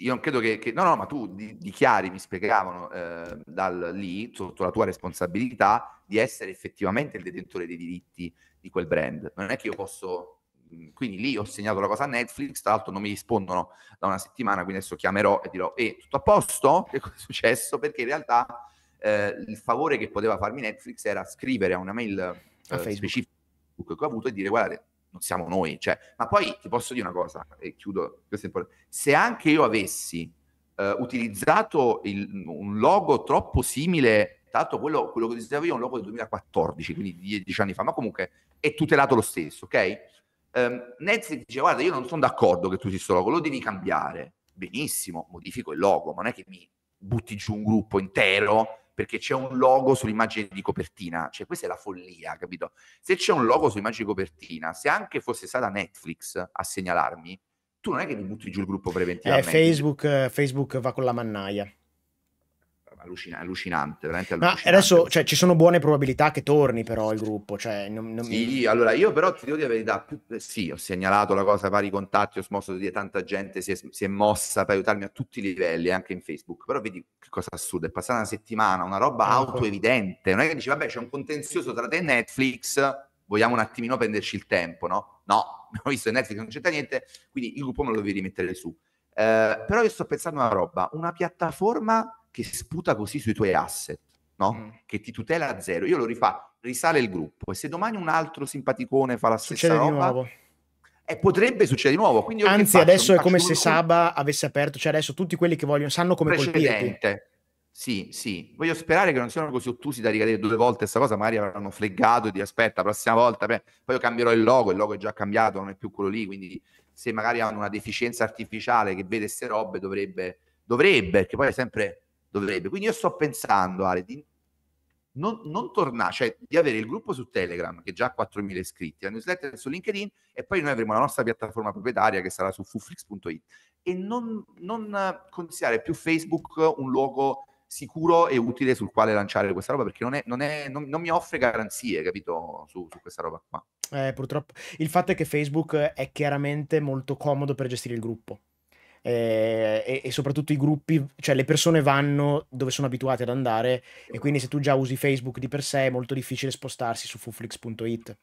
Io non credo che, che no, no, ma tu dichiari, mi spiegavano eh, dal lì, sotto la tua responsabilità, di essere effettivamente il detentore dei diritti di quel brand. Non è che io posso mm, quindi lì ho segnato la cosa a Netflix, tra l'altro non mi rispondono da una settimana, quindi adesso chiamerò e dirò, e eh, tutto a posto? Che cosa è successo? Perché in realtà eh, il favore che poteva farmi Netflix era scrivere a una mail eh, specifica che ho avuto e dire, guardate, non siamo noi, cioè, ma poi ti posso dire una cosa, e chiudo, questo è importante. se anche io avessi eh, utilizzato il, un logo troppo simile tanto quello, quello che dicevo io è un logo del 2014, quindi dieci anni fa, ma comunque è tutelato lo stesso, ok? Um, Netflix dice guarda io non sono d'accordo che tu usi questo logo, lo devi cambiare. Benissimo, modifico il logo, ma non è che mi butti giù un gruppo intero perché c'è un logo sull'immagine di copertina. Cioè, questa è la follia, capito? Se c'è un logo sull'immagine di copertina, se anche fosse stata Netflix a segnalarmi, tu non è che mi butti giù il gruppo preventivamente. Eh, Facebook, eh, Facebook va con la mannaia allucin- allucinante, veramente allucinante. Ma adesso cioè, ci sono buone probabilità che torni però il gruppo. Cioè, non, non sì, mi... allora io però ti devo dire la verità, sì, ho segnalato la cosa, vari contatti, ho smosso di tanta gente, si è, si è mossa per aiutarmi a tutti i livelli, anche in Facebook, però vedi che cosa assurda, è passata una settimana, una roba ah, autoevidente, non è che dici vabbè c'è un contenzioso tra te e Netflix, vogliamo un attimino prenderci il tempo, no? No, ho visto che Netflix non c'entra niente, quindi il gruppo me lo devi rimettere su. Eh, però io sto pensando a una roba, una piattaforma che sputa così sui tuoi asset, no? Mm. Che ti tutela a zero. Io lo rifà, risale il gruppo. E se domani un altro simpaticone fa la Succede stessa roba... Nuovo. Eh, potrebbe succedere di nuovo. Quindi Anzi, adesso è come se Saba avesse aperto, cioè adesso tutti quelli che vogliono sanno come precedente. Sì, sì, voglio sperare che non siano così ottusi da ricadere due volte questa cosa, magari avranno fleggato e di aspetta, la prossima volta, beh, poi io cambierò il logo, il logo è già cambiato, non è più quello lì, quindi se magari hanno una deficienza artificiale che vede queste robe dovrebbe, dovrebbe, perché poi è sempre dovrebbe. Quindi io sto pensando, Ale, di non, non tornare, cioè di avere il gruppo su Telegram, che già ha 4.000 iscritti, la newsletter su LinkedIn e poi noi avremo la nostra piattaforma proprietaria che sarà su fuflix.it e non, non considerare più Facebook un luogo sicuro e utile sul quale lanciare questa roba perché non, è, non, è, non, non mi offre garanzie, capito, su, su questa roba qua. Eh, purtroppo il fatto è che Facebook è chiaramente molto comodo per gestire il gruppo eh, e, e, soprattutto i gruppi, cioè le persone vanno dove sono abituate ad andare e quindi se tu già usi Facebook di per sé è molto difficile spostarsi su fuflix.it.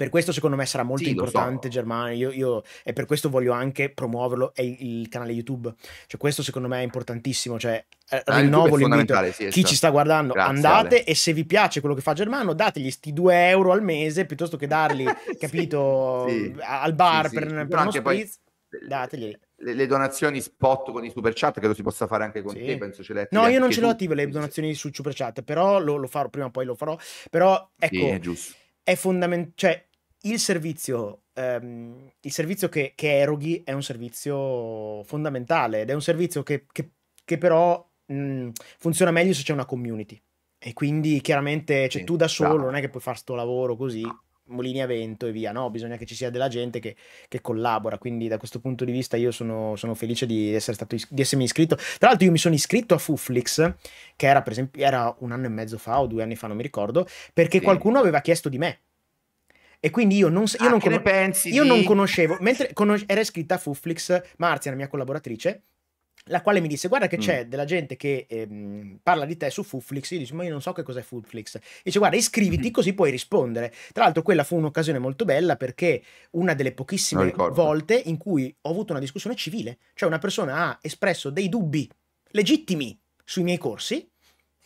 Per questo secondo me sarà molto sì, importante so. Germania, io, io, e per questo voglio anche promuoverlo, è il, il, canale YouTube, cioè questo secondo me è importantissimo, cioè eh, ah, rinnovo l'invito, sì, chi ci certo. sta guardando Grazie, andate Ale. e se vi piace quello che fa Germano dategli sti 2 euro al mese piuttosto che darli, capito, sì, al bar per, per uno spritz, poi... dategli le, le, donazioni spot con i super chat, credo si possa fare anche con sì. te, penso ce l'hai. No, io non ce l'ho attive le donazioni su super chat, però lo, lo, farò prima o poi lo farò. Però ecco, sì, è, è fondamentale, cioè il servizio, ehm, il servizio che, che, eroghi è un servizio fondamentale ed è un servizio che, che, che però mh, mm, funziona meglio se c'è una community. E quindi chiaramente cioè, sì, tu da solo bravo. non è che puoi fare sto lavoro così, molini a vento e via, no? Bisogna che ci sia della gente che, che collabora, quindi da questo punto di vista io sono, sono felice di, essere stato is- di essermi iscritto. Tra l'altro io mi sono iscritto a Fuflix, che era per esempio era un anno e mezzo fa o due anni fa, non mi ricordo, perché sì. qualcuno aveva chiesto di me. E quindi io non, io ah, non, conos- io di... non conoscevo, mentre conos- era iscritta a Fuflix Marzia, la mia collaboratrice, la quale mi disse guarda che mm. c'è della gente che ehm, parla di te su Foodflix, io dico ma io non so che cos'è Foodflix, dice guarda iscriviti mm. così puoi rispondere, tra l'altro quella fu un'occasione molto bella perché una delle pochissime volte in cui ho avuto una discussione civile, cioè una persona ha espresso dei dubbi legittimi sui miei corsi,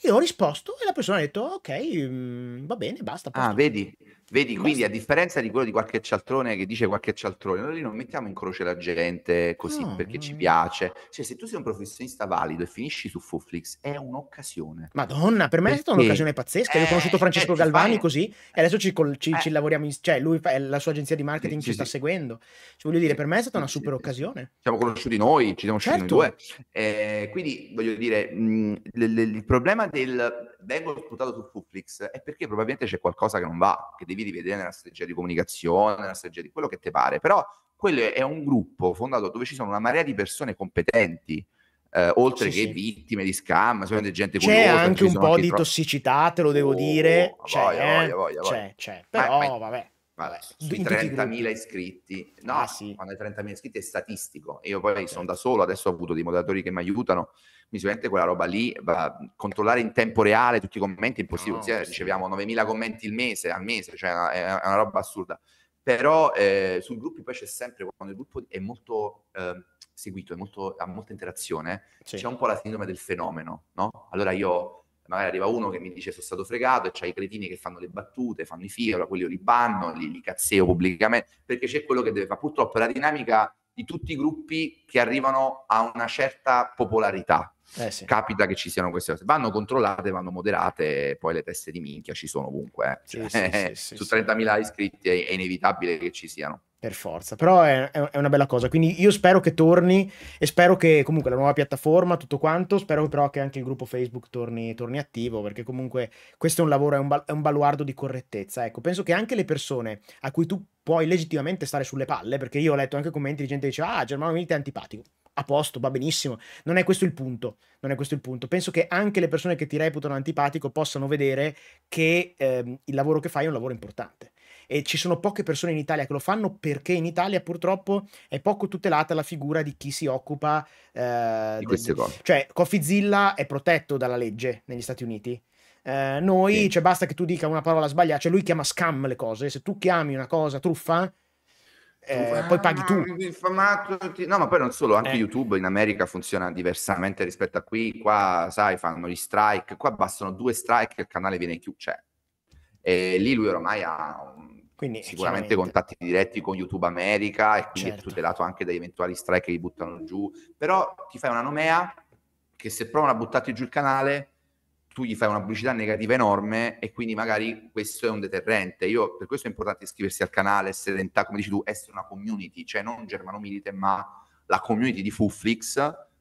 io ho risposto e la persona ha detto ok mh, mm, va bene basta. Ah vedi, Vedi, quindi a differenza di quello di qualche cialtrone che dice qualche cialtrone, noi non mettiamo in croce la gente così no, perché ci piace. Cioè, se tu sei un professionista valido e finisci su Fuflix, è un'occasione. Madonna, per me perché? è stata un'occasione pazzesca. Eh, Io ho conosciuto eh, eh, Francesco eh, Galvani fai... così e adesso ci, col, ci, eh. ci lavoriamo, in, cioè lui è la sua agenzia di marketing sì, ci sì, sta sì. seguendo. Cioè, voglio dire, per me è stata una super occasione. Ci siamo conosciuti noi, ci siamo certo. noi due. Eh, quindi, voglio dire, mh, l- l- il problema del vengo sputato su Fuflix è perché probabilmente c'è qualcosa che non va, che devi devi rivedere nella strategia di comunicazione, nella strategia di quello che ti pare, però quello è un gruppo fondato dove ci sono una marea di persone competenti, eh, oltre sì, che sì. vittime di scam, sono gente curiosa. C'è anche un po' anche di tro... tossicità, te lo devo oh, dire. C'è, voglia, eh. voglia, voglia, c'è, c'è, però ma, ma... vabbè. Vabbè, sui 30.000 iscritti, no, ah, sì. quando hai 30.000 iscritti è statistico. Io poi okay. sono da solo, adesso ho avuto dei moderatori che mi aiutano. Mi sicuramente quella roba lì va controllare in tempo reale tutti i commenti è impossibile. No, cioè, sì. Riceviamo 9.000 commenti il mese, al mese, cioè è una roba assurda. Però eh, sui gruppi poi c'è sempre, quando il gruppo è molto eh, seguito, è molto, ha molta interazione, sì. c'è un po' la sindrome del fenomeno, no? Allora io magari arriva uno che mi dice sono stato fregato e c'ha i cretini che fanno le battute, fanno i figli, allora quelli li banno, li, li cazzeo pubblicamente, perché c'è quello che deve fare. Purtroppo è la dinamica di tutti i gruppi che arrivano a una certa popolarità. Eh sì. Capita che ci siano queste cose. Vanno controllate, vanno moderate, poi le teste di minchia ci sono ovunque. Eh. Sì, sì, su 30.000 iscritti è inevitabile che ci siano per forza, però è, è, una bella cosa, quindi io spero che torni e spero che comunque la nuova piattaforma, tutto quanto, spero però che anche il gruppo Facebook torni, torni attivo, perché comunque questo è un lavoro, è un, è un baluardo di correttezza, ecco, penso che anche le persone a cui tu puoi legittimamente stare sulle palle, perché io ho letto anche commenti di gente che dice, ah Germano Milite è antipatico, a posto, va benissimo. Non è questo il punto. Non è questo il punto. Penso che anche le persone che ti reputano antipatico possano vedere che ehm, il lavoro che fai è un lavoro importante e ci sono poche persone in Italia che lo fanno perché in Italia purtroppo è poco tutelata la figura di chi si occupa eh, di queste cose. Cioè, CoffeeZilla è protetto dalla legge negli Stati Uniti. Eh, noi, sì. cioè, basta che tu dica una parola sbagliata, cioè lui chiama scam le cose, se tu chiami una cosa truffa, eh, ah, poi paghi tu. Ah, no, ma poi non solo, anche eh. YouTube in America funziona diversamente rispetto a qui. Qua, sai, fanno gli strike, qua bastano due strike e il canale viene chiuso. Cioè, e lì lui ormai ha un quindi, sicuramente contatti diretti con YouTube America e quindi certo. è tutelato anche da eventuali strike che li buttano giù, però ti fai una nomea che se provano a buttarti giù il canale tu gli fai una pubblicità negativa enorme e quindi magari questo è un deterrente. Io, per questo è importante iscriversi al canale, essere dentà, come dici tu, essere una community, cioè non Germano Milite, ma la community di Fuflix.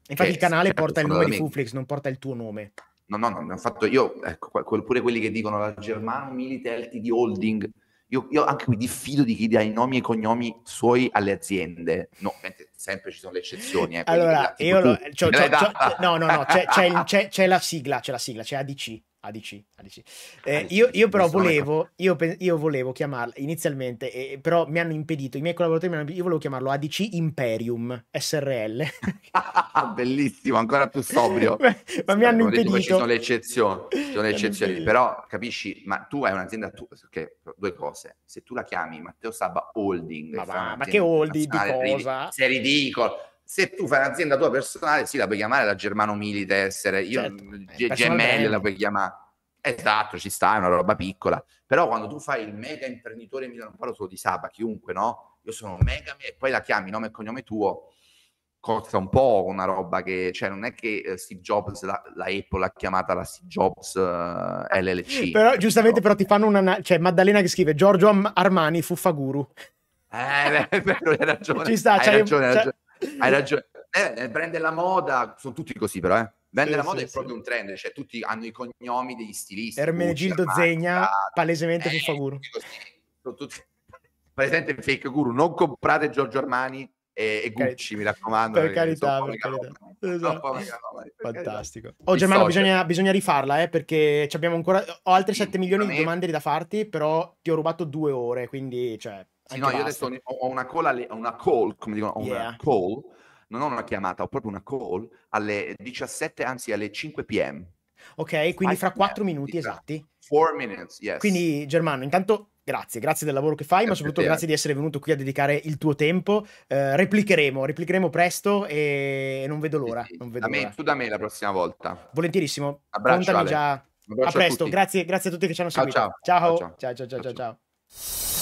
Infatti il canale è, certo, porta il nome di Fuflix, non porta il tuo nome. No, no, no, fatto io, ecco, pure quelli che dicono la Germano Milite LTD Holding, io, io, anche qui diffido di chi dà i nomi e i cognomi suoi alle aziende. No, sempre ci sono le eccezioni. Eh, allora, io lo, c'ho, c'ho, c'ho, no, no, no, c'è, c'è, il, c'è, c'è la sigla, c'è la sigla, c'è ADC. ADC, ADC. Eh, io, io, però volevo, io, io volevo chiamarla inizialmente, eh, però mi hanno impedito, i miei collaboratori mi hanno impedito, io volevo chiamarlo ADC Imperium SRL. Bellissimo, ancora più sobrio. ma sì, mi hanno impedito. Ci sono le eccezioni, ci sono le eccezioni però capisci, ma tu hai un'azienda, tu, okay, due cose, se tu la chiami Matteo Sabba Holding, ma, ma che holding di cosa? Sei ridicolo se tu fai un'azienda tua personale, sì, la puoi chiamare la Germano essere io certo, eh, eh, G- Gemelli la puoi chiamare. Esatto, ci sta, è una roba piccola. Però quando tu fai il mega imprenditore Milano, parlo solo di Saba, chiunque, no? Io sono mega e poi la chiami nome e cognome tuo, costa un po' una roba che, cioè non è che eh, Steve Jobs, la, la Apple ha chiamata la Steve Jobs uh, LLC. però giustamente però ti fanno una, cioè Maddalena che scrive Giorgio Armani, fuffaguru. Eh, beh, hai ragione. Ci sta, hai ragione, hai ragione. Hai ragione. Eh, nel eh, brand della moda sono tutti così, però, eh. Brand della sì, moda sì, è proprio un trend, cioè tutti hanno i cognomi degli stilisti. Ermenegildo Zegna, palesemente eh, Fuffa Sono tutti presente fake guru, non comprate Giorgio Armani e, e Gucci, okay. mi raccomando. Per carità, per carità. Esatto. Fantastico. Carità. Oh Germano, bisogna, bisogna, rifarla, eh, perché abbiamo ancora... Ho altre 7 milioni di domande da farti, però ti ho rubato due ore, quindi... Cioè... Sì, no, io adesso ho una call, ho una call come dicono, ho yeah. call, non ho una chiamata, ho proprio una call alle 17, anzi alle 5 pm. Ok, quindi fra 4 minuti esatti. 4 minutes, yes. Quindi Germano, intanto Grazie, grazie del lavoro che fai, ma soprattutto grazie di essere venuto qui a dedicare il tuo tempo. Eh, replicheremo, replicheremo presto e non vedo l'ora. Non vedo da me, l'ora. Tu da me la prossima volta. Volentierissimo. Abbraccio, Contami Ale. già. Abbraccio a presto, a grazie, grazie, a tutti che ci hanno seguito. Ciao ciao ciao ciao ciao. ciao, ciao. ciao, ciao.